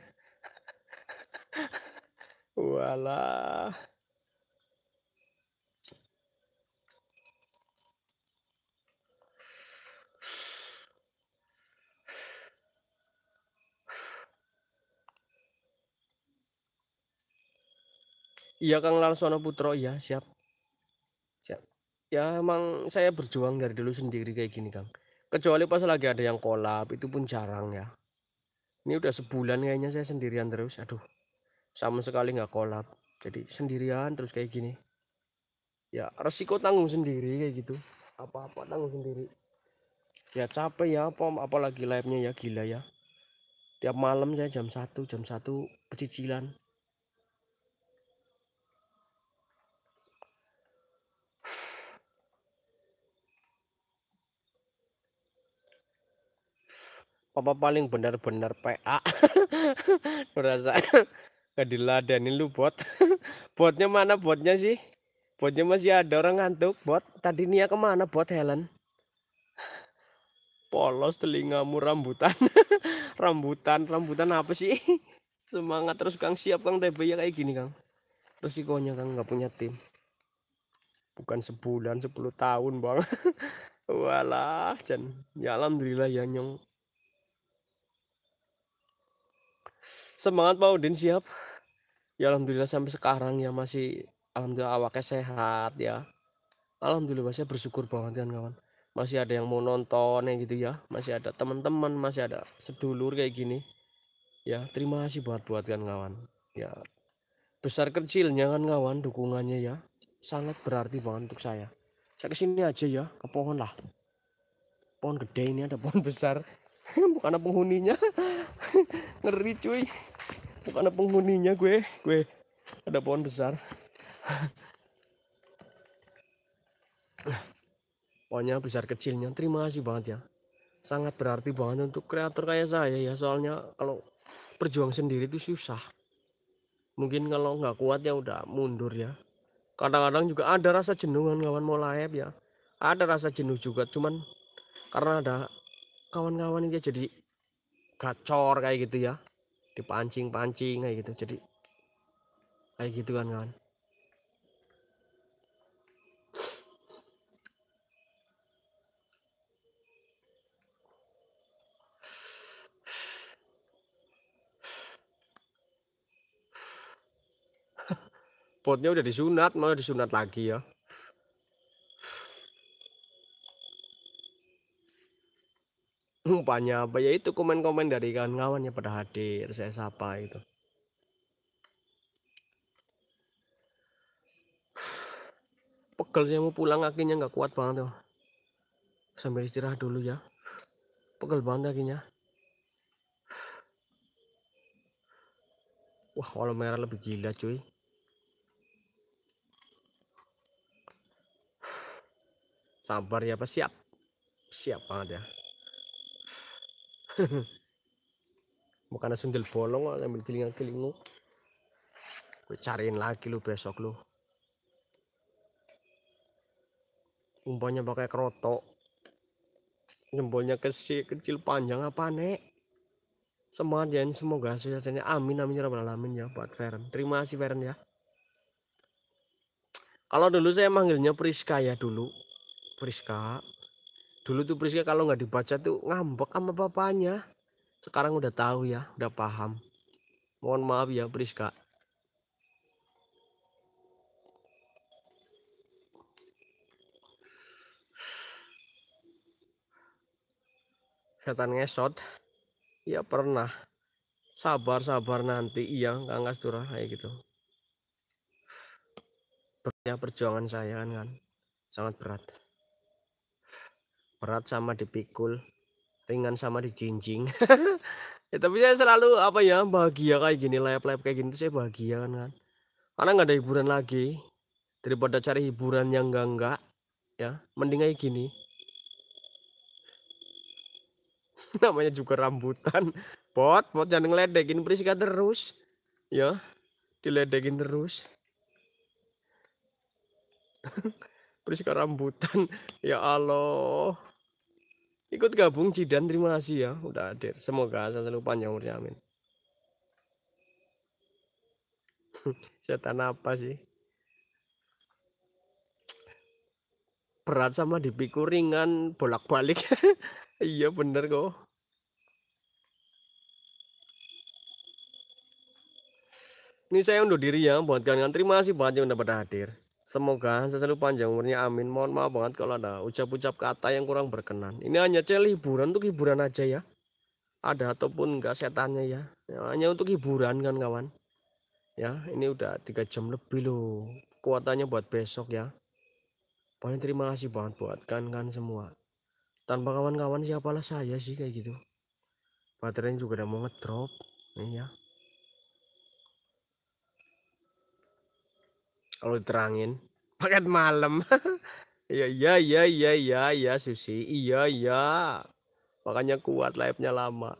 [laughs] walah Iya Kang Larsono Putro, ya siap. Siap. Ya emang saya berjuang dari dulu sendiri kayak gini Kang. Kecuali pas lagi ada yang kolab itu pun jarang ya. Ini udah sebulan kayaknya saya sendirian terus. Aduh. Sama sekali nggak kolab. Jadi sendirian terus kayak gini. Ya resiko tanggung sendiri kayak gitu. Apa-apa tanggung sendiri. Ya capek ya pom apalagi live-nya ya gila ya. Tiap malam saya jam satu, jam satu pecicilan. apa paling benar-benar PA merasa [laughs] [laughs] gak diladenin lu bot [laughs] botnya mana botnya sih botnya masih ada orang ngantuk bot tadi Nia kemana bot Helen polos telingamu rambutan rambutan rambutan apa sih semangat terus Kang siap Kang TB ya kayak gini Kang resikonya Kang nggak punya tim bukan sebulan 10 tahun Bang walah Jan ya alhamdulillah ya nyong semangat Pak Udin siap ya alhamdulillah sampai sekarang ya masih alhamdulillah awaknya sehat ya alhamdulillah saya bersyukur banget kan kawan masih ada yang mau nonton ya gitu ya masih ada teman-teman masih ada sedulur kayak gini ya terima kasih buat buat kan kawan ya besar kecilnya kan kawan dukungannya ya sangat berarti banget untuk saya saya kesini aja ya ke pohon lah pohon gede ini ada pohon [laughs] besar [laughs] bukan ada penghuninya [laughs] ngeri cuy bukan ada penghuninya gue gue ada pohon besar [laughs] Pohonnya besar kecilnya terima kasih banget ya sangat berarti banget untuk kreator kayak saya ya soalnya kalau berjuang sendiri itu susah mungkin kalau nggak kuat ya udah mundur ya kadang-kadang juga ada rasa jenuhan kawan mau live ya ada rasa jenuh juga cuman karena ada kawan-kawan ya jadi gacor kayak gitu ya dipancing-pancing kayak gitu jadi kayak gitu kan kawan [laughs] botnya udah disunat mau disunat lagi ya Umpanya [laughs] apa ya itu komen-komen dari kawan-kawan yang pada hadir saya sapa itu. [sighs] Pegel saya mau pulang kakinya nggak kuat banget tuh. Sambil istirahat dulu ya. Pegel banget kakinya. [sighs] Wah, kalau merah lebih gila cuy. [sighs] Sabar ya, Pak. Siap. Siap banget ya. Mukanya [laughs] sundel bolong kok sambil kelingan kiling lu. Gue cariin lagi lu besok lu. Umpannya pakai kerotok. Jempolnya kecil, kecil panjang apa nek? Semangat ya, semoga hasilnya amin amin ya rabbal alamin ya buat Feren. Terima kasih Feren ya. Kalau dulu saya manggilnya Priska ya dulu. Priska dulu tuh Priska kalau nggak dibaca tuh ngambek sama papanya. sekarang udah tahu ya udah paham mohon maaf ya Priska setan ngesot ya pernah sabar sabar nanti iya nggak nggak lah kayak gitu ya perjuangan saya kan, kan sangat berat berat sama dipikul ringan sama dijinjing [laughs] [laughs] ya, tapi saya selalu apa ya bahagia kayak gini layap-layap kayak gini saya bahagia kan kan karena nggak ada hiburan lagi daripada cari hiburan yang enggak enggak ya mending kayak gini [laughs] namanya juga rambutan pot pot jangan ngeledekin berisik terus ya diledekin terus berisik rambutan ya Allah ikut gabung Cidan terima kasih ya udah hadir semoga saya selalu panjang umurnya amin [laughs] setan apa sih berat sama dipikul ringan bolak-balik [laughs] iya bener kok ini saya undur diri ya buat kalian terima kasih banyak yang udah hadir Semoga selalu panjang umurnya amin. Mohon maaf banget kalau ada ucap-ucap kata yang kurang berkenan. Ini hanya cel hiburan untuk hiburan aja ya. Ada ataupun enggak setannya ya. ya hanya untuk hiburan kan kawan. Ya, ini udah tiga jam lebih loh. Kuatannya buat besok ya. Paling terima kasih banget buat kan-kan semua. Tanpa kawan-kawan siapalah saya sih kayak gitu. Baterainya juga udah mau ngedrop. ya kalau diterangin paket [laughs] malam [laughs] iya iya iya iya iya ya, Susi iya iya makanya kuat live-nya lama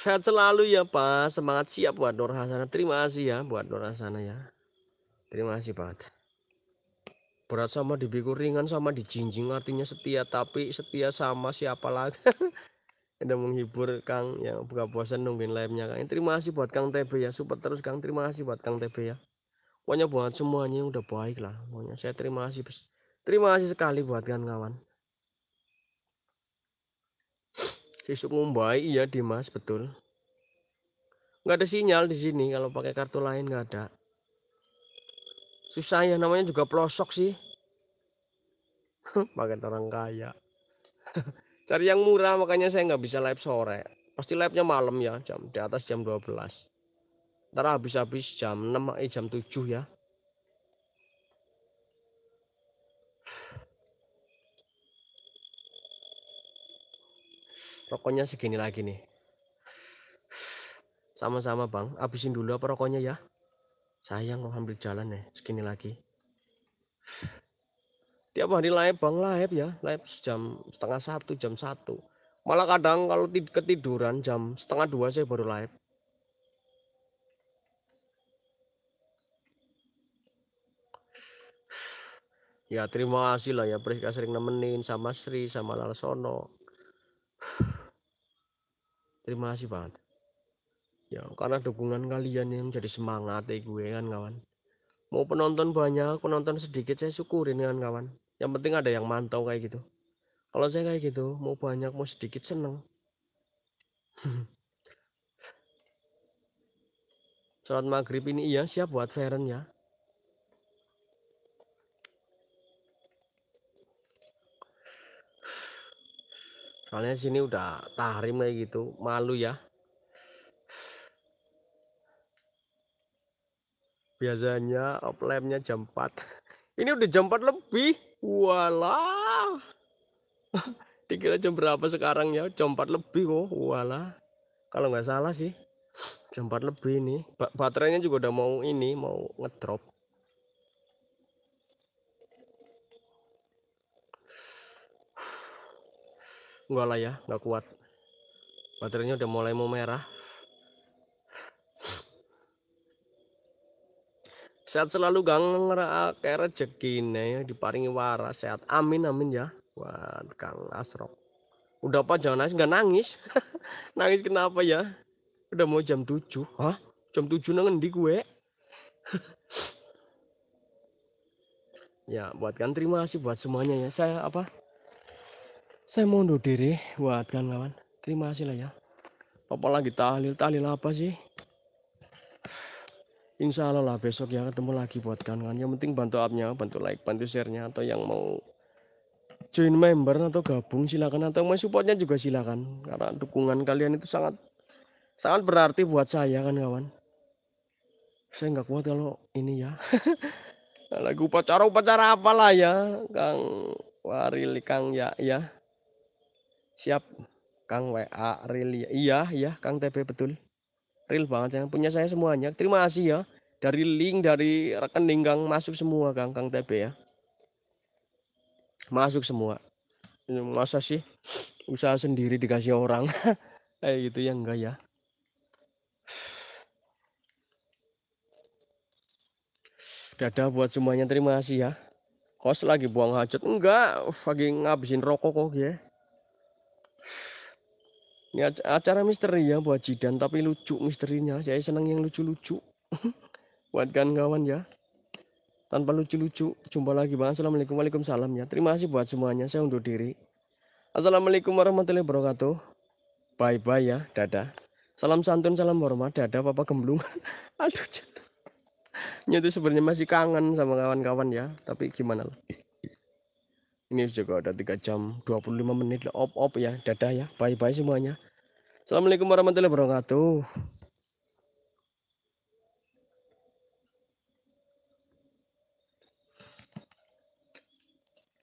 sehat selalu ya Pak semangat siap buat Nur Hasana terima kasih ya buat Nur Hasana ya terima kasih banget berat sama dibikur ringan sama dijinjing artinya setia tapi setia sama siapa lagi [laughs] udah menghibur Kang yang buka puasa nungguin live-nya Kang. Ya, terima kasih buat Kang TB ya, support terus Kang. Terima kasih buat Kang TB ya. Pokoknya buat semuanya yang udah baik lah. Pokoknya saya terima kasih. Terima kasih sekali buat Kang kawan. Sisuk Mumbai iya Dimas betul. Enggak ada sinyal di sini kalau pakai kartu lain enggak ada. Susah ya namanya juga pelosok sih. [laughs] pakai orang kaya. [laughs] cari yang murah makanya saya nggak bisa live sore pasti live nya malam ya jam di atas jam 12 ntar habis-habis jam 6 eh jam 7 ya rokoknya segini lagi nih sama-sama bang habisin dulu apa rokoknya ya sayang kok ambil jalan nih ya, segini lagi tiap hari live bang live ya live jam setengah satu jam satu malah kadang kalau ketiduran jam setengah dua saya baru live ya terima kasih lah ya Priska sering nemenin sama Sri sama Larsono terima kasih banget ya karena dukungan kalian yang jadi semangat ya gue kan kawan mau penonton banyak penonton sedikit saya syukurin kan kawan yang penting ada yang mantau kayak gitu kalau saya kayak gitu mau banyak mau sedikit seneng [laughs] sholat maghrib ini iya siap buat Feren ya [sighs] soalnya sini udah tahrim kayak gitu malu ya biasanya offline-nya jam 4 [laughs] ini udah jam 4 lebih walah [laughs] dikira jam berapa sekarang ya jam 4 lebih kok oh, walah kalau nggak salah sih [sniffs] jam 4 lebih ini ba baterainya juga udah mau ini mau ngedrop enggak [sighs] lah ya nggak kuat baterainya udah mulai mau merah Sehat selalu Kang kayak rezeki ini ya, diparingi waras sehat. Amin amin ya. Buat Kang Asrok. Udah apa jangan nangis, nggak nangis. [laughs] nangis kenapa ya? Udah mau jam tujuh, Hah? Jam tujuh nengen di gue? [laughs] ya, buat kan terima kasih buat semuanya ya. Saya apa? Saya mau undur diri buat kan kawan. Terima kasih lah ya. Apa lagi tahlil, tahlil apa sih? insya Allah lah besok ya ketemu lagi buat kawan-kawan yang penting bantu upnya bantu like bantu sharenya atau yang mau join member atau gabung silakan atau mau supportnya juga silakan karena dukungan kalian itu sangat sangat berarti buat saya kan kawan saya nggak kuat kalau ini ya [laughs] Lagu upacara upacara apalah ya Kang Warili Kang ya ya siap Kang WA Rili iya Iya, Kang TB betul real banget ya punya saya semuanya terima kasih ya dari link dari rekening Kang masuk semua Kang Kang TB ya masuk semua masa sih usaha sendiri dikasih orang [laughs] kayak gitu ya enggak ya dadah buat semuanya terima kasih ya kos lagi buang hajat enggak lagi ngabisin rokok kok ya ini ya, acara misteri ya buat Jidan tapi lucu misterinya. Saya senang yang lucu-lucu. [laughs] buat kawan kawan ya. Tanpa lucu-lucu. Jumpa lagi Bang. Assalamualaikum Waalaikumsalam ya. Terima kasih buat semuanya. Saya undur diri. Assalamualaikum warahmatullahi wabarakatuh. Bye-bye ya. Dadah. Salam santun, salam hormat. Dadah Papa Gemblung. [laughs] Aduh. ini itu sebenarnya masih kangen sama kawan-kawan ya. Tapi gimana lagi ini juga ada 3 jam 25 menit op op ya dadah ya bye bye semuanya Assalamualaikum warahmatullahi wabarakatuh